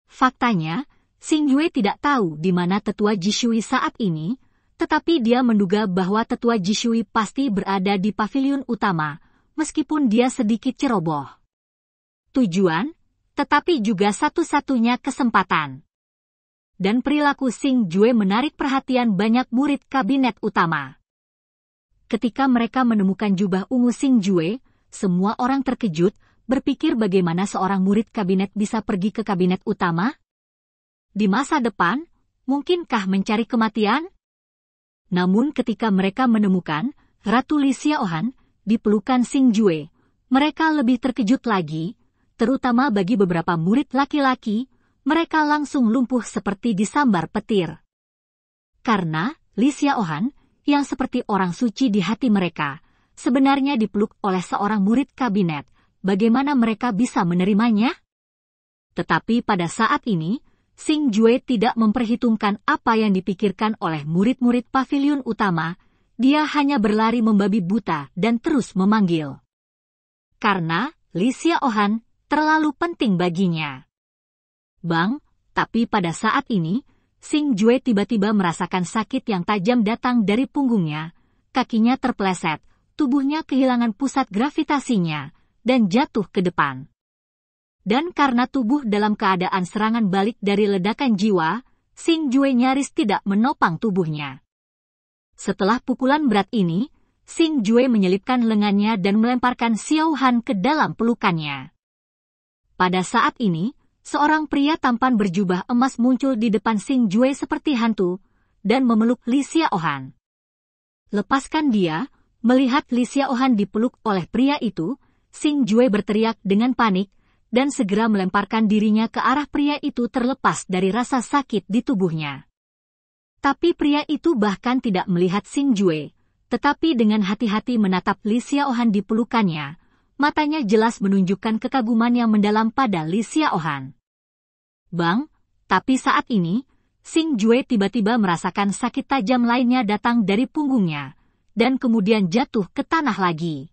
Faktanya, Sing Jue tidak tahu di mana tetua Jishui saat ini, tetapi dia menduga bahwa tetua Jishui pasti berada di pavilion utama, meskipun dia sedikit ceroboh. Tujuan, tetapi juga satu-satunya kesempatan. Dan perilaku Sing Jue menarik perhatian banyak murid kabinet utama. Ketika mereka menemukan jubah ungu Sing Jue, semua orang terkejut, berpikir bagaimana seorang murid kabinet bisa pergi ke kabinet utama? Di masa depan, mungkinkah mencari kematian? Namun ketika mereka menemukan Ratu Li Xiaohan di pelukan Sing Jue, mereka lebih terkejut lagi, terutama bagi beberapa murid laki-laki, mereka langsung lumpuh seperti disambar petir. Karena Li Xiaohan, yang seperti orang suci di hati mereka, sebenarnya dipeluk oleh seorang murid kabinet, bagaimana mereka bisa menerimanya? Tetapi pada saat ini, Sing Jue tidak memperhitungkan apa yang dipikirkan oleh murid-murid pavilion utama, dia hanya berlari membabi buta dan terus memanggil. Karena Lisia Ohan terlalu penting baginya. Bang, tapi pada saat ini, Sing Jue tiba-tiba merasakan sakit yang tajam datang dari punggungnya, kakinya terpeleset, tubuhnya kehilangan pusat gravitasinya, dan jatuh ke depan dan karena tubuh dalam keadaan serangan balik dari ledakan jiwa, Sing Jue nyaris tidak menopang tubuhnya. Setelah pukulan berat ini, Sing Jue menyelipkan lengannya dan melemparkan Xiao Han ke dalam pelukannya. Pada saat ini, seorang pria tampan berjubah emas muncul di depan Sing Jue seperti hantu, dan memeluk Li Ohan. Lepaskan dia, melihat Li Ohan dipeluk oleh pria itu, Sing Jue berteriak dengan panik, dan segera melemparkan dirinya ke arah pria itu terlepas dari rasa sakit di tubuhnya. Tapi pria itu bahkan tidak melihat Sing Jue, tetapi dengan hati-hati menatap Li Xiaohan di pelukannya, matanya jelas menunjukkan kekaguman yang mendalam pada Li Xiaohan. Bang, tapi saat ini, Sing Jue tiba-tiba merasakan sakit tajam lainnya datang dari punggungnya, dan kemudian jatuh ke tanah lagi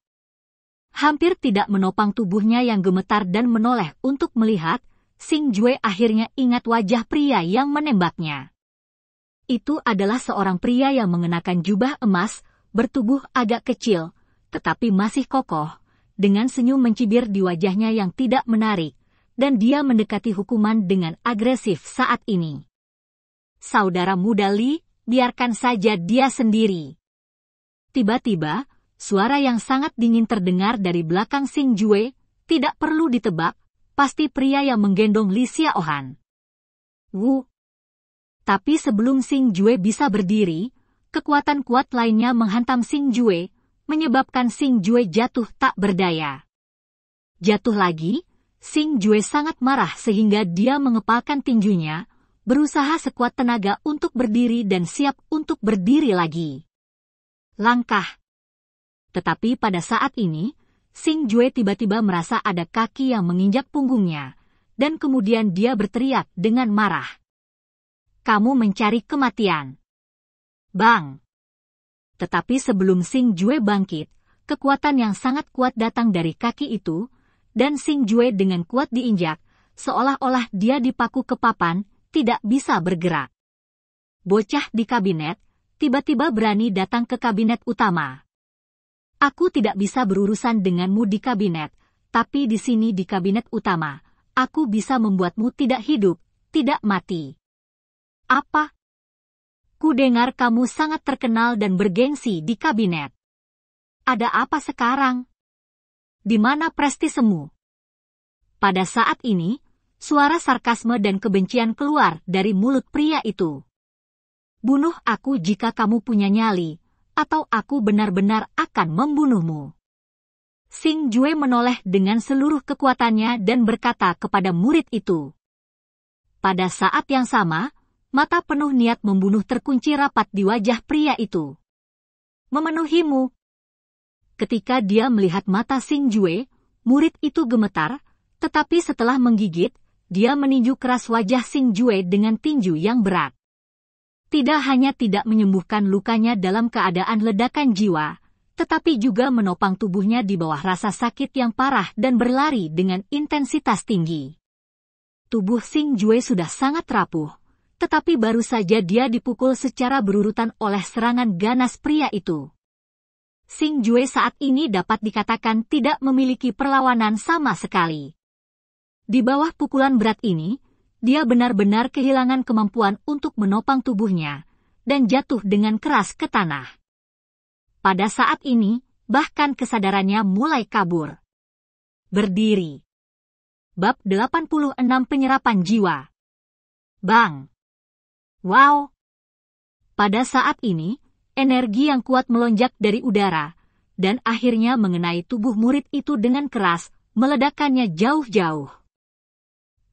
hampir tidak menopang tubuhnya yang gemetar dan menoleh untuk melihat, Sing Jue akhirnya ingat wajah pria yang menembaknya. Itu adalah seorang pria yang mengenakan jubah emas, bertubuh agak kecil, tetapi masih kokoh, dengan senyum mencibir di wajahnya yang tidak menarik, dan dia mendekati hukuman dengan agresif saat ini. Saudara muda Li, biarkan saja dia sendiri. Tiba-tiba, Suara yang sangat dingin terdengar dari belakang Sing Jue, tidak perlu ditebak, pasti pria yang menggendong Li Ohan. Wu. Tapi sebelum Sing Jue bisa berdiri, kekuatan kuat lainnya menghantam Sing Jue, menyebabkan Sing Jue jatuh tak berdaya. Jatuh lagi, Sing Jue sangat marah sehingga dia mengepalkan tinjunya, berusaha sekuat tenaga untuk berdiri dan siap untuk berdiri lagi. Langkah tetapi pada saat ini, Sing Jue tiba-tiba merasa ada kaki yang menginjak punggungnya, dan kemudian dia berteriak dengan marah. Kamu mencari kematian. Bang! Tetapi sebelum Sing Jue bangkit, kekuatan yang sangat kuat datang dari kaki itu, dan Sing Jue dengan kuat diinjak, seolah-olah dia dipaku ke papan, tidak bisa bergerak. Bocah di kabinet, tiba-tiba berani datang ke kabinet utama. Aku tidak bisa berurusan denganmu di kabinet, tapi di sini di kabinet utama, aku bisa membuatmu tidak hidup, tidak mati. Apa? Ku dengar kamu sangat terkenal dan bergengsi di kabinet. Ada apa sekarang? Di mana prestisemu? Pada saat ini, suara sarkasme dan kebencian keluar dari mulut pria itu. Bunuh aku jika kamu punya nyali, atau aku benar-benar akan membunuhmu. Sing Jue menoleh dengan seluruh kekuatannya dan berkata kepada murid itu. Pada saat yang sama, mata penuh niat membunuh terkunci rapat di wajah pria itu. Memenuhimu. Ketika dia melihat mata Sing Jue, murid itu gemetar, tetapi setelah menggigit, dia meninju keras wajah Sing Jue dengan tinju yang berat tidak hanya tidak menyembuhkan lukanya dalam keadaan ledakan jiwa, tetapi juga menopang tubuhnya di bawah rasa sakit yang parah dan berlari dengan intensitas tinggi. Tubuh Sing Jue sudah sangat rapuh, tetapi baru saja dia dipukul secara berurutan oleh serangan ganas pria itu. Sing Jue saat ini dapat dikatakan tidak memiliki perlawanan sama sekali. Di bawah pukulan berat ini, dia benar-benar kehilangan kemampuan untuk menopang tubuhnya dan jatuh dengan keras ke tanah. Pada saat ini, bahkan kesadarannya mulai kabur. Berdiri. Bab 86 Penyerapan Jiwa Bang! Wow! Pada saat ini, energi yang kuat melonjak dari udara, dan akhirnya mengenai tubuh murid itu dengan keras, meledakannya jauh-jauh.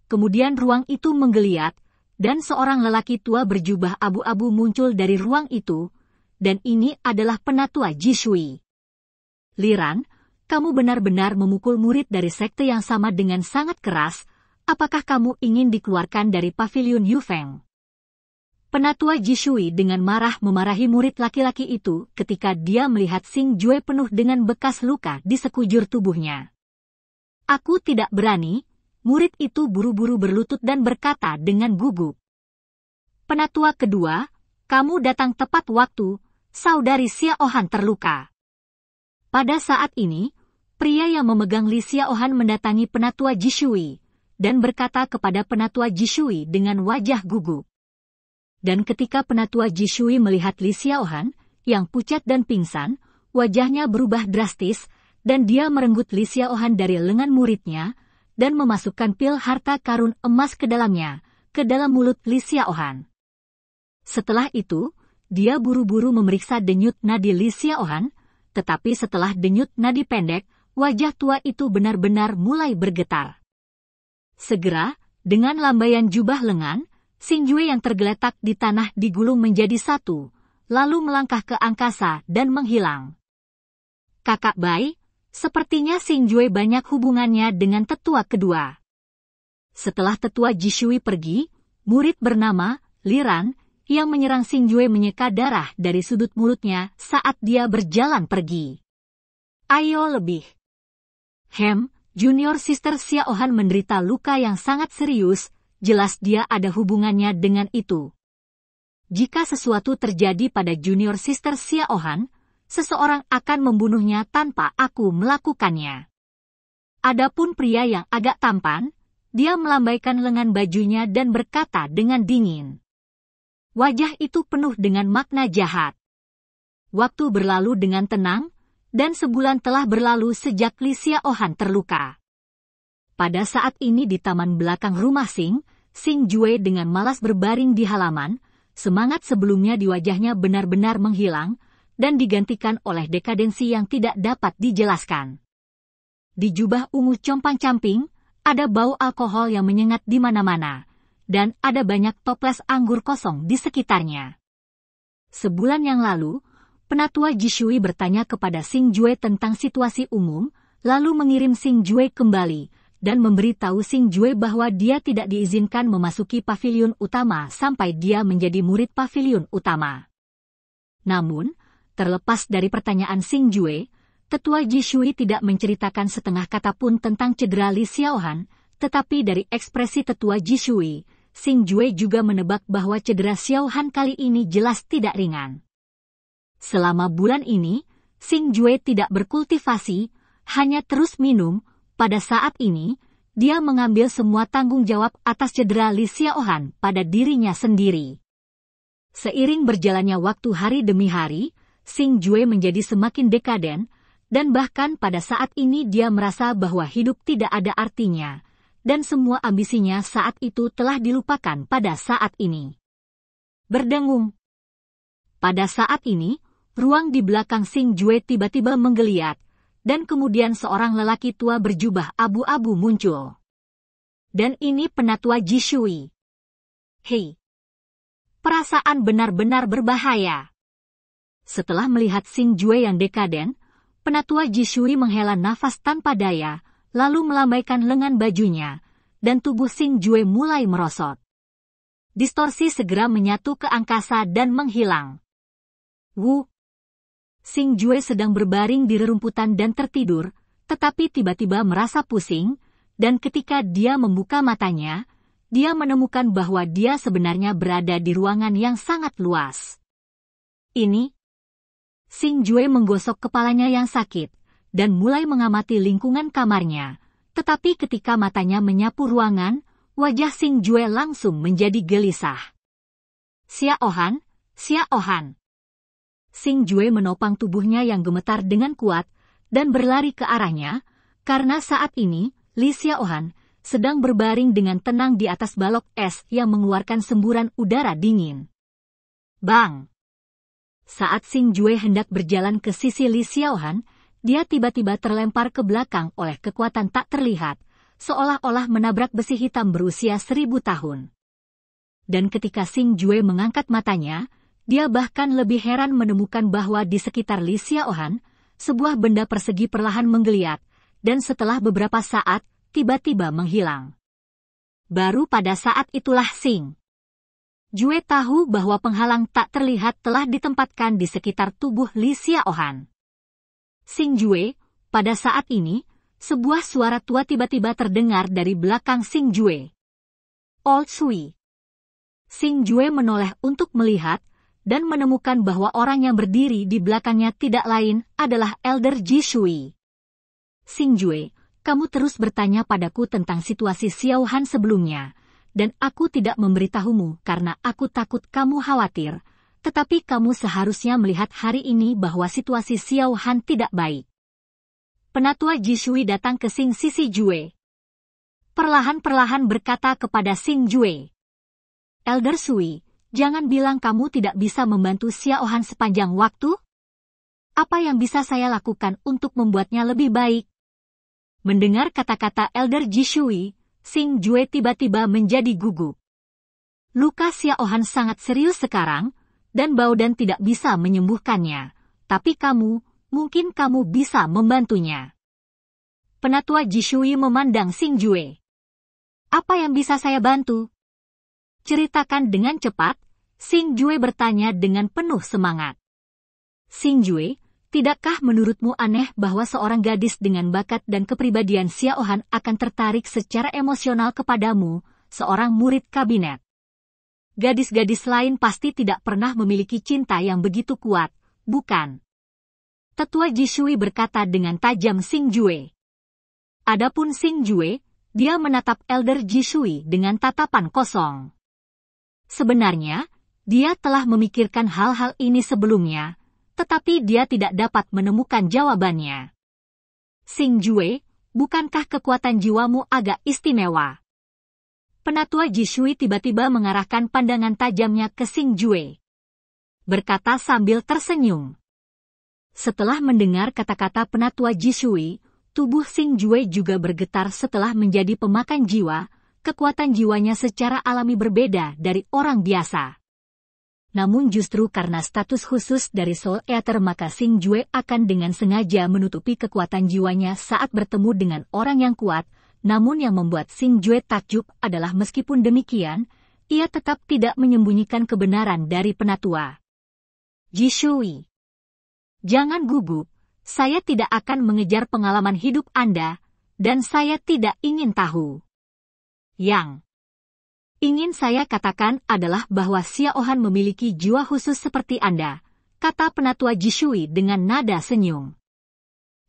Kemudian ruang itu menggeliat, dan seorang lelaki tua berjubah abu-abu muncul dari ruang itu, dan ini adalah penatua Jishui. Liran, kamu benar-benar memukul murid dari sekte yang sama dengan sangat keras, apakah kamu ingin dikeluarkan dari pavilion Yufeng? Penatua Jishui dengan marah memarahi murid laki-laki itu ketika dia melihat Sing Jue penuh dengan bekas luka di sekujur tubuhnya. Aku tidak berani, murid itu buru-buru berlutut dan berkata dengan gugup. Penatua kedua, kamu datang tepat waktu, saudari Siaohan terluka. Pada saat ini, pria yang memegang Li Siaohan mendatangi penatua Jishui dan berkata kepada penatua Jishui dengan wajah gugup. Dan ketika penatua Jishui melihat Li Xiaohan, yang pucat dan pingsan, wajahnya berubah drastis, dan dia merenggut Li Xiaohan dari lengan muridnya, dan memasukkan pil harta karun emas ke dalamnya, ke dalam mulut Li Xiaohan. Setelah itu, dia buru-buru memeriksa denyut nadi Li Xiaohan, tetapi setelah denyut nadi pendek, wajah tua itu benar-benar mulai bergetar. Segera, dengan lambaian jubah lengan, Jue yang tergeletak di tanah digulung menjadi satu, lalu melangkah ke angkasa dan menghilang. Kakak Bai, Sepertinya Sing Jue banyak hubungannya dengan tetua kedua. Setelah tetua Jishui pergi, murid bernama Liran yang menyerang Sing Jue menyeka darah dari sudut mulutnya saat dia berjalan pergi. Ayo lebih. Hem, junior sister Xiaohan menderita luka yang sangat serius, jelas dia ada hubungannya dengan itu. Jika sesuatu terjadi pada junior sister Xiaohan, seseorang akan membunuhnya tanpa aku melakukannya. Adapun pria yang agak tampan, dia melambaikan lengan bajunya dan berkata dengan dingin. Wajah itu penuh dengan makna jahat. Waktu berlalu dengan tenang, dan sebulan telah berlalu sejak Lisia Ohan terluka. Pada saat ini di taman belakang rumah Sing, Sing Jue dengan malas berbaring di halaman, semangat sebelumnya di wajahnya benar-benar menghilang, dan digantikan oleh dekadensi yang tidak dapat dijelaskan. Di jubah ungu compang-camping, ada bau alkohol yang menyengat di mana-mana, dan ada banyak toples anggur kosong di sekitarnya. Sebulan yang lalu, penatua Jishui bertanya kepada Sing Jue tentang situasi umum, lalu mengirim Sing Jue kembali, dan memberitahu Sing Jue bahwa dia tidak diizinkan memasuki pavilion utama sampai dia menjadi murid pavilion utama. Namun, Terlepas dari pertanyaan Sing Jue, Tetua Ji Shui tidak menceritakan setengah kata pun tentang cedera Li Xiaohan, tetapi dari ekspresi Tetua Ji Shui, Sing Jue juga menebak bahwa cedera Xiaohan kali ini jelas tidak ringan. Selama bulan ini, Sing Jue tidak berkultivasi, hanya terus minum. Pada saat ini, dia mengambil semua tanggung jawab atas cedera Li Xiaohan pada dirinya sendiri. Seiring berjalannya waktu hari demi hari, Sing Jue menjadi semakin dekaden, dan bahkan pada saat ini dia merasa bahwa hidup tidak ada artinya, dan semua ambisinya saat itu telah dilupakan pada saat ini. Berdengung. Pada saat ini, ruang di belakang Sing Jue tiba-tiba menggeliat, dan kemudian seorang lelaki tua berjubah abu-abu muncul. Dan ini penatua Jishui. Hei! Perasaan benar-benar berbahaya. Setelah melihat Sing Jue yang dekaden, penatua Jishui menghela nafas tanpa daya, lalu melambaikan lengan bajunya, dan tubuh Sing Jue mulai merosot. Distorsi segera menyatu ke angkasa dan menghilang. Wu! Sing Jue sedang berbaring di rerumputan dan tertidur, tetapi tiba-tiba merasa pusing, dan ketika dia membuka matanya, dia menemukan bahwa dia sebenarnya berada di ruangan yang sangat luas. Ini Sing Jue menggosok kepalanya yang sakit dan mulai mengamati lingkungan kamarnya. Tetapi ketika matanya menyapu ruangan, wajah Sing Jue langsung menjadi gelisah. Ohan, Xiaohan, Ohan. Sing Jue menopang tubuhnya yang gemetar dengan kuat dan berlari ke arahnya, karena saat ini, Li Ohan sedang berbaring dengan tenang di atas balok es yang mengeluarkan semburan udara dingin. Bang! Saat Sing Jue hendak berjalan ke sisi Li Xiaohan, dia tiba-tiba terlempar ke belakang oleh kekuatan tak terlihat, seolah-olah menabrak besi hitam berusia seribu tahun. Dan ketika Sing Jue mengangkat matanya, dia bahkan lebih heran menemukan bahwa di sekitar Li Xiaohan, sebuah benda persegi perlahan menggeliat, dan setelah beberapa saat, tiba-tiba menghilang. Baru pada saat itulah Sing Jue tahu bahwa penghalang tak terlihat telah ditempatkan di sekitar tubuh Li Ohan. Sing Jue, pada saat ini, sebuah suara tua tiba-tiba terdengar dari belakang Sing Jue. Old Sui. Sing Jue menoleh untuk melihat dan menemukan bahwa orang yang berdiri di belakangnya tidak lain adalah Elder Ji Shui. Sing Jue, kamu terus bertanya padaku tentang situasi Xiaohan sebelumnya dan aku tidak memberitahumu karena aku takut kamu khawatir, tetapi kamu seharusnya melihat hari ini bahwa situasi Xiao Han tidak baik. Penatua Jishui datang ke Sing Sisi Jue. Perlahan-perlahan berkata kepada Sing Jue. Elder Sui, jangan bilang kamu tidak bisa membantu Xiao Han sepanjang waktu. Apa yang bisa saya lakukan untuk membuatnya lebih baik? Mendengar kata-kata Elder Jishui, Sing Jue tiba-tiba menjadi gugup. Luka Xiaohan sangat serius sekarang, dan Dan tidak bisa menyembuhkannya. Tapi kamu, mungkin kamu bisa membantunya. Penatua Jishui memandang Sing Jue. Apa yang bisa saya bantu? Ceritakan dengan cepat, Sing Jue bertanya dengan penuh semangat. Sing Jue, Tidakkah menurutmu aneh bahwa seorang gadis dengan bakat dan kepribadian Xiaohan akan tertarik secara emosional kepadamu, seorang murid kabinet? Gadis-gadis lain pasti tidak pernah memiliki cinta yang begitu kuat, bukan? Tetua Jishui berkata dengan tajam Sing Jue. Adapun Sing Jue, dia menatap Elder Jishui dengan tatapan kosong. Sebenarnya, dia telah memikirkan hal-hal ini sebelumnya, tetapi dia tidak dapat menemukan jawabannya. Sing Jue, bukankah kekuatan jiwamu agak istimewa? Penatua Jishui tiba-tiba mengarahkan pandangan tajamnya ke Sing Jue. Berkata sambil tersenyum. Setelah mendengar kata-kata penatua Jishui, tubuh Sing Jue juga bergetar setelah menjadi pemakan jiwa, kekuatan jiwanya secara alami berbeda dari orang biasa namun justru karena status khusus dari Soul Eater maka Sing Jue akan dengan sengaja menutupi kekuatan jiwanya saat bertemu dengan orang yang kuat, namun yang membuat Sing Jue takjub adalah meskipun demikian, ia tetap tidak menyembunyikan kebenaran dari penatua. Ji Shui. Jangan gugup, saya tidak akan mengejar pengalaman hidup Anda, dan saya tidak ingin tahu. Yang ingin saya katakan adalah bahwa Siaohan memiliki jiwa khusus seperti Anda, kata penatua Jishui dengan nada senyum.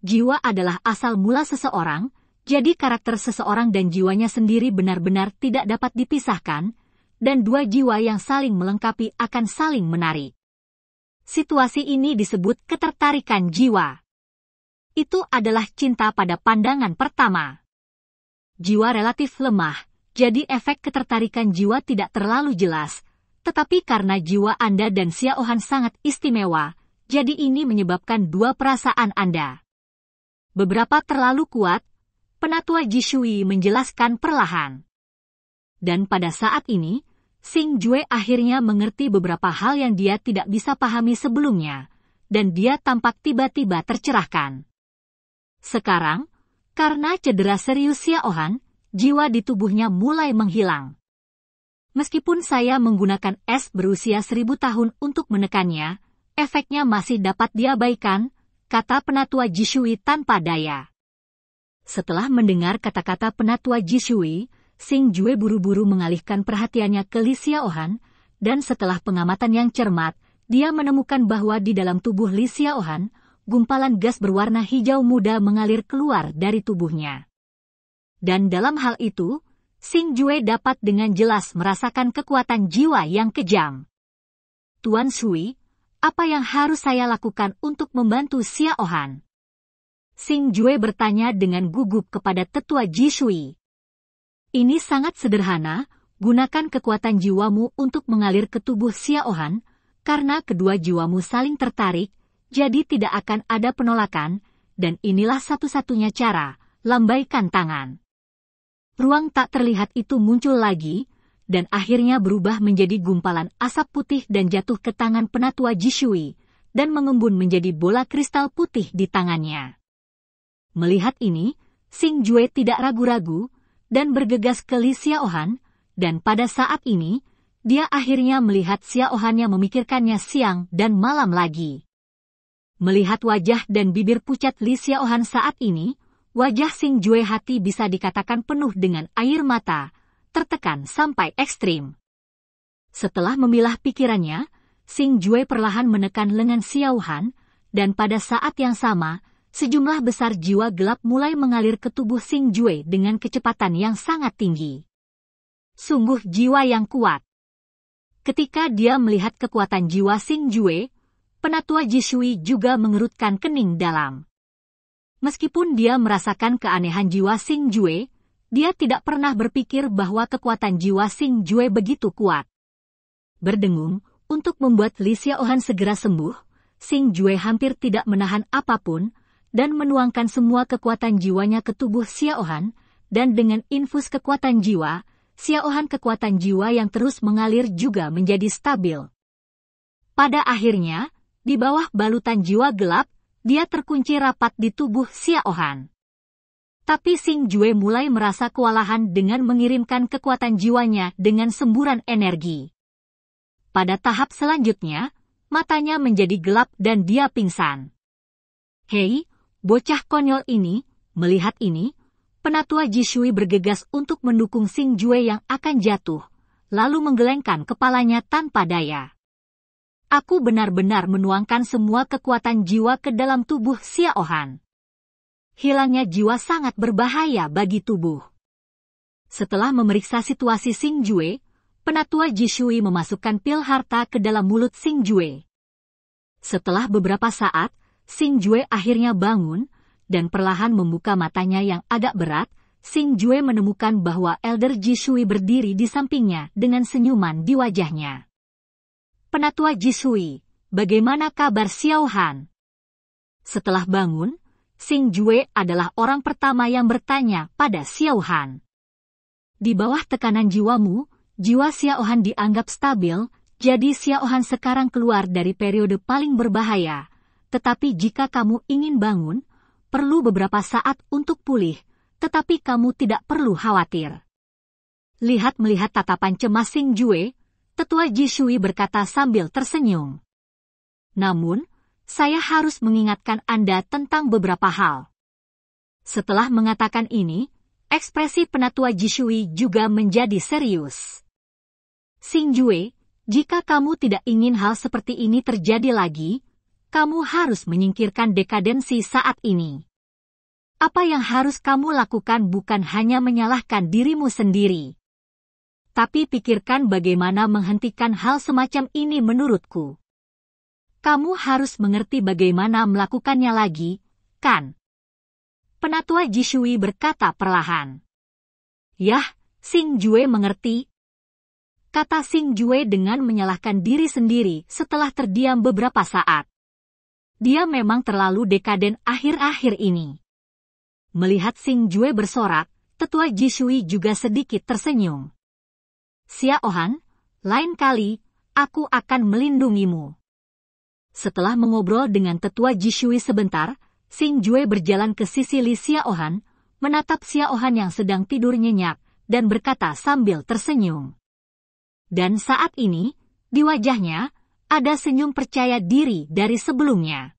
Jiwa adalah asal mula seseorang, jadi karakter seseorang dan jiwanya sendiri benar-benar tidak dapat dipisahkan, dan dua jiwa yang saling melengkapi akan saling menarik. Situasi ini disebut ketertarikan jiwa. Itu adalah cinta pada pandangan pertama. Jiwa relatif lemah, jadi efek ketertarikan jiwa tidak terlalu jelas, tetapi karena jiwa Anda dan Xiaohan sangat istimewa, jadi ini menyebabkan dua perasaan Anda. Beberapa terlalu kuat, penatua Jishui menjelaskan perlahan. Dan pada saat ini, Sing Jue akhirnya mengerti beberapa hal yang dia tidak bisa pahami sebelumnya, dan dia tampak tiba-tiba tercerahkan. Sekarang, karena cedera serius Xiaohan, jiwa di tubuhnya mulai menghilang. Meskipun saya menggunakan es berusia seribu tahun untuk menekannya, efeknya masih dapat diabaikan, kata penatua Jishui tanpa daya. Setelah mendengar kata-kata penatua Jishui, Sing Jue buru-buru mengalihkan perhatiannya ke Li Xiaohan, dan setelah pengamatan yang cermat, dia menemukan bahwa di dalam tubuh Li Xiaohan, gumpalan gas berwarna hijau muda mengalir keluar dari tubuhnya dan dalam hal itu, Sing Jue dapat dengan jelas merasakan kekuatan jiwa yang kejam. Tuan Sui, apa yang harus saya lakukan untuk membantu Ohan? Sing Jue bertanya dengan gugup kepada tetua Ji Sui. Ini sangat sederhana, gunakan kekuatan jiwamu untuk mengalir ke tubuh Ohan, karena kedua jiwamu saling tertarik, jadi tidak akan ada penolakan, dan inilah satu-satunya cara, lambaikan tangan ruang tak terlihat itu muncul lagi, dan akhirnya berubah menjadi gumpalan asap putih dan jatuh ke tangan penatua Jishui, dan mengembun menjadi bola kristal putih di tangannya. Melihat ini, Sing Jue tidak ragu-ragu, dan bergegas ke Li Xiaohan, dan pada saat ini, dia akhirnya melihat Xiaohannya yang memikirkannya siang dan malam lagi. Melihat wajah dan bibir pucat Li Xiaohan saat ini, Wajah Sing Jue Hati bisa dikatakan penuh dengan air mata, tertekan sampai ekstrim. Setelah memilah pikirannya, Sing Jue perlahan menekan lengan Xiao Han, dan pada saat yang sama, sejumlah besar jiwa gelap mulai mengalir ke tubuh Sing Jue dengan kecepatan yang sangat tinggi. Sungguh jiwa yang kuat. Ketika dia melihat kekuatan jiwa Sing Jue, penatua Jisui juga mengerutkan kening dalam. Meskipun dia merasakan keanehan jiwa Sing Jue, dia tidak pernah berpikir bahwa kekuatan jiwa Sing Jue begitu kuat. Berdengung, untuk membuat Li Xiaohan segera sembuh, Sing Jue hampir tidak menahan apapun dan menuangkan semua kekuatan jiwanya ke tubuh Xiaohan, dan dengan infus kekuatan jiwa, Xiaohan kekuatan jiwa yang terus mengalir juga menjadi stabil. Pada akhirnya, di bawah balutan jiwa gelap, dia terkunci rapat di tubuh Xiaohan. Tapi Sing Jue mulai merasa kewalahan dengan mengirimkan kekuatan jiwanya dengan semburan energi. Pada tahap selanjutnya, matanya menjadi gelap dan dia pingsan. Hei, bocah konyol ini, melihat ini, penatua Jishui bergegas untuk mendukung Sing Jue yang akan jatuh, lalu menggelengkan kepalanya tanpa daya aku benar-benar menuangkan semua kekuatan jiwa ke dalam tubuh Xiaohan. Hilangnya jiwa sangat berbahaya bagi tubuh. Setelah memeriksa situasi Sing Jue, penatua Jishui memasukkan pil harta ke dalam mulut Sing Jue. Setelah beberapa saat, Sing Jue akhirnya bangun, dan perlahan membuka matanya yang agak berat, Sing Jue menemukan bahwa Elder Jishui berdiri di sampingnya dengan senyuman di wajahnya. Penatua Jisui, bagaimana kabar Xiao Han? Setelah bangun, Sing Jue adalah orang pertama yang bertanya pada Xiao Han. Di bawah tekanan jiwamu, jiwa Xiao Han dianggap stabil, jadi Xiao Han sekarang keluar dari periode paling berbahaya. Tetapi jika kamu ingin bangun, perlu beberapa saat untuk pulih, tetapi kamu tidak perlu khawatir. Lihat melihat tatapan cemas Sing Jue, tetua Jishui berkata sambil tersenyum. Namun, saya harus mengingatkan Anda tentang beberapa hal. Setelah mengatakan ini, ekspresi penatua Jishui juga menjadi serius. Sing Jue, jika kamu tidak ingin hal seperti ini terjadi lagi, kamu harus menyingkirkan dekadensi saat ini. Apa yang harus kamu lakukan bukan hanya menyalahkan dirimu sendiri tapi pikirkan bagaimana menghentikan hal semacam ini menurutku. Kamu harus mengerti bagaimana melakukannya lagi, kan? Penatua Jishui berkata perlahan. Yah, Sing Jue mengerti. Kata Sing Jue dengan menyalahkan diri sendiri setelah terdiam beberapa saat. Dia memang terlalu dekaden akhir-akhir ini. Melihat Sing Jue bersorak, tetua Jishui juga sedikit tersenyum. Ohan, lain kali, aku akan melindungimu. Setelah mengobrol dengan tetua Jishui sebentar, Sing Jue berjalan ke sisi Li Ohan, menatap Ohan yang sedang tidur nyenyak, dan berkata sambil tersenyum. Dan saat ini, di wajahnya, ada senyum percaya diri dari sebelumnya.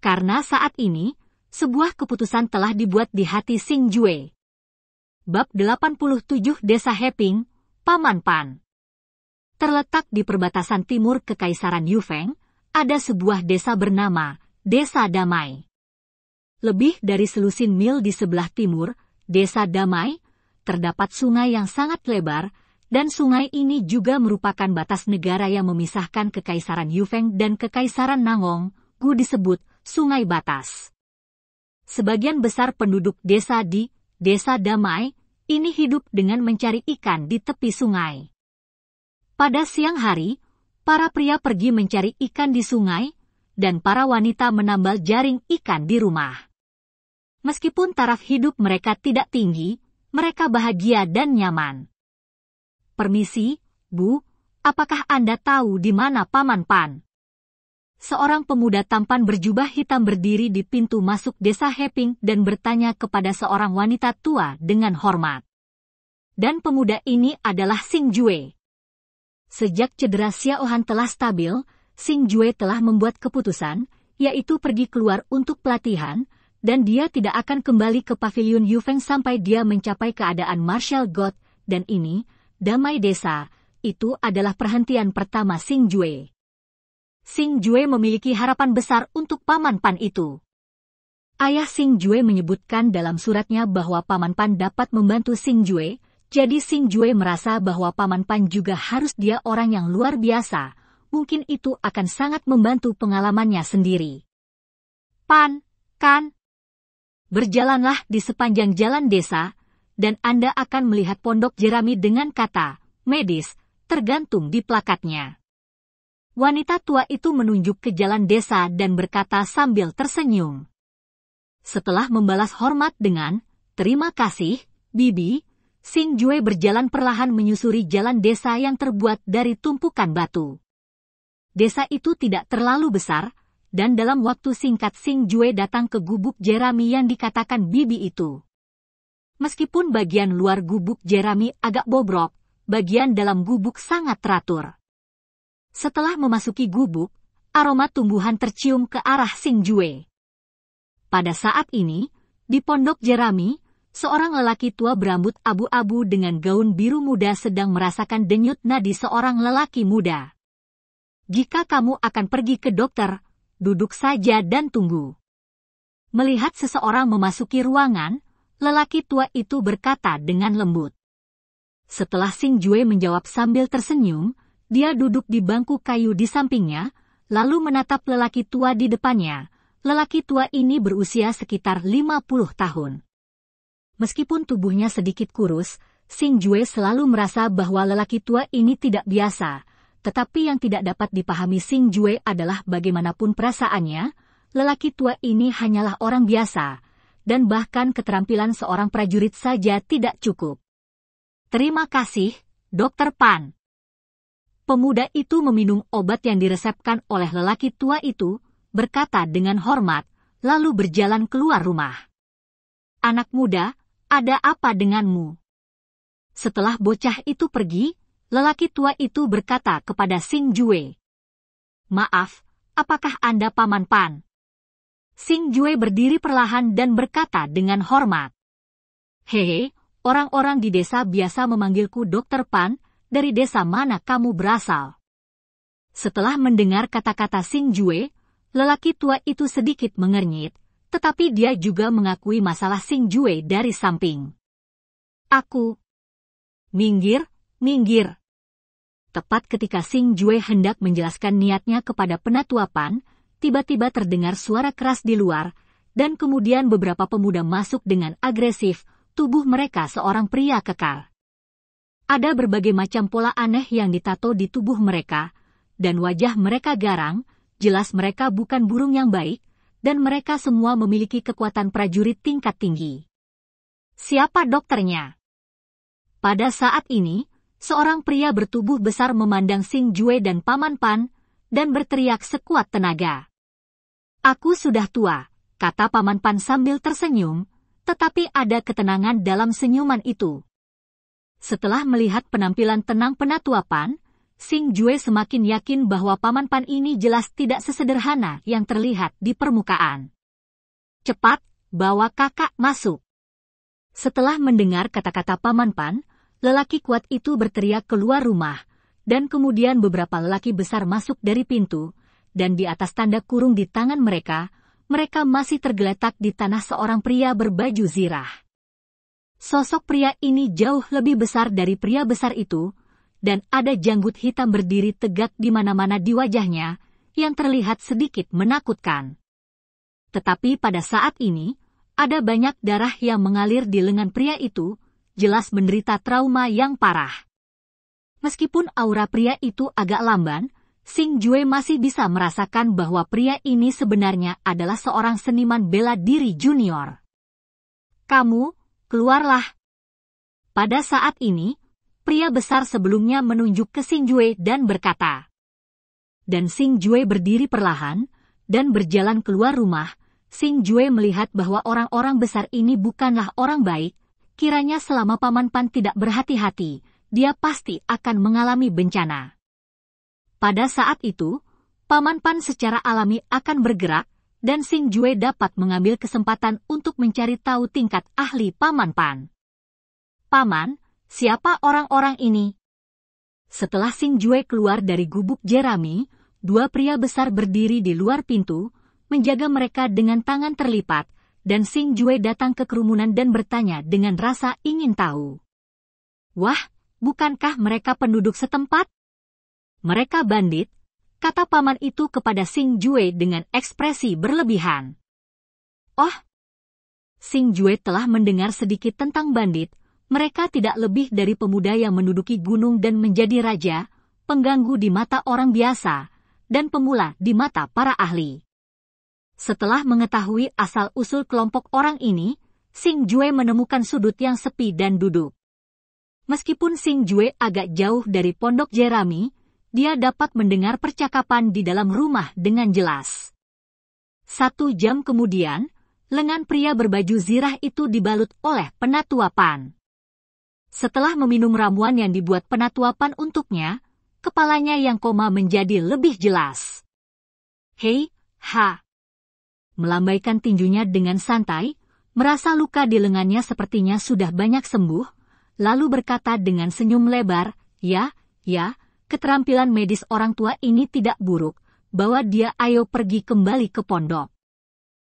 Karena saat ini, sebuah keputusan telah dibuat di hati Sing Jue. Bab 87 Desa Heping, Paman Pan. Terletak di perbatasan timur Kekaisaran Yufeng, ada sebuah desa bernama Desa Damai. Lebih dari selusin mil di sebelah timur, Desa Damai, terdapat sungai yang sangat lebar, dan sungai ini juga merupakan batas negara yang memisahkan Kekaisaran Yufeng dan Kekaisaran Nangong, Gu disebut Sungai Batas. Sebagian besar penduduk desa di Desa Damai ini hidup dengan mencari ikan di tepi sungai. Pada siang hari, para pria pergi mencari ikan di sungai, dan para wanita menambal jaring ikan di rumah. Meskipun taraf hidup mereka tidak tinggi, mereka bahagia dan nyaman. Permisi, Bu, apakah Anda tahu di mana Paman Pan? seorang pemuda tampan berjubah hitam berdiri di pintu masuk desa Heping dan bertanya kepada seorang wanita tua dengan hormat. Dan pemuda ini adalah Sing Jue. Sejak cedera Xiaohan telah stabil, Sing Jue telah membuat keputusan, yaitu pergi keluar untuk pelatihan, dan dia tidak akan kembali ke pavilion Yufeng sampai dia mencapai keadaan Marshall God, dan ini, damai desa, itu adalah perhentian pertama Sing Jue. Sing Jue memiliki harapan besar untuk Paman Pan itu. Ayah Sing Jue menyebutkan dalam suratnya bahwa Paman Pan dapat membantu Sing Jue, jadi Sing Jue merasa bahwa Paman Pan juga harus dia orang yang luar biasa, mungkin itu akan sangat membantu pengalamannya sendiri. Pan, kan? Berjalanlah di sepanjang jalan desa, dan Anda akan melihat pondok jerami dengan kata, medis, tergantung di plakatnya. Wanita tua itu menunjuk ke jalan desa dan berkata sambil tersenyum. Setelah membalas hormat dengan, terima kasih, Bibi, Sing Jue berjalan perlahan menyusuri jalan desa yang terbuat dari tumpukan batu. Desa itu tidak terlalu besar, dan dalam waktu singkat Sing Jue datang ke gubuk Jerami yang dikatakan Bibi itu. Meskipun bagian luar gubuk Jerami agak bobrok, bagian dalam gubuk sangat teratur. Setelah memasuki gubuk, aroma tumbuhan tercium ke arah Sing Jue. Pada saat ini, di pondok Jerami, seorang lelaki tua berambut abu-abu dengan gaun biru muda sedang merasakan denyut nadi seorang lelaki muda. Jika kamu akan pergi ke dokter, duduk saja dan tunggu. Melihat seseorang memasuki ruangan, lelaki tua itu berkata dengan lembut. Setelah Sing Jue menjawab sambil tersenyum, dia duduk di bangku kayu di sampingnya, lalu menatap lelaki tua di depannya. Lelaki tua ini berusia sekitar 50 tahun. Meskipun tubuhnya sedikit kurus, Sing Jue selalu merasa bahwa lelaki tua ini tidak biasa, tetapi yang tidak dapat dipahami Sing Jue adalah bagaimanapun perasaannya, lelaki tua ini hanyalah orang biasa, dan bahkan keterampilan seorang prajurit saja tidak cukup. Terima kasih, Dr. Pan pemuda itu meminum obat yang diresepkan oleh lelaki tua itu, berkata dengan hormat, lalu berjalan keluar rumah. Anak muda, ada apa denganmu? Setelah bocah itu pergi, lelaki tua itu berkata kepada Sing Jue, Maaf, apakah Anda Paman Pan? Sing Jue berdiri perlahan dan berkata dengan hormat, Hehe, orang-orang di desa biasa memanggilku Dokter Pan, dari desa mana kamu berasal. Setelah mendengar kata-kata Sing Jue, lelaki tua itu sedikit mengernyit, tetapi dia juga mengakui masalah Sing Jue dari samping. Aku. Minggir, minggir. Tepat ketika Sing Jue hendak menjelaskan niatnya kepada penatuapan, tiba-tiba terdengar suara keras di luar, dan kemudian beberapa pemuda masuk dengan agresif, tubuh mereka seorang pria kekal. Ada berbagai macam pola aneh yang ditato di tubuh mereka, dan wajah mereka garang, jelas mereka bukan burung yang baik, dan mereka semua memiliki kekuatan prajurit tingkat tinggi. Siapa dokternya? Pada saat ini, seorang pria bertubuh besar memandang Sing Jue dan Paman Pan, dan berteriak sekuat tenaga. Aku sudah tua, kata Paman Pan sambil tersenyum, tetapi ada ketenangan dalam senyuman itu. Setelah melihat penampilan tenang penatua Pan, Sing Jue semakin yakin bahwa Paman Pan ini jelas tidak sesederhana yang terlihat di permukaan. Cepat, bawa kakak masuk. Setelah mendengar kata-kata Paman Pan, lelaki kuat itu berteriak keluar rumah, dan kemudian beberapa lelaki besar masuk dari pintu, dan di atas tanda kurung di tangan mereka, mereka masih tergeletak di tanah seorang pria berbaju zirah. Sosok pria ini jauh lebih besar dari pria besar itu, dan ada janggut hitam berdiri tegak di mana-mana di wajahnya, yang terlihat sedikit menakutkan. Tetapi pada saat ini, ada banyak darah yang mengalir di lengan pria itu, jelas menderita trauma yang parah. Meskipun aura pria itu agak lamban, Sing Jue masih bisa merasakan bahwa pria ini sebenarnya adalah seorang seniman bela diri junior. Kamu, keluarlah. Pada saat ini, pria besar sebelumnya menunjuk ke Sing Jue dan berkata. Dan Sing Jue berdiri perlahan, dan berjalan keluar rumah, Sing Jue melihat bahwa orang-orang besar ini bukanlah orang baik, kiranya selama Paman Pan tidak berhati-hati, dia pasti akan mengalami bencana. Pada saat itu, Paman Pan secara alami akan bergerak, dan Sing Jue dapat mengambil kesempatan untuk mencari tahu tingkat ahli Paman Pan. Paman, siapa orang-orang ini? Setelah Sing Jue keluar dari gubuk Jerami, dua pria besar berdiri di luar pintu, menjaga mereka dengan tangan terlipat, dan Sing Jue datang ke kerumunan dan bertanya dengan rasa ingin tahu. Wah, bukankah mereka penduduk setempat? Mereka bandit, kata paman itu kepada Sing Jue dengan ekspresi berlebihan. Oh, Sing Jue telah mendengar sedikit tentang bandit, mereka tidak lebih dari pemuda yang menduduki gunung dan menjadi raja, pengganggu di mata orang biasa, dan pemula di mata para ahli. Setelah mengetahui asal-usul kelompok orang ini, Sing Jue menemukan sudut yang sepi dan duduk. Meskipun Sing Jue agak jauh dari pondok Jerami, dia dapat mendengar percakapan di dalam rumah dengan jelas. Satu jam kemudian, lengan pria berbaju zirah itu dibalut oleh penatua Pan. Setelah meminum ramuan yang dibuat penatua Pan untuknya, kepalanya yang koma menjadi lebih jelas. Hei, ha! Melambaikan tinjunya dengan santai, merasa luka di lengannya sepertinya sudah banyak sembuh, lalu berkata dengan senyum lebar, ya, ya, keterampilan medis orang tua ini tidak buruk, Bawa dia ayo pergi kembali ke pondok.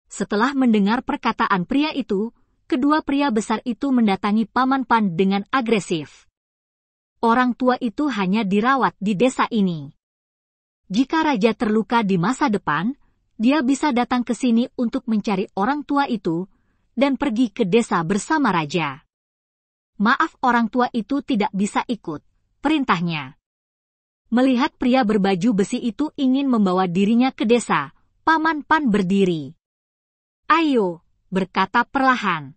Setelah mendengar perkataan pria itu, kedua pria besar itu mendatangi Paman Pan dengan agresif. Orang tua itu hanya dirawat di desa ini. Jika raja terluka di masa depan, dia bisa datang ke sini untuk mencari orang tua itu dan pergi ke desa bersama raja. Maaf orang tua itu tidak bisa ikut perintahnya. Melihat pria berbaju besi itu ingin membawa dirinya ke desa, Paman Pan berdiri. Ayo, berkata perlahan.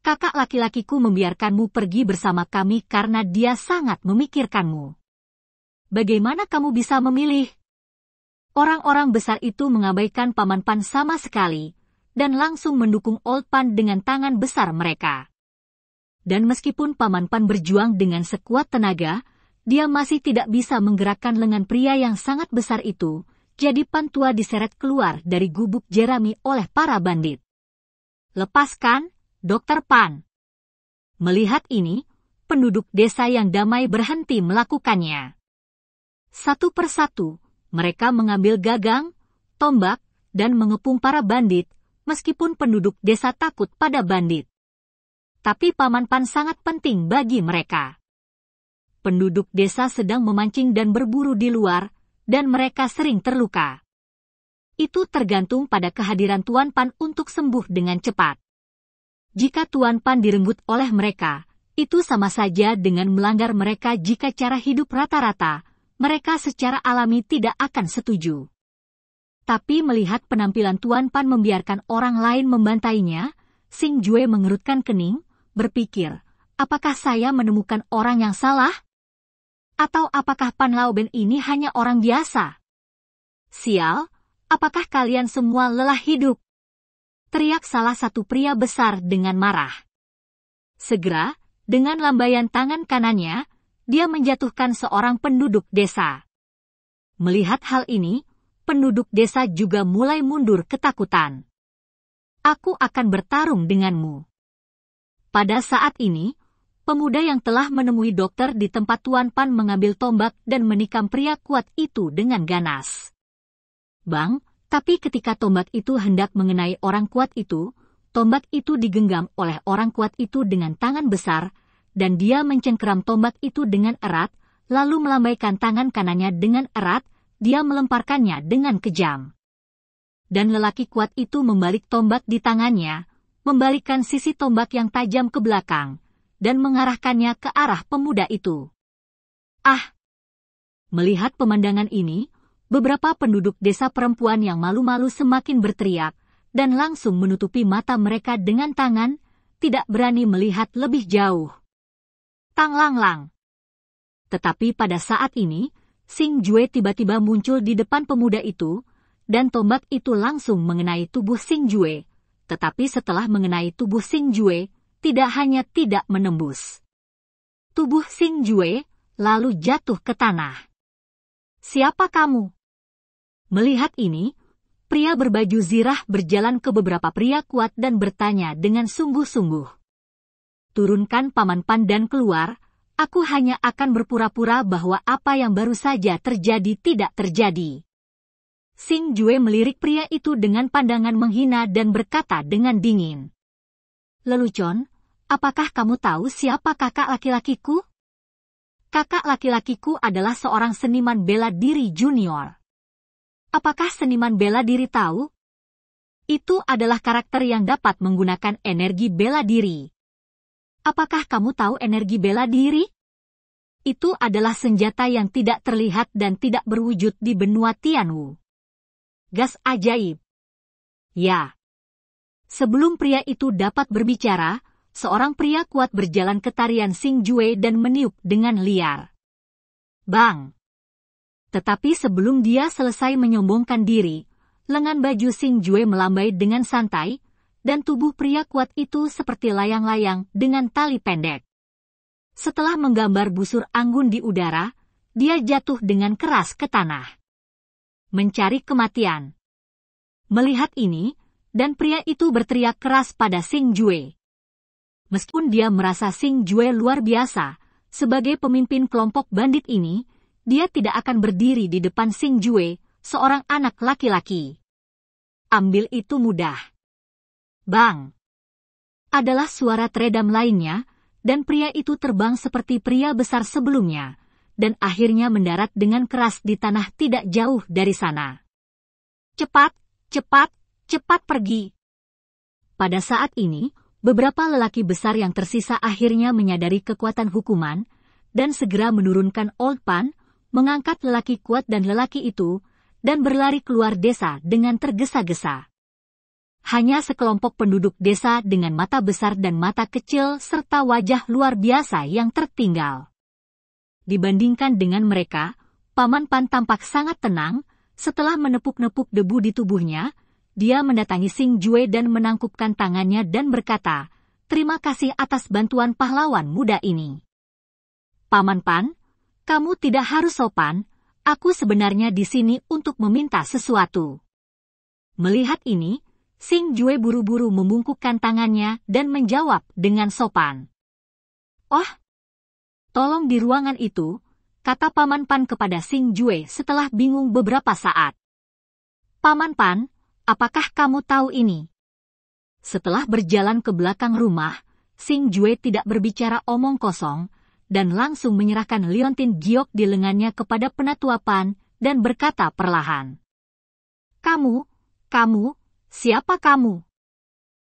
Kakak laki-lakiku membiarkanmu pergi bersama kami karena dia sangat memikirkanmu. Bagaimana kamu bisa memilih? Orang-orang besar itu mengabaikan Paman Pan sama sekali, dan langsung mendukung Old Pan dengan tangan besar mereka. Dan meskipun Paman Pan berjuang dengan sekuat tenaga, dia masih tidak bisa menggerakkan lengan pria yang sangat besar itu, jadi Pantua diseret keluar dari gubuk Jeremy oleh para bandit. Lepaskan, Dokter Pan. Melihat ini, penduduk desa yang damai berhenti melakukannya. Satu persatu, mereka mengambil gagang, tombak, dan mengepung para bandit, meskipun penduduk desa takut pada bandit. Tapi Paman Pan sangat penting bagi mereka penduduk desa sedang memancing dan berburu di luar, dan mereka sering terluka. Itu tergantung pada kehadiran Tuan Pan untuk sembuh dengan cepat. Jika Tuan Pan direnggut oleh mereka, itu sama saja dengan melanggar mereka jika cara hidup rata-rata, mereka secara alami tidak akan setuju. Tapi melihat penampilan Tuan Pan membiarkan orang lain membantainya, Sing Jue mengerutkan kening, berpikir, apakah saya menemukan orang yang salah? Atau apakah Pan Panlauben ini hanya orang biasa? Sial, apakah kalian semua lelah hidup? Teriak salah satu pria besar dengan marah. Segera, dengan lambaian tangan kanannya, dia menjatuhkan seorang penduduk desa. Melihat hal ini, penduduk desa juga mulai mundur ketakutan. Aku akan bertarung denganmu. Pada saat ini, pemuda yang telah menemui dokter di tempat Tuan Pan mengambil tombak dan menikam pria kuat itu dengan ganas. Bang, tapi ketika tombak itu hendak mengenai orang kuat itu, tombak itu digenggam oleh orang kuat itu dengan tangan besar, dan dia mencengkeram tombak itu dengan erat, lalu melambaikan tangan kanannya dengan erat, dia melemparkannya dengan kejam. Dan lelaki kuat itu membalik tombak di tangannya, membalikkan sisi tombak yang tajam ke belakang, dan mengarahkannya ke arah pemuda itu. Ah! Melihat pemandangan ini, beberapa penduduk desa perempuan yang malu-malu semakin berteriak dan langsung menutupi mata mereka dengan tangan, tidak berani melihat lebih jauh. Tang Lang Lang. Tetapi pada saat ini, Sing Jue tiba-tiba muncul di depan pemuda itu, dan tombak itu langsung mengenai tubuh Sing Jue. Tetapi setelah mengenai tubuh Sing Jue, tidak hanya tidak menembus. Tubuh Sing Jue lalu jatuh ke tanah. Siapa kamu? Melihat ini, pria berbaju zirah berjalan ke beberapa pria kuat dan bertanya dengan sungguh-sungguh. Turunkan Paman Pandan keluar, aku hanya akan berpura-pura bahwa apa yang baru saja terjadi tidak terjadi. Sing Jue melirik pria itu dengan pandangan menghina dan berkata dengan dingin. Lelucon, Apakah kamu tahu siapa kakak laki-lakiku? Kakak laki-lakiku adalah seorang seniman bela diri junior. Apakah seniman bela diri tahu? Itu adalah karakter yang dapat menggunakan energi bela diri. Apakah kamu tahu energi bela diri? Itu adalah senjata yang tidak terlihat dan tidak berwujud di benua Tianwu. Gas ajaib. Ya. Sebelum pria itu dapat berbicara, seorang pria kuat berjalan ke tarian Sing Jue dan meniup dengan liar. Bang! Tetapi sebelum dia selesai menyombongkan diri, lengan baju Sing Jue melambai dengan santai, dan tubuh pria kuat itu seperti layang-layang dengan tali pendek. Setelah menggambar busur anggun di udara, dia jatuh dengan keras ke tanah. Mencari kematian. Melihat ini, dan pria itu berteriak keras pada Sing Jue. Meskipun dia merasa Sing Jue luar biasa, sebagai pemimpin kelompok bandit ini, dia tidak akan berdiri di depan Sing Jue, seorang anak laki-laki. Ambil itu mudah. Bang! Adalah suara teredam lainnya, dan pria itu terbang seperti pria besar sebelumnya, dan akhirnya mendarat dengan keras di tanah tidak jauh dari sana. Cepat, cepat, cepat pergi. Pada saat ini, Beberapa lelaki besar yang tersisa akhirnya menyadari kekuatan hukuman dan segera menurunkan Old Pan, mengangkat lelaki kuat dan lelaki itu, dan berlari keluar desa dengan tergesa-gesa. Hanya sekelompok penduduk desa dengan mata besar dan mata kecil serta wajah luar biasa yang tertinggal. Dibandingkan dengan mereka, Paman Pan tampak sangat tenang setelah menepuk-nepuk debu di tubuhnya, dia mendatangi Sing Jue dan menangkupkan tangannya dan berkata, Terima kasih atas bantuan pahlawan muda ini. Paman Pan, kamu tidak harus sopan, aku sebenarnya di sini untuk meminta sesuatu. Melihat ini, Sing Jue buru-buru membungkukkan tangannya dan menjawab dengan sopan. Oh, tolong di ruangan itu, kata Paman Pan kepada Sing Jue setelah bingung beberapa saat. Paman Pan, Apakah kamu tahu ini? Setelah berjalan ke belakang rumah, Sing Jue tidak berbicara omong kosong dan langsung menyerahkan liontin giok di lengannya kepada penatua Pan dan berkata perlahan. Kamu, kamu, siapa kamu?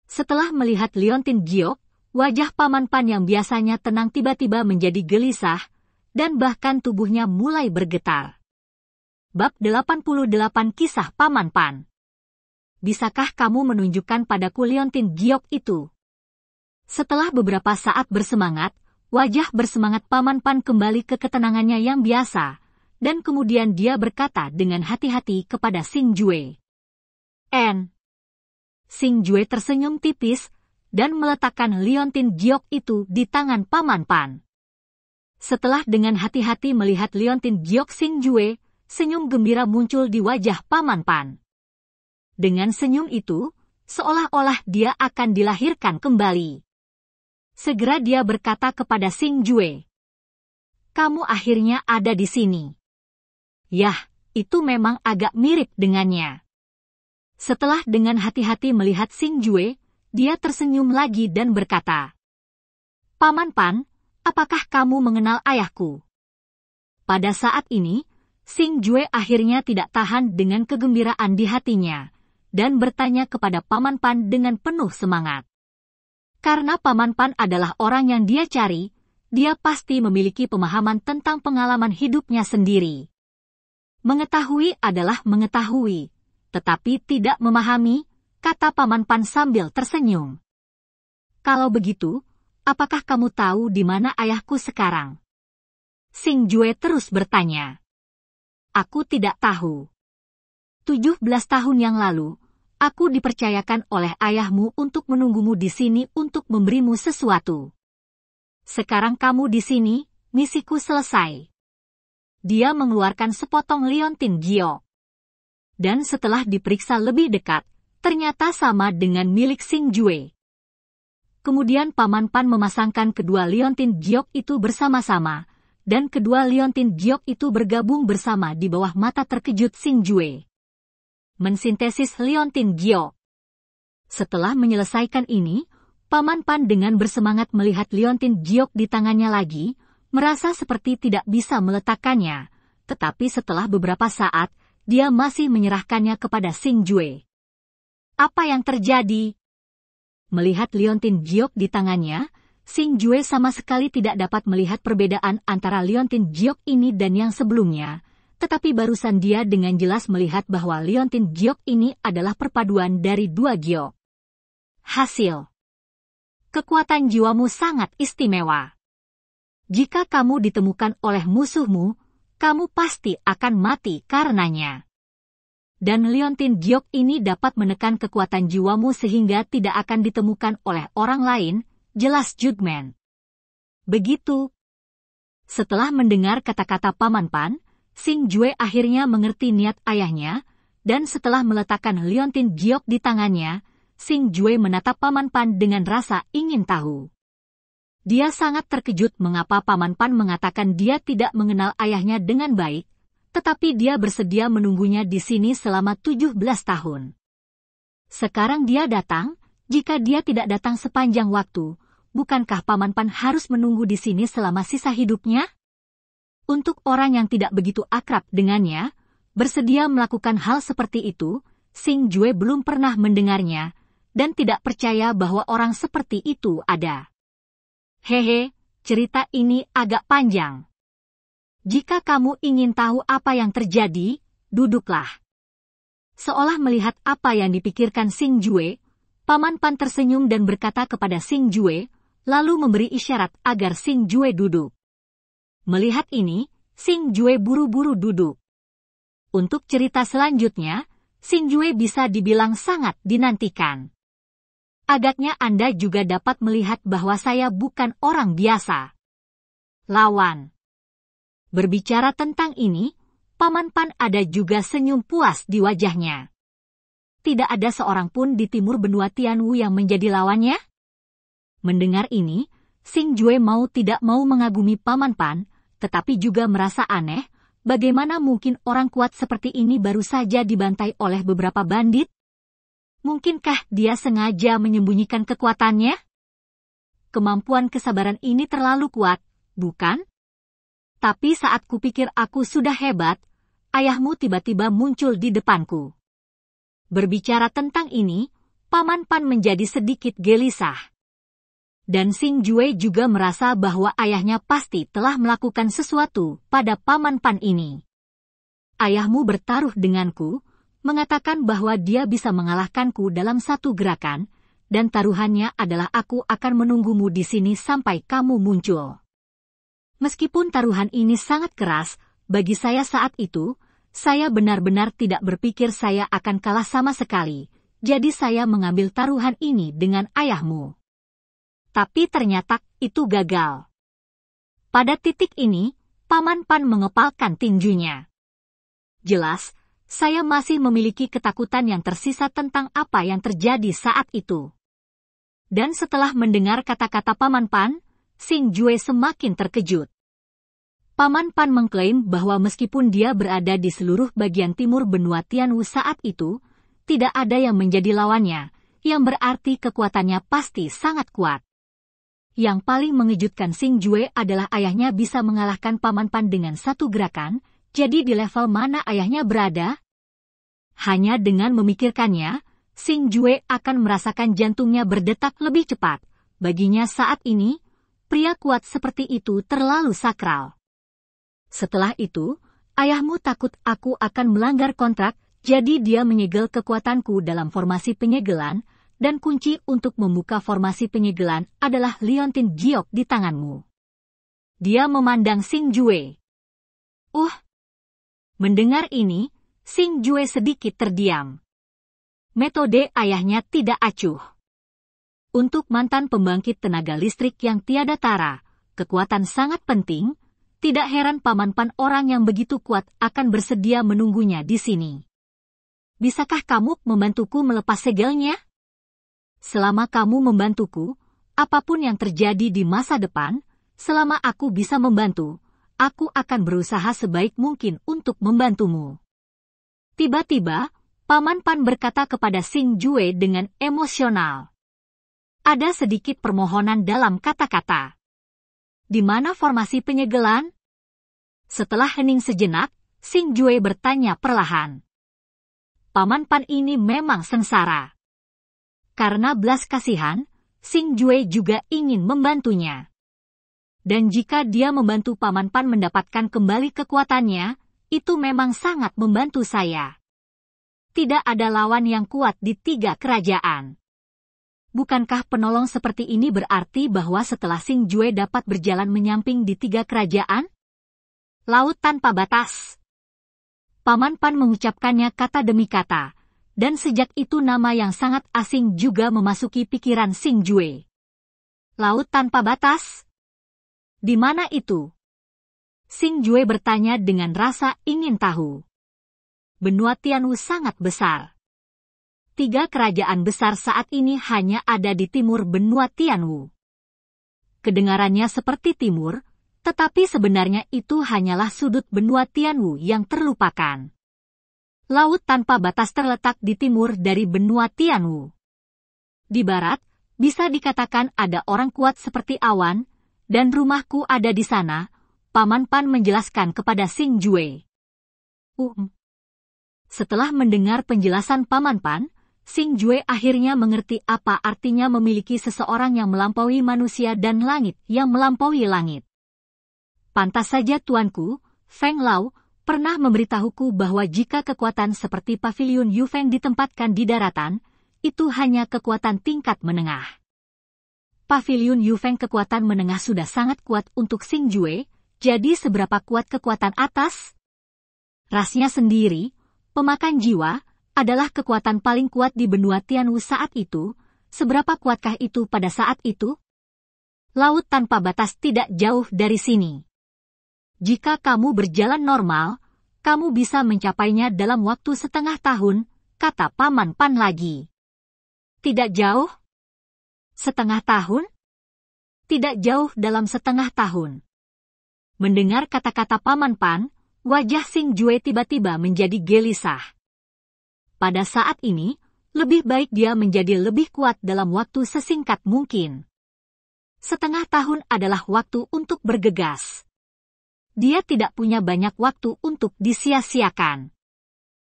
Setelah melihat liontin giok, wajah paman Pan yang biasanya tenang tiba-tiba menjadi gelisah dan bahkan tubuhnya mulai bergetar. Bab 88 Kisah Paman Pan bisakah kamu menunjukkan padaku liontin giok itu? Setelah beberapa saat bersemangat, wajah bersemangat Paman Pan kembali ke ketenangannya yang biasa, dan kemudian dia berkata dengan hati-hati kepada Sing Jue. N. Sing Jue tersenyum tipis dan meletakkan liontin giok itu di tangan Paman Pan. Setelah dengan hati-hati melihat liontin giok Sing Jue, senyum gembira muncul di wajah Paman Pan. Dengan senyum itu, seolah-olah dia akan dilahirkan kembali. Segera dia berkata kepada Sing Jue, "Kamu akhirnya ada di sini." Yah, itu memang agak mirip dengannya. Setelah dengan hati-hati melihat Sing Jue, dia tersenyum lagi dan berkata, "Paman Pan, apakah kamu mengenal ayahku?" Pada saat ini, Sing Jue akhirnya tidak tahan dengan kegembiraan di hatinya dan bertanya kepada Paman Pan dengan penuh semangat. Karena Paman Pan adalah orang yang dia cari, dia pasti memiliki pemahaman tentang pengalaman hidupnya sendiri. Mengetahui adalah mengetahui, tetapi tidak memahami, kata Paman Pan sambil tersenyum. Kalau begitu, apakah kamu tahu di mana ayahku sekarang? Sing Jue terus bertanya. Aku tidak tahu. 17 tahun yang lalu, aku dipercayakan oleh ayahmu untuk menunggumu di sini untuk memberimu sesuatu. Sekarang kamu di sini, misiku selesai. Dia mengeluarkan sepotong liontin gio. Dan setelah diperiksa lebih dekat, ternyata sama dengan milik Sing Jue. Kemudian Paman Pan memasangkan kedua liontin giok itu bersama-sama, dan kedua liontin giok itu bergabung bersama di bawah mata terkejut Sing Jue mensintesis liontin giok. Setelah menyelesaikan ini, Paman Pan dengan bersemangat melihat liontin giok di tangannya lagi, merasa seperti tidak bisa meletakkannya. Tetapi setelah beberapa saat, dia masih menyerahkannya kepada Sing Jue. Apa yang terjadi? Melihat liontin giok di tangannya, Sing Jue sama sekali tidak dapat melihat perbedaan antara liontin giok ini dan yang sebelumnya tetapi barusan dia dengan jelas melihat bahwa liontin giok ini adalah perpaduan dari dua giok. Hasil Kekuatan jiwamu sangat istimewa. Jika kamu ditemukan oleh musuhmu, kamu pasti akan mati karenanya. Dan liontin giok ini dapat menekan kekuatan jiwamu sehingga tidak akan ditemukan oleh orang lain, jelas Jugman. Begitu. Setelah mendengar kata-kata Paman Pan, Sing Jue akhirnya mengerti niat ayahnya, dan setelah meletakkan liontin giok di tangannya, Sing Jue menatap Paman Pan dengan rasa ingin tahu. Dia sangat terkejut mengapa Paman Pan mengatakan dia tidak mengenal ayahnya dengan baik, tetapi dia bersedia menunggunya di sini selama 17 tahun. Sekarang dia datang, jika dia tidak datang sepanjang waktu, bukankah Paman Pan harus menunggu di sini selama sisa hidupnya? Untuk orang yang tidak begitu akrab dengannya, bersedia melakukan hal seperti itu, Sing Jue belum pernah mendengarnya, dan tidak percaya bahwa orang seperti itu ada. Hehe, cerita ini agak panjang. Jika kamu ingin tahu apa yang terjadi, duduklah. Seolah melihat apa yang dipikirkan Sing Jue, Paman Pan tersenyum dan berkata kepada Sing Jue, lalu memberi isyarat agar Sing Jue duduk. Melihat ini, Sing Jue buru-buru duduk. Untuk cerita selanjutnya, Sing Jue bisa dibilang sangat dinantikan. Agaknya Anda juga dapat melihat bahwa saya bukan orang biasa. Lawan. Berbicara tentang ini, Paman Pan ada juga senyum puas di wajahnya. Tidak ada seorang pun di timur benua Tianwu yang menjadi lawannya? Mendengar ini, Sing Jue mau tidak mau mengagumi Paman Pan, tetapi juga merasa aneh, bagaimana mungkin orang kuat seperti ini baru saja dibantai oleh beberapa bandit? Mungkinkah dia sengaja menyembunyikan kekuatannya? Kemampuan kesabaran ini terlalu kuat, bukan? Tapi saat kupikir aku sudah hebat, ayahmu tiba-tiba muncul di depanku. Berbicara tentang ini, Paman Pan menjadi sedikit gelisah dan Sing Jue juga merasa bahwa ayahnya pasti telah melakukan sesuatu pada paman Pan ini. Ayahmu bertaruh denganku, mengatakan bahwa dia bisa mengalahkanku dalam satu gerakan, dan taruhannya adalah aku akan menunggumu di sini sampai kamu muncul. Meskipun taruhan ini sangat keras, bagi saya saat itu, saya benar-benar tidak berpikir saya akan kalah sama sekali, jadi saya mengambil taruhan ini dengan ayahmu tapi ternyata itu gagal. Pada titik ini, Paman Pan mengepalkan tinjunya. Jelas, saya masih memiliki ketakutan yang tersisa tentang apa yang terjadi saat itu. Dan setelah mendengar kata-kata Paman Pan, Sing Jue semakin terkejut. Paman Pan mengklaim bahwa meskipun dia berada di seluruh bagian timur benua Tianwu saat itu, tidak ada yang menjadi lawannya, yang berarti kekuatannya pasti sangat kuat. Yang paling mengejutkan Sing Jue adalah ayahnya bisa mengalahkan Paman Pan dengan satu gerakan, jadi di level mana ayahnya berada? Hanya dengan memikirkannya, Sing Jue akan merasakan jantungnya berdetak lebih cepat. Baginya saat ini, pria kuat seperti itu terlalu sakral. Setelah itu, ayahmu takut aku akan melanggar kontrak, jadi dia menyegel kekuatanku dalam formasi penyegelan, dan kunci untuk membuka formasi penyegelan adalah liontin Giok di tanganmu. Dia memandang Sing Jue. Uh! Mendengar ini, Sing Jue sedikit terdiam. Metode ayahnya tidak acuh. Untuk mantan pembangkit tenaga listrik yang tiada tara, kekuatan sangat penting, tidak heran paman pan orang yang begitu kuat akan bersedia menunggunya di sini. Bisakah kamu membantuku melepas segelnya? selama kamu membantuku, apapun yang terjadi di masa depan, selama aku bisa membantu, aku akan berusaha sebaik mungkin untuk membantumu. Tiba-tiba, Paman Pan berkata kepada Sing Jue dengan emosional. Ada sedikit permohonan dalam kata-kata. Di mana formasi penyegelan? Setelah hening sejenak, Sing Jue bertanya perlahan. Paman Pan ini memang sengsara. Karena belas kasihan, Sing Jue juga ingin membantunya. Dan jika dia membantu Paman Pan mendapatkan kembali kekuatannya, itu memang sangat membantu saya. Tidak ada lawan yang kuat di tiga kerajaan. Bukankah penolong seperti ini berarti bahwa setelah Sing Jue dapat berjalan menyamping di tiga kerajaan? Laut tanpa batas. Paman Pan mengucapkannya kata demi kata, dan sejak itu nama yang sangat asing juga memasuki pikiran Sing Jue. Laut tanpa batas? Di mana itu? Sing Jue bertanya dengan rasa ingin tahu. Benua Tianwu sangat besar. Tiga kerajaan besar saat ini hanya ada di timur benua Tianwu. Kedengarannya seperti timur, tetapi sebenarnya itu hanyalah sudut benua Tianwu yang terlupakan laut tanpa batas terletak di timur dari benua Tianwu. Di barat, bisa dikatakan ada orang kuat seperti awan, dan rumahku ada di sana, Paman Pan menjelaskan kepada Sing Jue. Um. Setelah mendengar penjelasan Paman Pan, Sing Jue akhirnya mengerti apa artinya memiliki seseorang yang melampaui manusia dan langit yang melampaui langit. Pantas saja tuanku, Feng Lao, pernah memberitahuku bahwa jika kekuatan seperti pavilion Yufeng ditempatkan di daratan, itu hanya kekuatan tingkat menengah. Pavilion Yufeng kekuatan menengah sudah sangat kuat untuk Sing Jue, jadi seberapa kuat kekuatan atas? Rasnya sendiri, pemakan jiwa, adalah kekuatan paling kuat di benua Tianwu saat itu, seberapa kuatkah itu pada saat itu? Laut tanpa batas tidak jauh dari sini. Jika kamu berjalan normal, kamu bisa mencapainya dalam waktu setengah tahun, kata Paman Pan lagi. Tidak jauh? Setengah tahun? Tidak jauh dalam setengah tahun. Mendengar kata-kata Paman Pan, wajah Sing Jue tiba-tiba menjadi gelisah. Pada saat ini, lebih baik dia menjadi lebih kuat dalam waktu sesingkat mungkin. Setengah tahun adalah waktu untuk bergegas dia tidak punya banyak waktu untuk disia-siakan.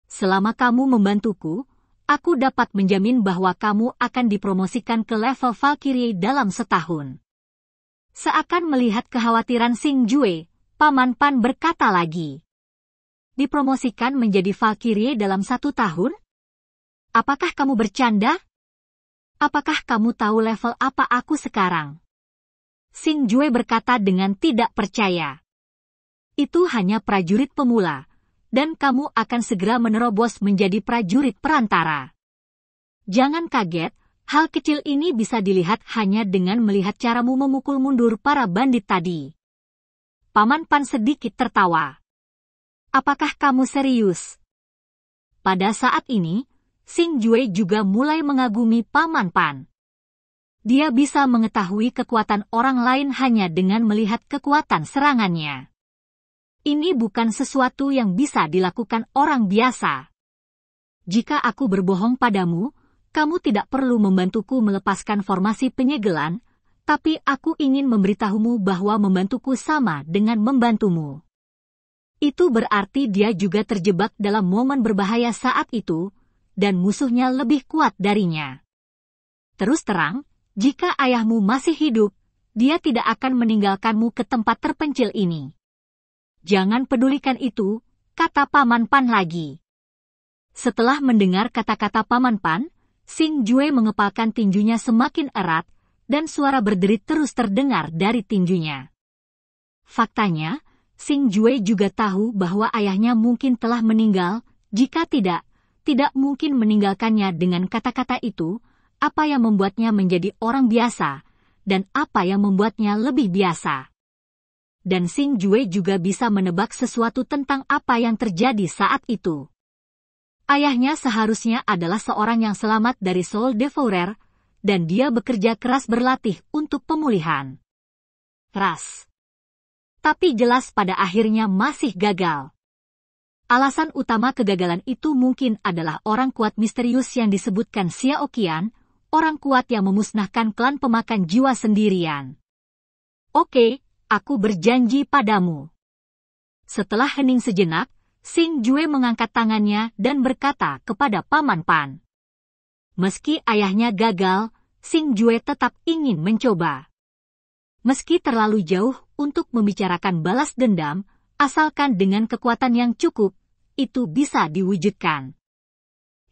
Selama kamu membantuku, aku dapat menjamin bahwa kamu akan dipromosikan ke level Valkyrie dalam setahun. Seakan melihat kekhawatiran Sing Jue, Paman Pan berkata lagi. Dipromosikan menjadi Valkyrie dalam satu tahun? Apakah kamu bercanda? Apakah kamu tahu level apa aku sekarang? Sing Jue berkata dengan tidak percaya itu hanya prajurit pemula, dan kamu akan segera menerobos menjadi prajurit perantara. Jangan kaget, hal kecil ini bisa dilihat hanya dengan melihat caramu memukul mundur para bandit tadi. Paman Pan sedikit tertawa. Apakah kamu serius? Pada saat ini, Sing Jue juga mulai mengagumi Paman Pan. Dia bisa mengetahui kekuatan orang lain hanya dengan melihat kekuatan serangannya. Ini bukan sesuatu yang bisa dilakukan orang biasa. Jika aku berbohong padamu, kamu tidak perlu membantuku melepaskan formasi penyegelan, tapi aku ingin memberitahumu bahwa membantuku sama dengan membantumu. Itu berarti dia juga terjebak dalam momen berbahaya saat itu, dan musuhnya lebih kuat darinya. Terus terang, jika ayahmu masih hidup, dia tidak akan meninggalkanmu ke tempat terpencil ini. Jangan pedulikan itu, kata Paman Pan lagi. Setelah mendengar kata-kata Paman Pan, Sing Jue mengepalkan tinjunya semakin erat, dan suara berderit terus terdengar dari tinjunya. Faktanya, Sing Jue juga tahu bahwa ayahnya mungkin telah meninggal, jika tidak, tidak mungkin meninggalkannya dengan kata-kata itu, apa yang membuatnya menjadi orang biasa, dan apa yang membuatnya lebih biasa dan Sing Jue juga bisa menebak sesuatu tentang apa yang terjadi saat itu. Ayahnya seharusnya adalah seorang yang selamat dari Soul Devourer, dan dia bekerja keras berlatih untuk pemulihan. Ras. Tapi jelas pada akhirnya masih gagal. Alasan utama kegagalan itu mungkin adalah orang kuat misterius yang disebutkan Xiao Qian, orang kuat yang memusnahkan klan pemakan jiwa sendirian. Oke, aku berjanji padamu. Setelah hening sejenak, Sing Jue mengangkat tangannya dan berkata kepada Paman Pan. Meski ayahnya gagal, Sing Jue tetap ingin mencoba. Meski terlalu jauh untuk membicarakan balas dendam, asalkan dengan kekuatan yang cukup, itu bisa diwujudkan.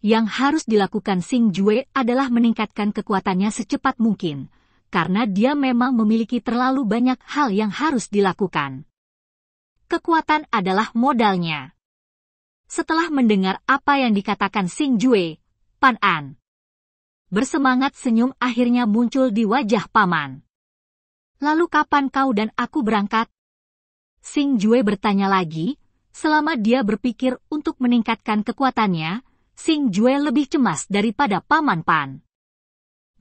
Yang harus dilakukan Sing Jue adalah meningkatkan kekuatannya secepat mungkin, karena dia memang memiliki terlalu banyak hal yang harus dilakukan. Kekuatan adalah modalnya. Setelah mendengar apa yang dikatakan Sing Jue, Pan An bersemangat senyum akhirnya muncul di wajah paman. Lalu kapan kau dan aku berangkat? Sing Jue bertanya lagi, selama dia berpikir untuk meningkatkan kekuatannya, Sing Jue lebih cemas daripada paman Pan.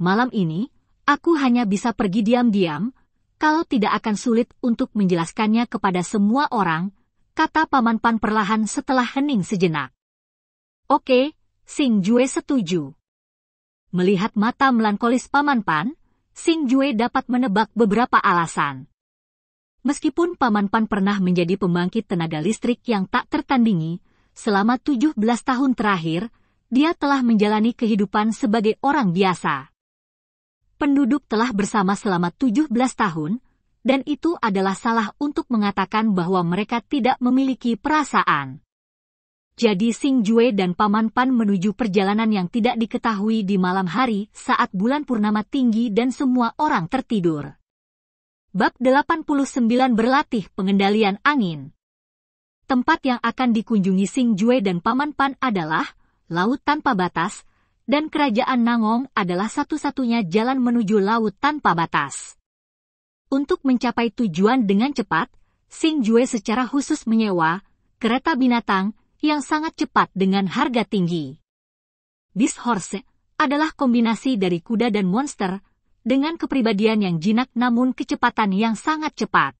Malam ini, Aku hanya bisa pergi diam-diam, kalau tidak akan sulit untuk menjelaskannya kepada semua orang, kata Paman Pan perlahan setelah hening sejenak. Oke, Sing Jue setuju. Melihat mata melankolis Paman Pan, Sing Jue dapat menebak beberapa alasan. Meskipun Paman Pan pernah menjadi pembangkit tenaga listrik yang tak tertandingi, selama 17 tahun terakhir, dia telah menjalani kehidupan sebagai orang biasa penduduk telah bersama selama 17 tahun, dan itu adalah salah untuk mengatakan bahwa mereka tidak memiliki perasaan. Jadi Sing Jue dan Paman Pan menuju perjalanan yang tidak diketahui di malam hari saat bulan purnama tinggi dan semua orang tertidur. Bab 89 berlatih pengendalian angin. Tempat yang akan dikunjungi Sing Jue dan Paman Pan adalah Laut Tanpa Batas, dan kerajaan Nangong adalah satu-satunya jalan menuju laut tanpa batas. Untuk mencapai tujuan dengan cepat, Sing Jue secara khusus menyewa kereta binatang yang sangat cepat dengan harga tinggi. Beast Horse adalah kombinasi dari kuda dan monster dengan kepribadian yang jinak namun kecepatan yang sangat cepat.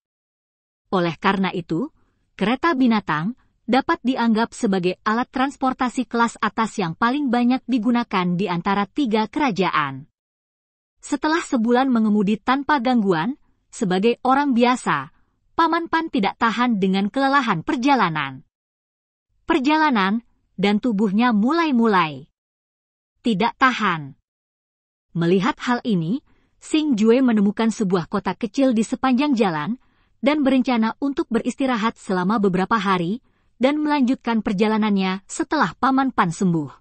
Oleh karena itu, kereta binatang dapat dianggap sebagai alat transportasi kelas atas yang paling banyak digunakan di antara tiga kerajaan. Setelah sebulan mengemudi tanpa gangguan, sebagai orang biasa, Paman Pan tidak tahan dengan kelelahan perjalanan. Perjalanan, dan tubuhnya mulai-mulai. Tidak tahan. Melihat hal ini, Sing Jue menemukan sebuah kota kecil di sepanjang jalan, dan berencana untuk beristirahat selama beberapa hari, dan melanjutkan perjalanannya setelah Paman Pan sembuh.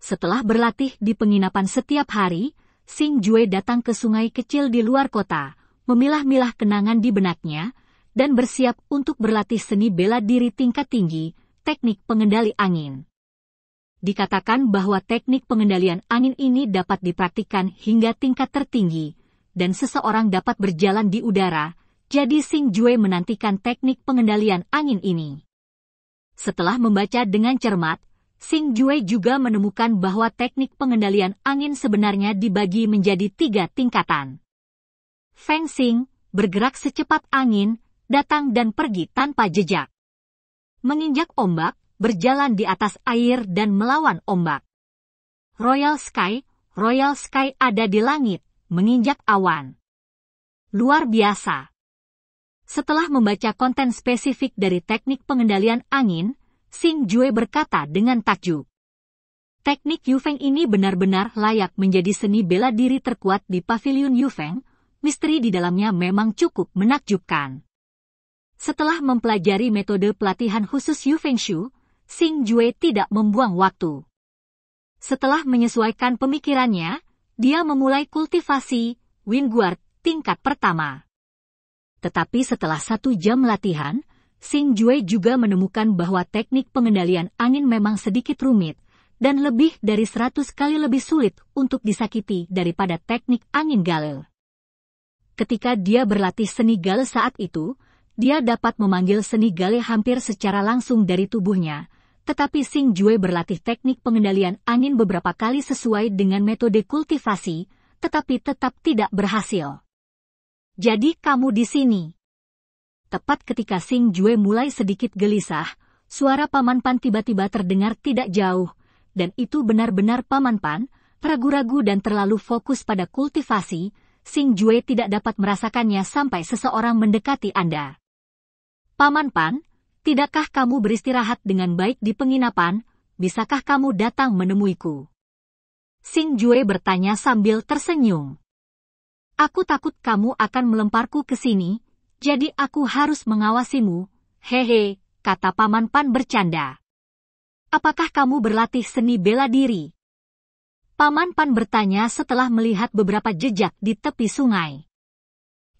Setelah berlatih di penginapan setiap hari, Sing Jue datang ke sungai kecil di luar kota, memilah-milah kenangan di benaknya, dan bersiap untuk berlatih seni bela diri tingkat tinggi, teknik pengendali angin. Dikatakan bahwa teknik pengendalian angin ini dapat dipraktikkan hingga tingkat tertinggi, dan seseorang dapat berjalan di udara, jadi Sing Jue menantikan teknik pengendalian angin ini. Setelah membaca dengan cermat, Sing Jue juga menemukan bahwa teknik pengendalian angin sebenarnya dibagi menjadi tiga tingkatan. Feng Xing, bergerak secepat angin, datang dan pergi tanpa jejak. Menginjak ombak, berjalan di atas air dan melawan ombak. Royal Sky, Royal Sky ada di langit, menginjak awan. Luar biasa. Setelah membaca konten spesifik dari teknik pengendalian angin, Sing Jue berkata dengan takjub. Teknik Yufeng ini benar-benar layak menjadi seni bela diri terkuat di pavilion Yufeng, misteri di dalamnya memang cukup menakjubkan. Setelah mempelajari metode pelatihan khusus Yufeng Shu, Sing Jue tidak membuang waktu. Setelah menyesuaikan pemikirannya, dia memulai kultivasi Guard tingkat pertama. Tetapi setelah satu jam latihan, Sing Jue juga menemukan bahwa teknik pengendalian angin memang sedikit rumit, dan lebih dari seratus kali lebih sulit untuk disakiti daripada teknik angin galil. Ketika dia berlatih seni gale saat itu, dia dapat memanggil seni gale hampir secara langsung dari tubuhnya, tetapi Sing Jue berlatih teknik pengendalian angin beberapa kali sesuai dengan metode kultivasi, tetapi tetap tidak berhasil. Jadi kamu di sini. Tepat ketika Sing Jue mulai sedikit gelisah, suara Paman Pan tiba-tiba terdengar tidak jauh, dan itu benar-benar Paman Pan, ragu-ragu dan terlalu fokus pada kultivasi, Sing Jue tidak dapat merasakannya sampai seseorang mendekati Anda. Paman Pan, tidakkah kamu beristirahat dengan baik di penginapan? Bisakah kamu datang menemuiku? Sing Jue bertanya sambil tersenyum. Aku takut kamu akan melemparku ke sini, jadi aku harus mengawasimu. Hehe, kata Paman Pan bercanda. Apakah kamu berlatih seni bela diri? Paman Pan bertanya setelah melihat beberapa jejak di tepi sungai.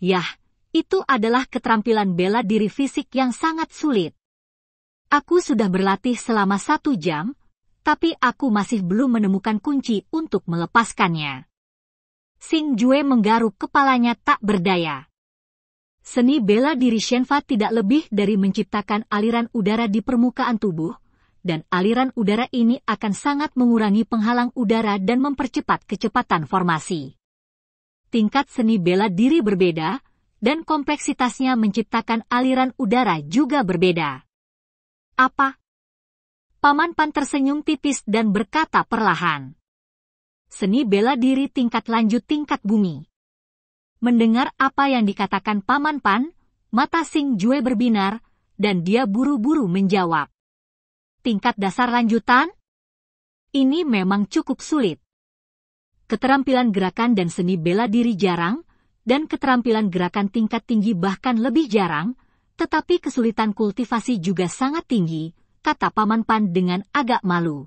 Yah, itu adalah keterampilan bela diri fisik yang sangat sulit. Aku sudah berlatih selama satu jam, tapi aku masih belum menemukan kunci untuk melepaskannya. Xing Jue menggaruk kepalanya tak berdaya. Seni bela diri Shenfa tidak lebih dari menciptakan aliran udara di permukaan tubuh, dan aliran udara ini akan sangat mengurangi penghalang udara dan mempercepat kecepatan formasi. Tingkat seni bela diri berbeda, dan kompleksitasnya menciptakan aliran udara juga berbeda. Apa? Paman Pan tersenyum tipis dan berkata perlahan seni bela diri tingkat lanjut tingkat bumi. Mendengar apa yang dikatakan Paman Pan, mata Sing Jue berbinar, dan dia buru-buru menjawab. Tingkat dasar lanjutan? Ini memang cukup sulit. Keterampilan gerakan dan seni bela diri jarang, dan keterampilan gerakan tingkat tinggi bahkan lebih jarang, tetapi kesulitan kultivasi juga sangat tinggi, kata Paman Pan dengan agak malu.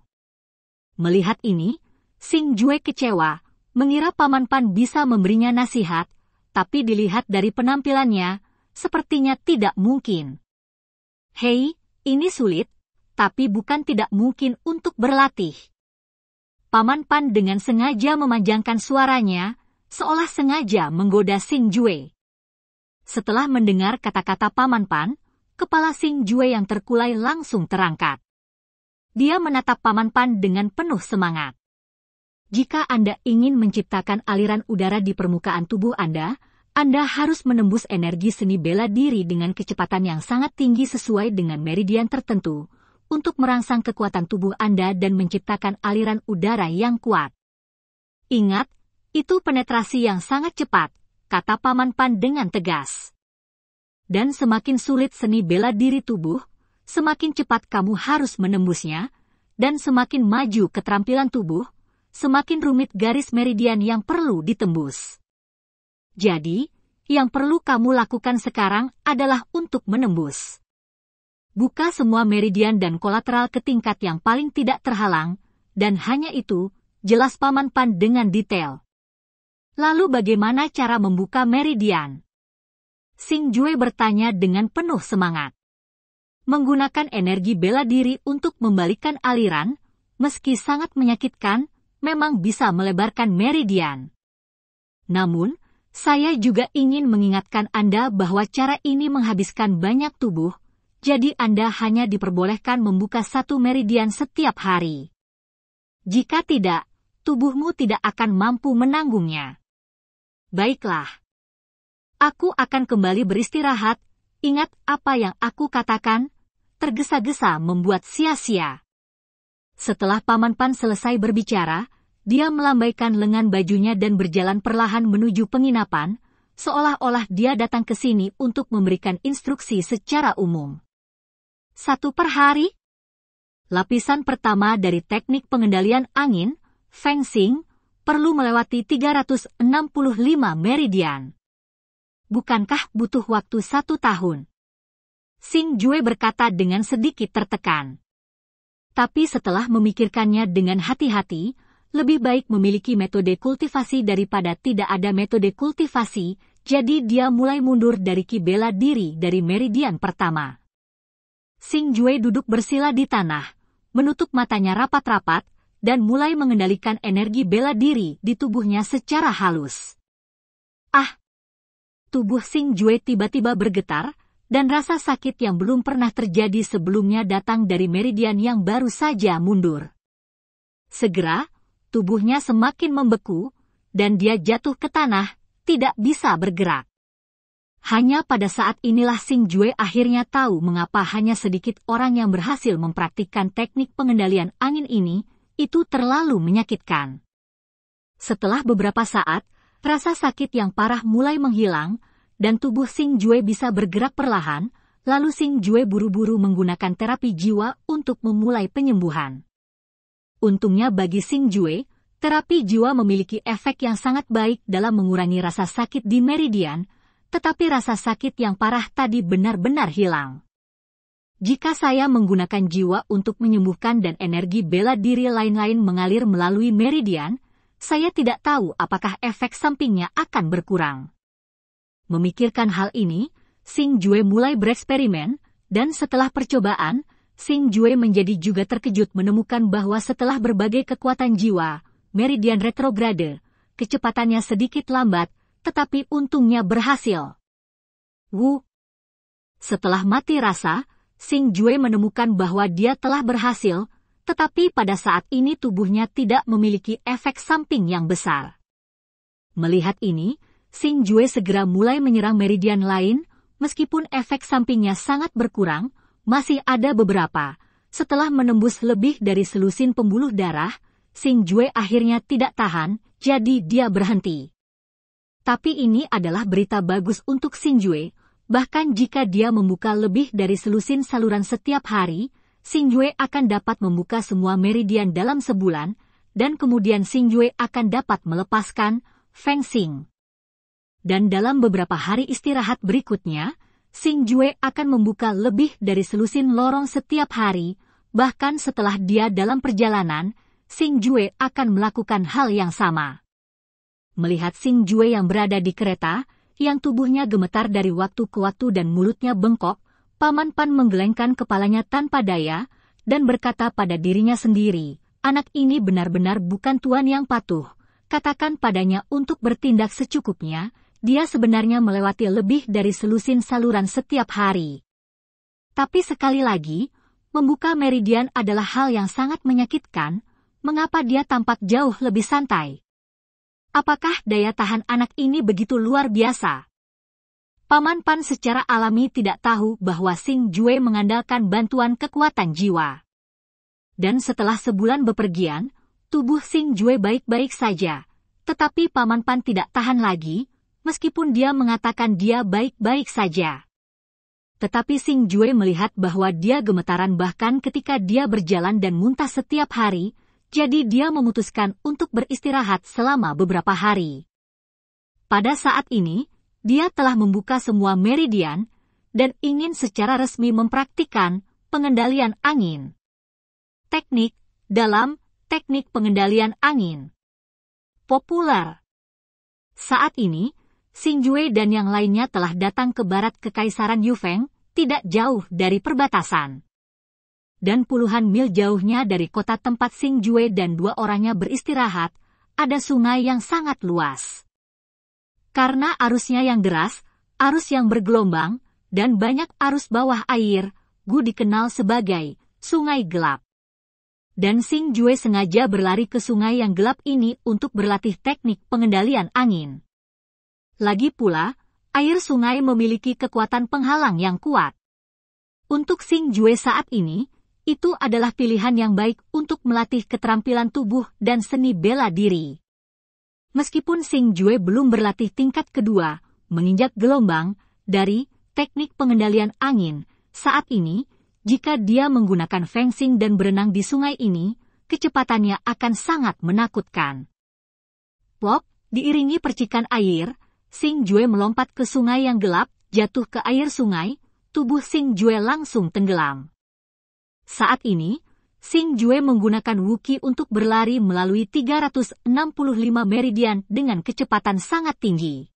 Melihat ini, Sing Jue kecewa, mengira Paman Pan bisa memberinya nasihat, tapi dilihat dari penampilannya, sepertinya tidak mungkin. Hei, ini sulit, tapi bukan tidak mungkin untuk berlatih. Paman Pan dengan sengaja memanjangkan suaranya, seolah sengaja menggoda Sing Jue. Setelah mendengar kata-kata Paman Pan, kepala Sing Jue yang terkulai langsung terangkat. Dia menatap Paman Pan dengan penuh semangat. Jika Anda ingin menciptakan aliran udara di permukaan tubuh Anda, Anda harus menembus energi seni bela diri dengan kecepatan yang sangat tinggi sesuai dengan meridian tertentu untuk merangsang kekuatan tubuh Anda dan menciptakan aliran udara yang kuat. Ingat, itu penetrasi yang sangat cepat, kata Paman Pan dengan tegas. Dan semakin sulit seni bela diri tubuh, semakin cepat kamu harus menembusnya, dan semakin maju keterampilan tubuh, semakin rumit garis meridian yang perlu ditembus. Jadi, yang perlu kamu lakukan sekarang adalah untuk menembus. Buka semua meridian dan kolateral ke tingkat yang paling tidak terhalang, dan hanya itu, jelas Paman Pan dengan detail. Lalu bagaimana cara membuka meridian? Sing Jue bertanya dengan penuh semangat. Menggunakan energi bela diri untuk membalikan aliran, meski sangat menyakitkan, memang bisa melebarkan meridian. Namun, saya juga ingin mengingatkan Anda bahwa cara ini menghabiskan banyak tubuh, jadi Anda hanya diperbolehkan membuka satu meridian setiap hari. Jika tidak, tubuhmu tidak akan mampu menanggungnya. Baiklah. Aku akan kembali beristirahat, ingat apa yang aku katakan, tergesa-gesa membuat sia-sia. Setelah Paman Pan selesai berbicara, dia melambaikan lengan bajunya dan berjalan perlahan menuju penginapan, seolah-olah dia datang ke sini untuk memberikan instruksi secara umum. Satu per hari? Lapisan pertama dari teknik pengendalian angin, Feng Xing, perlu melewati 365 meridian. Bukankah butuh waktu satu tahun? Sing Jue berkata dengan sedikit tertekan. Tapi setelah memikirkannya dengan hati-hati, lebih baik memiliki metode kultivasi daripada tidak ada metode kultivasi, jadi dia mulai mundur dari kibela diri dari meridian pertama. Sing Jue duduk bersila di tanah, menutup matanya rapat-rapat, dan mulai mengendalikan energi bela diri di tubuhnya secara halus. Ah! Tubuh Sing Jue tiba-tiba bergetar, dan rasa sakit yang belum pernah terjadi sebelumnya datang dari meridian yang baru saja mundur. Segera, tubuhnya semakin membeku, dan dia jatuh ke tanah, tidak bisa bergerak. Hanya pada saat inilah Sing Jue akhirnya tahu mengapa hanya sedikit orang yang berhasil mempraktikkan teknik pengendalian angin ini, itu terlalu menyakitkan. Setelah beberapa saat, rasa sakit yang parah mulai menghilang, dan tubuh Sing Jue bisa bergerak perlahan, lalu Sing Jue buru-buru menggunakan terapi jiwa untuk memulai penyembuhan. Untungnya bagi Sing Jue, terapi jiwa memiliki efek yang sangat baik dalam mengurangi rasa sakit di meridian, tetapi rasa sakit yang parah tadi benar-benar hilang. Jika saya menggunakan jiwa untuk menyembuhkan dan energi bela diri lain-lain mengalir melalui meridian, saya tidak tahu apakah efek sampingnya akan berkurang. Memikirkan hal ini, Sing Jue mulai bereksperimen, dan setelah percobaan, Sing Jue menjadi juga terkejut menemukan bahwa setelah berbagai kekuatan jiwa, meridian retrograde, kecepatannya sedikit lambat, tetapi untungnya berhasil. Wu. Setelah mati rasa, Sing Jue menemukan bahwa dia telah berhasil, tetapi pada saat ini tubuhnya tidak memiliki efek samping yang besar. Melihat ini, Sing Jue segera mulai menyerang meridian lain, meskipun efek sampingnya sangat berkurang, masih ada beberapa. Setelah menembus lebih dari selusin pembuluh darah, Sing Jue akhirnya tidak tahan, jadi dia berhenti. Tapi ini adalah berita bagus untuk Sing Jue, bahkan jika dia membuka lebih dari selusin saluran setiap hari, Sing Jue akan dapat membuka semua meridian dalam sebulan, dan kemudian Sing Jue akan dapat melepaskan Feng Xing dan dalam beberapa hari istirahat berikutnya, Sing Jue akan membuka lebih dari selusin lorong setiap hari, bahkan setelah dia dalam perjalanan, Sing Jue akan melakukan hal yang sama. Melihat Sing Jue yang berada di kereta, yang tubuhnya gemetar dari waktu ke waktu dan mulutnya bengkok, Paman Pan menggelengkan kepalanya tanpa daya, dan berkata pada dirinya sendiri, anak ini benar-benar bukan tuan yang patuh. Katakan padanya untuk bertindak secukupnya, dia sebenarnya melewati lebih dari selusin saluran setiap hari. Tapi sekali lagi, membuka meridian adalah hal yang sangat menyakitkan, mengapa dia tampak jauh lebih santai. Apakah daya tahan anak ini begitu luar biasa? Paman Pan secara alami tidak tahu bahwa Sing Jue mengandalkan bantuan kekuatan jiwa. Dan setelah sebulan bepergian, tubuh Sing Jue baik-baik saja. Tetapi Paman Pan tidak tahan lagi, meskipun dia mengatakan dia baik-baik saja. Tetapi Sing Jue melihat bahwa dia gemetaran bahkan ketika dia berjalan dan muntah setiap hari, jadi dia memutuskan untuk beristirahat selama beberapa hari. Pada saat ini, dia telah membuka semua meridian dan ingin secara resmi mempraktikkan pengendalian angin. Teknik dalam teknik pengendalian angin populer. Saat ini, Xing Jue dan yang lainnya telah datang ke barat Kekaisaran Yufeng, tidak jauh dari perbatasan. Dan puluhan mil jauhnya dari kota tempat Xing Jue dan dua orangnya beristirahat, ada sungai yang sangat luas. Karena arusnya yang deras, arus yang bergelombang, dan banyak arus bawah air, Gu dikenal sebagai Sungai Gelap. Dan Sing Jue sengaja berlari ke sungai yang gelap ini untuk berlatih teknik pengendalian angin. Lagi pula, air sungai memiliki kekuatan penghalang yang kuat. Untuk Sing Jue saat ini, itu adalah pilihan yang baik untuk melatih keterampilan tubuh dan seni bela diri. Meskipun Sing Jue belum berlatih tingkat kedua, menginjak gelombang, dari teknik pengendalian angin, saat ini, jika dia menggunakan fencing dan berenang di sungai ini, kecepatannya akan sangat menakutkan. Plop, diiringi percikan air, Sing Jue melompat ke sungai yang gelap, jatuh ke air sungai, tubuh Sing Jue langsung tenggelam. Saat ini, Sing Jue menggunakan Wuki untuk berlari melalui 365 meridian dengan kecepatan sangat tinggi.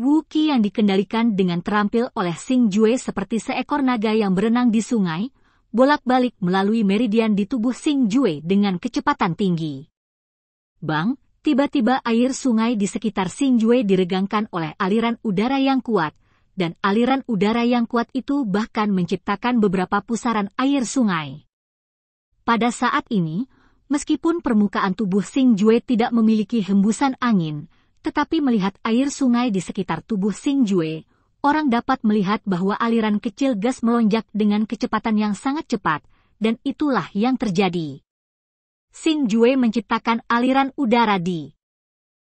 Wuki yang dikendalikan dengan terampil oleh Sing Jue seperti seekor naga yang berenang di sungai, bolak-balik melalui meridian di tubuh Sing Jue dengan kecepatan tinggi. Bang, Tiba-tiba air sungai di sekitar Xinjue diregangkan oleh aliran udara yang kuat, dan aliran udara yang kuat itu bahkan menciptakan beberapa pusaran air sungai. Pada saat ini, meskipun permukaan tubuh Xinjue tidak memiliki hembusan angin, tetapi melihat air sungai di sekitar tubuh Xinjue, orang dapat melihat bahwa aliran kecil gas melonjak dengan kecepatan yang sangat cepat, dan itulah yang terjadi. Xin Jue menciptakan aliran udara di.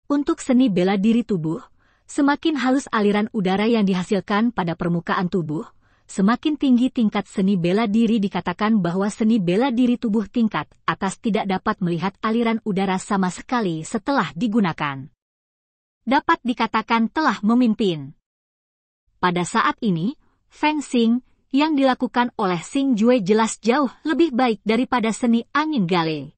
Untuk seni bela diri tubuh, semakin halus aliran udara yang dihasilkan pada permukaan tubuh, semakin tinggi tingkat seni bela diri dikatakan bahwa seni bela diri tubuh tingkat atas tidak dapat melihat aliran udara sama sekali setelah digunakan. Dapat dikatakan telah memimpin. Pada saat ini, Feng Xing yang dilakukan oleh Sing Jue jelas jauh lebih baik daripada seni angin gale.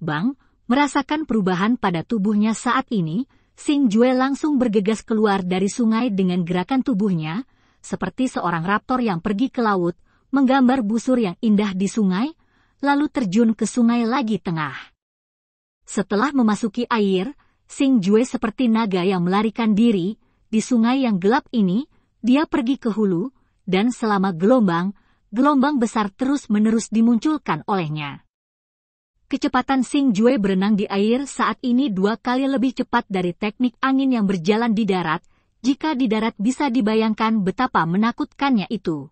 Bang, merasakan perubahan pada tubuhnya saat ini, Sing Jue langsung bergegas keluar dari sungai dengan gerakan tubuhnya, seperti seorang raptor yang pergi ke laut, menggambar busur yang indah di sungai, lalu terjun ke sungai lagi tengah. Setelah memasuki air, Sing Jue seperti naga yang melarikan diri, di sungai yang gelap ini, dia pergi ke hulu, dan selama gelombang, gelombang besar terus-menerus dimunculkan olehnya. Kecepatan Sing Jue berenang di air saat ini dua kali lebih cepat dari teknik angin yang berjalan di darat, jika di darat bisa dibayangkan betapa menakutkannya itu.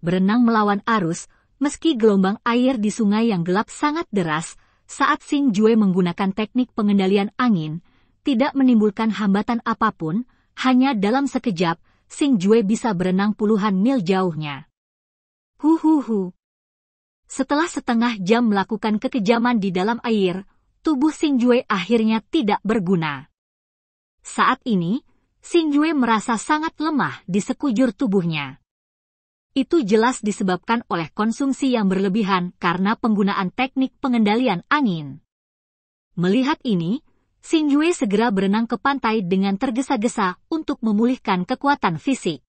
Berenang melawan arus, meski gelombang air di sungai yang gelap sangat deras, saat Sing Jue menggunakan teknik pengendalian angin, tidak menimbulkan hambatan apapun, hanya dalam sekejap, Sing Jue bisa berenang puluhan mil jauhnya. Hu hu hu. Setelah setengah jam melakukan kekejaman di dalam air, tubuh Jue akhirnya tidak berguna. Saat ini, Jue merasa sangat lemah di sekujur tubuhnya. Itu jelas disebabkan oleh konsumsi yang berlebihan karena penggunaan teknik pengendalian angin. Melihat ini, Jue segera berenang ke pantai dengan tergesa-gesa untuk memulihkan kekuatan fisik.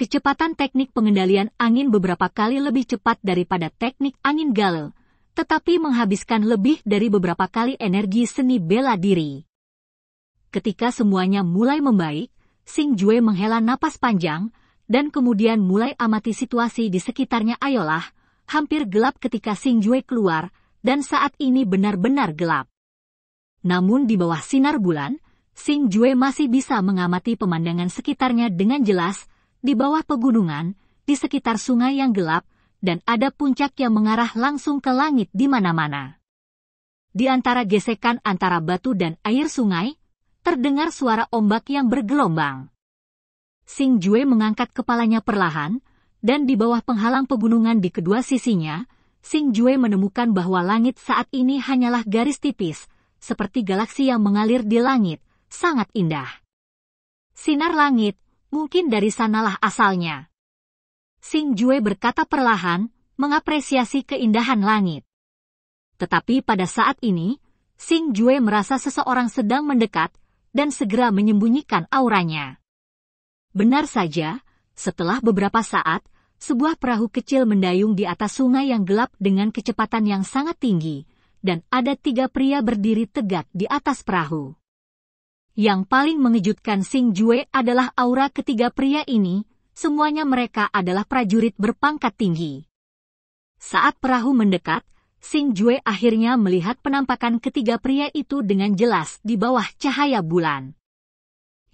Kecepatan teknik pengendalian angin beberapa kali lebih cepat daripada teknik angin Galil, tetapi menghabiskan lebih dari beberapa kali energi seni bela diri. Ketika semuanya mulai membaik, Sing Jue menghela napas panjang, dan kemudian mulai amati situasi di sekitarnya ayolah, hampir gelap ketika Sing Jue keluar, dan saat ini benar-benar gelap. Namun di bawah sinar bulan, Sing Jue masih bisa mengamati pemandangan sekitarnya dengan jelas, di bawah pegunungan, di sekitar sungai yang gelap, dan ada puncak yang mengarah langsung ke langit di mana-mana. Di antara gesekan antara batu dan air sungai, terdengar suara ombak yang bergelombang. Sing Jue mengangkat kepalanya perlahan, dan di bawah penghalang pegunungan di kedua sisinya, Sing Jue menemukan bahwa langit saat ini hanyalah garis tipis, seperti galaksi yang mengalir di langit, sangat indah. Sinar langit, mungkin dari sanalah asalnya. Sing Jue berkata perlahan, mengapresiasi keindahan langit. Tetapi pada saat ini, Sing Jue merasa seseorang sedang mendekat dan segera menyembunyikan auranya. Benar saja, setelah beberapa saat, sebuah perahu kecil mendayung di atas sungai yang gelap dengan kecepatan yang sangat tinggi, dan ada tiga pria berdiri tegak di atas perahu. Yang paling mengejutkan Sing Jue adalah aura ketiga pria ini, semuanya mereka adalah prajurit berpangkat tinggi. Saat perahu mendekat, Sing Jue akhirnya melihat penampakan ketiga pria itu dengan jelas di bawah cahaya bulan.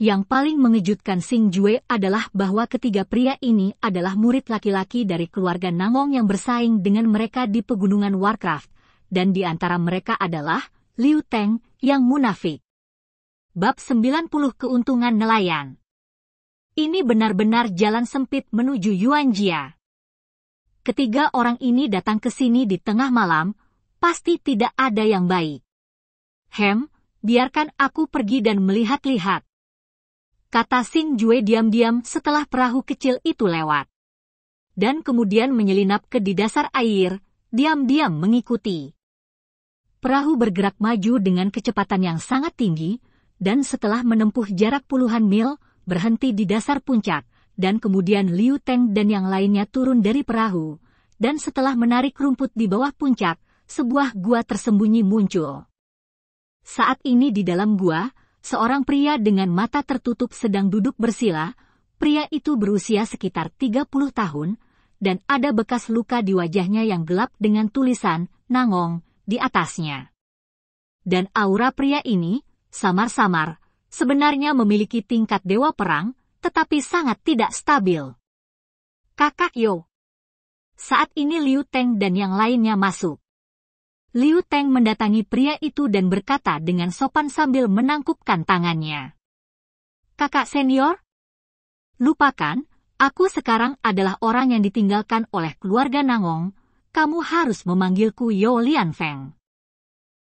Yang paling mengejutkan Sing Jue adalah bahwa ketiga pria ini adalah murid laki-laki dari keluarga Nangong yang bersaing dengan mereka di pegunungan Warcraft, dan di antara mereka adalah Liu Teng yang munafik bab 90 keuntungan nelayan. Ini benar-benar jalan sempit menuju Yuanjia. Ketiga orang ini datang ke sini di tengah malam, pasti tidak ada yang baik. Hem, biarkan aku pergi dan melihat-lihat. Kata Sing Jue diam-diam setelah perahu kecil itu lewat. Dan kemudian menyelinap ke di dasar air, diam-diam mengikuti. Perahu bergerak maju dengan kecepatan yang sangat tinggi, dan setelah menempuh jarak puluhan mil, berhenti di dasar puncak, dan kemudian Liu Teng dan yang lainnya turun dari perahu, dan setelah menarik rumput di bawah puncak, sebuah gua tersembunyi muncul. Saat ini di dalam gua, seorang pria dengan mata tertutup sedang duduk bersila, pria itu berusia sekitar 30 tahun, dan ada bekas luka di wajahnya yang gelap dengan tulisan, Nangong, di atasnya. Dan aura pria ini, samar-samar, sebenarnya memiliki tingkat dewa perang, tetapi sangat tidak stabil. Kakak Yo. Saat ini Liu Teng dan yang lainnya masuk. Liu Teng mendatangi pria itu dan berkata dengan sopan sambil menangkupkan tangannya. Kakak senior? Lupakan, aku sekarang adalah orang yang ditinggalkan oleh keluarga Nangong. Kamu harus memanggilku Yo Lian Feng.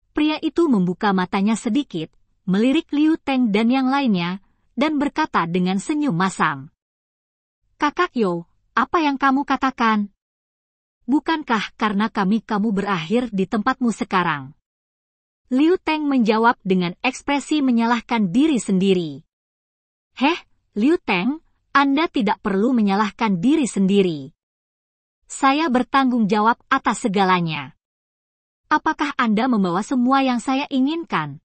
Pria itu membuka matanya sedikit melirik Liu Teng dan yang lainnya, dan berkata dengan senyum masam. Kakak Yo, apa yang kamu katakan? Bukankah karena kami kamu berakhir di tempatmu sekarang? Liu Teng menjawab dengan ekspresi menyalahkan diri sendiri. Heh, Liu Teng, Anda tidak perlu menyalahkan diri sendiri. Saya bertanggung jawab atas segalanya. Apakah Anda membawa semua yang saya inginkan?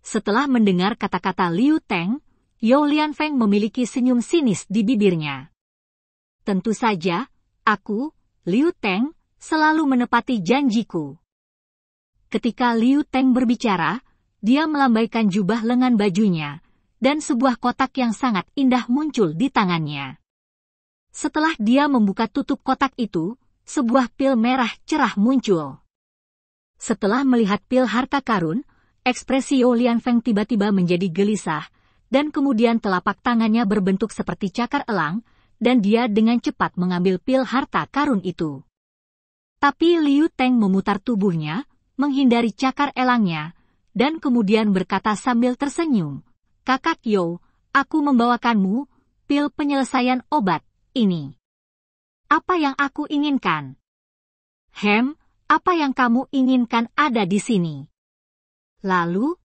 Setelah mendengar kata-kata Liu Teng, Yao Lianfeng memiliki senyum sinis di bibirnya. Tentu saja, aku, Liu Teng, selalu menepati janjiku. Ketika Liu Teng berbicara, dia melambaikan jubah lengan bajunya, dan sebuah kotak yang sangat indah muncul di tangannya. Setelah dia membuka tutup kotak itu, sebuah pil merah cerah muncul. Setelah melihat pil harta karun, Ekspresi Olian Feng tiba-tiba menjadi gelisah, dan kemudian telapak tangannya berbentuk seperti cakar elang, dan dia dengan cepat mengambil pil harta karun itu. Tapi Liu Teng memutar tubuhnya, menghindari cakar elangnya, dan kemudian berkata sambil tersenyum, Kakak Yo, aku membawakanmu pil penyelesaian obat ini. Apa yang aku inginkan? Hem, apa yang kamu inginkan ada di sini? Lalu,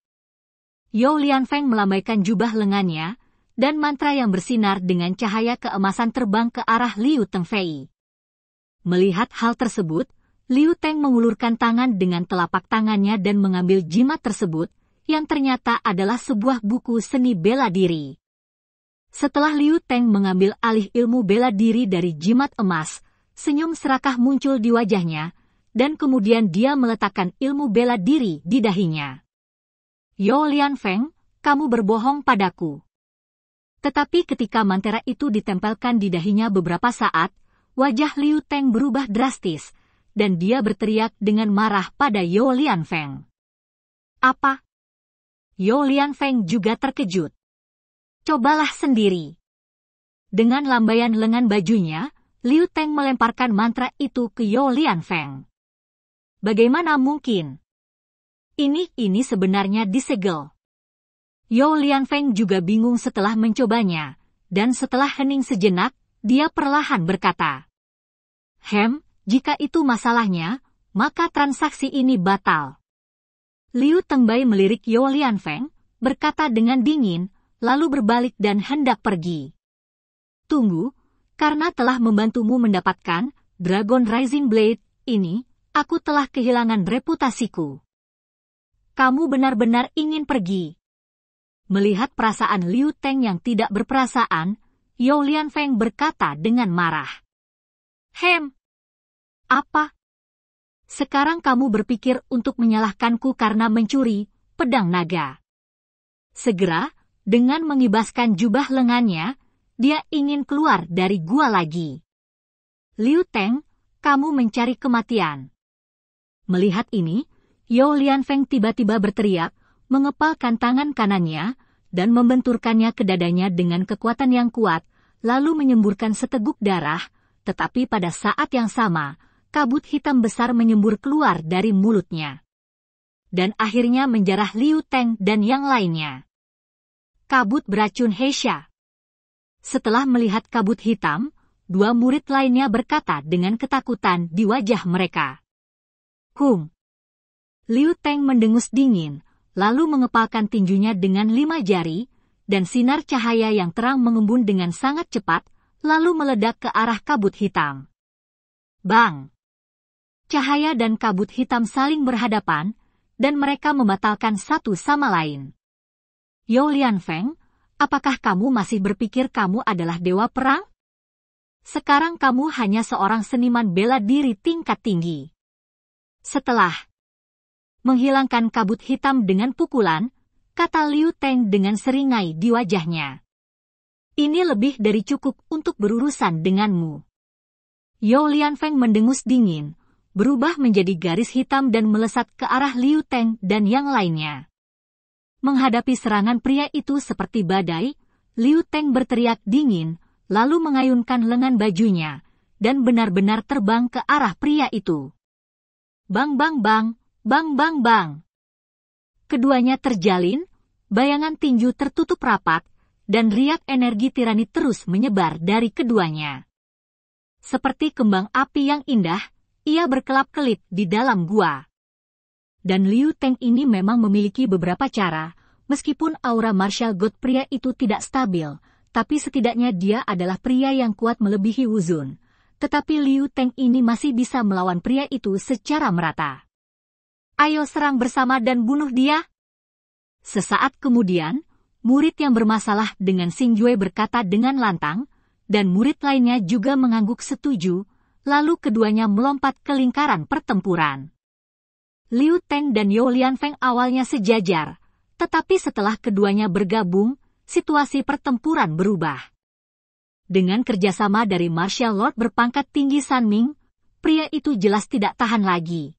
Yao Feng melambaikan jubah lengannya dan mantra yang bersinar dengan cahaya keemasan terbang ke arah Liu Tengfei. Melihat hal tersebut, Liu Teng mengulurkan tangan dengan telapak tangannya dan mengambil jimat tersebut, yang ternyata adalah sebuah buku seni bela diri. Setelah Liu Teng mengambil alih ilmu bela diri dari jimat emas, senyum serakah muncul di wajahnya, dan kemudian dia meletakkan ilmu bela diri di dahinya. Yo Feng, kamu berbohong padaku. Tetapi ketika mantera itu ditempelkan di dahinya beberapa saat, wajah Liu Teng berubah drastis, dan dia berteriak dengan marah pada Yo Feng. Apa? Yo Feng juga terkejut. Cobalah sendiri. Dengan lambaian lengan bajunya, Liu Teng melemparkan mantra itu ke Yo Feng. Bagaimana mungkin? Ini, ini sebenarnya disegel. Yao Lianfeng juga bingung setelah mencobanya, dan setelah hening sejenak, dia perlahan berkata, Hem, jika itu masalahnya, maka transaksi ini batal. Liu Tengbai melirik Yao Lianfeng, berkata dengan dingin, lalu berbalik dan hendak pergi. Tunggu, karena telah membantumu mendapatkan Dragon Rising Blade, ini, aku telah kehilangan reputasiku kamu benar-benar ingin pergi. Melihat perasaan Liu Teng yang tidak berperasaan, Yao Feng berkata dengan marah. Hem! Apa? Sekarang kamu berpikir untuk menyalahkanku karena mencuri pedang naga. Segera, dengan mengibaskan jubah lengannya, dia ingin keluar dari gua lagi. Liu Teng, kamu mencari kematian. Melihat ini, Yao Lianfeng tiba-tiba berteriak, mengepalkan tangan kanannya, dan membenturkannya ke dadanya dengan kekuatan yang kuat, lalu menyemburkan seteguk darah, tetapi pada saat yang sama, kabut hitam besar menyembur keluar dari mulutnya. Dan akhirnya menjarah Liu Teng dan yang lainnya. Kabut beracun Heisha. Setelah melihat kabut hitam, dua murid lainnya berkata dengan ketakutan di wajah mereka. Kung, Liu Teng mendengus dingin, lalu mengepalkan tinjunya dengan lima jari, dan sinar cahaya yang terang mengembun dengan sangat cepat, lalu meledak ke arah kabut hitam. Bang! Cahaya dan kabut hitam saling berhadapan, dan mereka membatalkan satu sama lain. Yao Lianfeng, apakah kamu masih berpikir kamu adalah dewa perang? Sekarang kamu hanya seorang seniman bela diri tingkat tinggi. Setelah menghilangkan kabut hitam dengan pukulan, kata Liu Teng dengan seringai di wajahnya. Ini lebih dari cukup untuk berurusan denganmu. Yao Lianfeng mendengus dingin, berubah menjadi garis hitam dan melesat ke arah Liu Teng dan yang lainnya. Menghadapi serangan pria itu seperti badai, Liu Teng berteriak dingin, lalu mengayunkan lengan bajunya, dan benar-benar terbang ke arah pria itu. Bang bang bang, Bang bang bang. Keduanya terjalin, bayangan tinju tertutup rapat, dan riak energi tirani terus menyebar dari keduanya. Seperti kembang api yang indah, ia berkelap-kelip di dalam gua. Dan Liu Teng ini memang memiliki beberapa cara, meskipun aura martial god pria itu tidak stabil, tapi setidaknya dia adalah pria yang kuat melebihi Wuzun. Tetapi Liu Teng ini masih bisa melawan pria itu secara merata. Ayo serang bersama dan bunuh dia. Sesaat kemudian, murid yang bermasalah dengan Sing Yue berkata dengan lantang, dan murid lainnya juga mengangguk setuju, lalu keduanya melompat ke lingkaran pertempuran. Liu Teng dan Yao Feng awalnya sejajar, tetapi setelah keduanya bergabung, situasi pertempuran berubah. Dengan kerjasama dari Marshal Lord berpangkat tinggi Ming, pria itu jelas tidak tahan lagi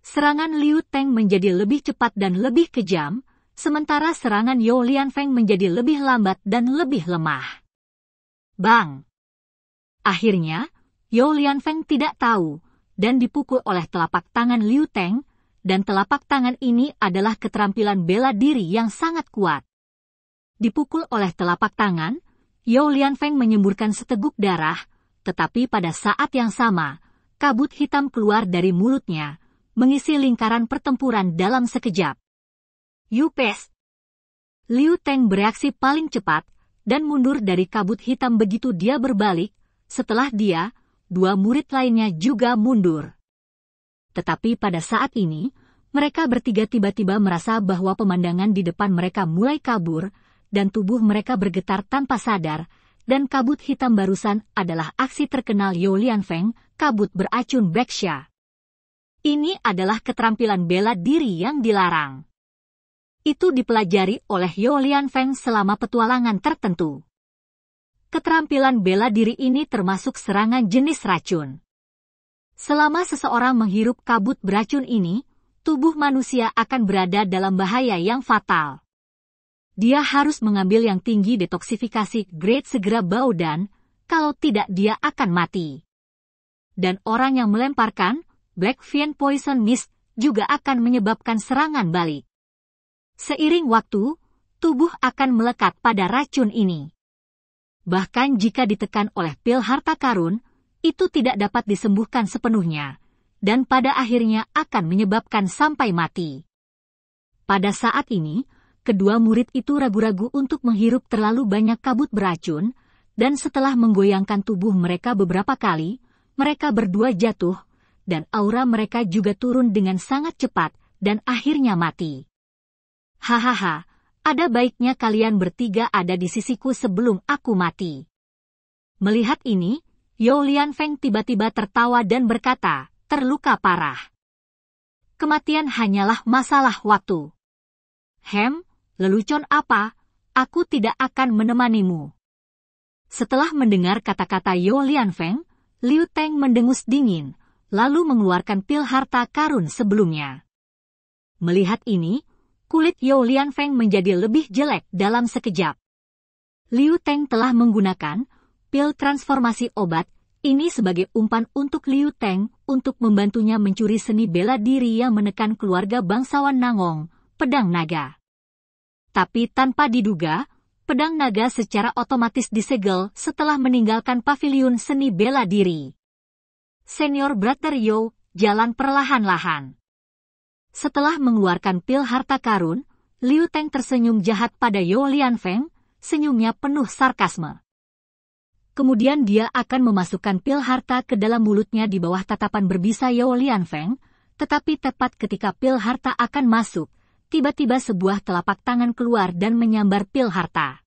serangan Liu Teng menjadi lebih cepat dan lebih kejam, sementara serangan Yao Feng menjadi lebih lambat dan lebih lemah. Bang! Akhirnya, Yao Feng tidak tahu dan dipukul oleh telapak tangan Liu Teng, dan telapak tangan ini adalah keterampilan bela diri yang sangat kuat. Dipukul oleh telapak tangan, Yao Feng menyemburkan seteguk darah, tetapi pada saat yang sama, kabut hitam keluar dari mulutnya, mengisi lingkaran pertempuran dalam sekejap. Yupes! Liu Teng bereaksi paling cepat dan mundur dari kabut hitam begitu dia berbalik, setelah dia, dua murid lainnya juga mundur. Tetapi pada saat ini, mereka bertiga tiba-tiba merasa bahwa pemandangan di depan mereka mulai kabur, dan tubuh mereka bergetar tanpa sadar, dan kabut hitam barusan adalah aksi terkenal Yolian Feng, kabut beracun Bexia. Ini adalah keterampilan bela diri yang dilarang. Itu dipelajari oleh Yolian Feng selama petualangan tertentu. Keterampilan bela diri ini termasuk serangan jenis racun. Selama seseorang menghirup kabut beracun ini, tubuh manusia akan berada dalam bahaya yang fatal. Dia harus mengambil yang tinggi detoksifikasi grade segera bau dan, kalau tidak dia akan mati. Dan orang yang melemparkan, Black Fiend Poison Mist juga akan menyebabkan serangan balik. Seiring waktu, tubuh akan melekat pada racun ini. Bahkan jika ditekan oleh pil harta karun, itu tidak dapat disembuhkan sepenuhnya, dan pada akhirnya akan menyebabkan sampai mati. Pada saat ini, kedua murid itu ragu-ragu untuk menghirup terlalu banyak kabut beracun, dan setelah menggoyangkan tubuh mereka beberapa kali, mereka berdua jatuh dan aura mereka juga turun dengan sangat cepat dan akhirnya mati. Hahaha, ada baiknya kalian bertiga ada di sisiku sebelum aku mati. Melihat ini, Yao Feng tiba-tiba tertawa dan berkata, terluka parah. Kematian hanyalah masalah waktu. Hem, lelucon apa? Aku tidak akan menemanimu. Setelah mendengar kata-kata Yao Feng, Liu Teng mendengus dingin, lalu mengeluarkan pil harta karun sebelumnya. Melihat ini, kulit Yao Feng menjadi lebih jelek dalam sekejap. Liu Teng telah menggunakan pil transformasi obat ini sebagai umpan untuk Liu Teng untuk membantunya mencuri seni bela diri yang menekan keluarga bangsawan Nangong, pedang naga. Tapi tanpa diduga, pedang naga secara otomatis disegel setelah meninggalkan pavilion seni bela diri senior Brother Yo jalan perlahan-lahan. Setelah mengeluarkan pil harta karun, Liu Teng tersenyum jahat pada Yo Feng, senyumnya penuh sarkasme. Kemudian dia akan memasukkan pil harta ke dalam mulutnya di bawah tatapan berbisa Yo Feng, tetapi tepat ketika pil harta akan masuk, tiba-tiba sebuah telapak tangan keluar dan menyambar pil harta.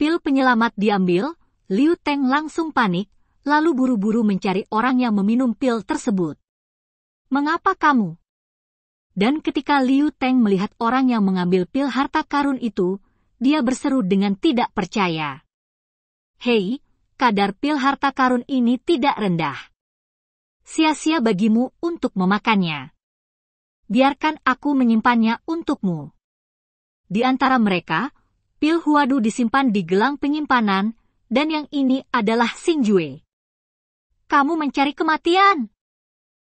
Pil penyelamat diambil, Liu Teng langsung panik, lalu buru-buru mencari orang yang meminum pil tersebut. Mengapa kamu? Dan ketika Liu Teng melihat orang yang mengambil pil harta karun itu, dia berseru dengan tidak percaya. Hei, kadar pil harta karun ini tidak rendah. Sia-sia bagimu untuk memakannya. Biarkan aku menyimpannya untukmu. Di antara mereka, pil Huadu disimpan di gelang penyimpanan, dan yang ini adalah Jue kamu mencari kematian.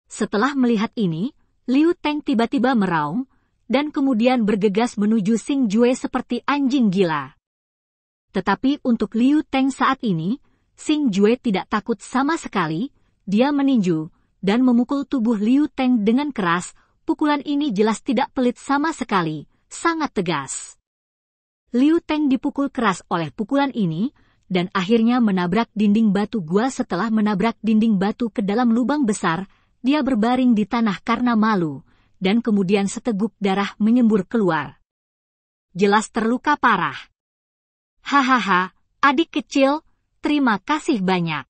Setelah melihat ini, Liu Teng tiba-tiba meraung, dan kemudian bergegas menuju Sing Jue seperti anjing gila. Tetapi untuk Liu Teng saat ini, Sing Jue tidak takut sama sekali, dia meninju, dan memukul tubuh Liu Teng dengan keras, pukulan ini jelas tidak pelit sama sekali, sangat tegas. Liu Teng dipukul keras oleh pukulan ini, dan akhirnya menabrak dinding batu gua setelah menabrak dinding batu ke dalam lubang besar, dia berbaring di tanah karena malu, dan kemudian seteguk darah menyembur keluar. Jelas terluka parah. Hahaha, adik kecil, terima kasih banyak.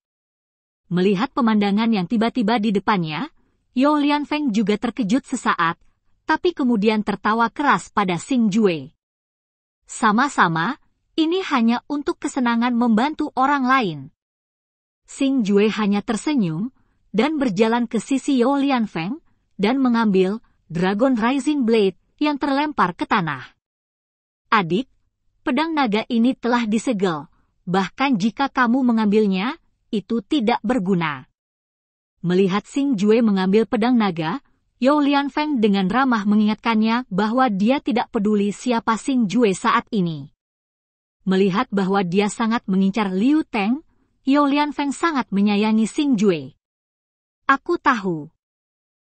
Melihat pemandangan yang tiba-tiba di depannya, Lian Feng juga terkejut sesaat, tapi kemudian tertawa keras pada Sing Jue. Sama-sama, ini hanya untuk kesenangan membantu orang lain. Sing Jue hanya tersenyum dan berjalan ke sisi Yao Feng dan mengambil Dragon Rising Blade yang terlempar ke tanah. Adik, pedang naga ini telah disegel, bahkan jika kamu mengambilnya, itu tidak berguna. Melihat Sing Jue mengambil pedang naga, Yao Feng dengan ramah mengingatkannya bahwa dia tidak peduli siapa Sing Jue saat ini. Melihat bahwa dia sangat mengincar Liu Teng, Yao Feng sangat menyayangi Xing Jue. Aku tahu.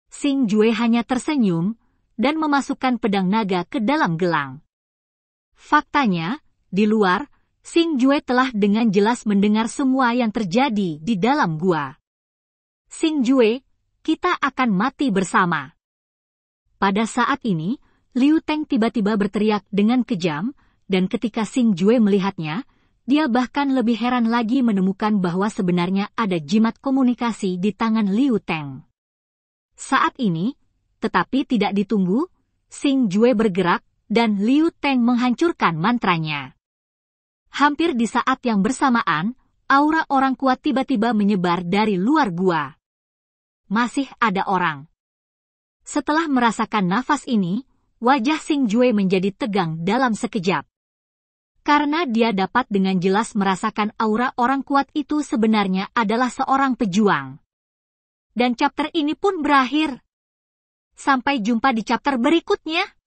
Xing Jue hanya tersenyum dan memasukkan pedang naga ke dalam gelang. Faktanya, di luar, Xing Jue telah dengan jelas mendengar semua yang terjadi di dalam gua. Xing Jue, kita akan mati bersama. Pada saat ini, Liu Teng tiba-tiba berteriak dengan kejam, dan ketika Sing Jue melihatnya, dia bahkan lebih heran lagi menemukan bahwa sebenarnya ada jimat komunikasi di tangan Liu Teng. Saat ini, tetapi tidak ditunggu, Sing Jue bergerak dan Liu Teng menghancurkan mantranya. Hampir di saat yang bersamaan, aura orang kuat tiba-tiba menyebar dari luar gua. Masih ada orang. Setelah merasakan nafas ini, wajah Sing Jue menjadi tegang dalam sekejap. Karena dia dapat dengan jelas merasakan aura orang kuat itu sebenarnya adalah seorang pejuang. Dan chapter ini pun berakhir. Sampai jumpa di chapter berikutnya.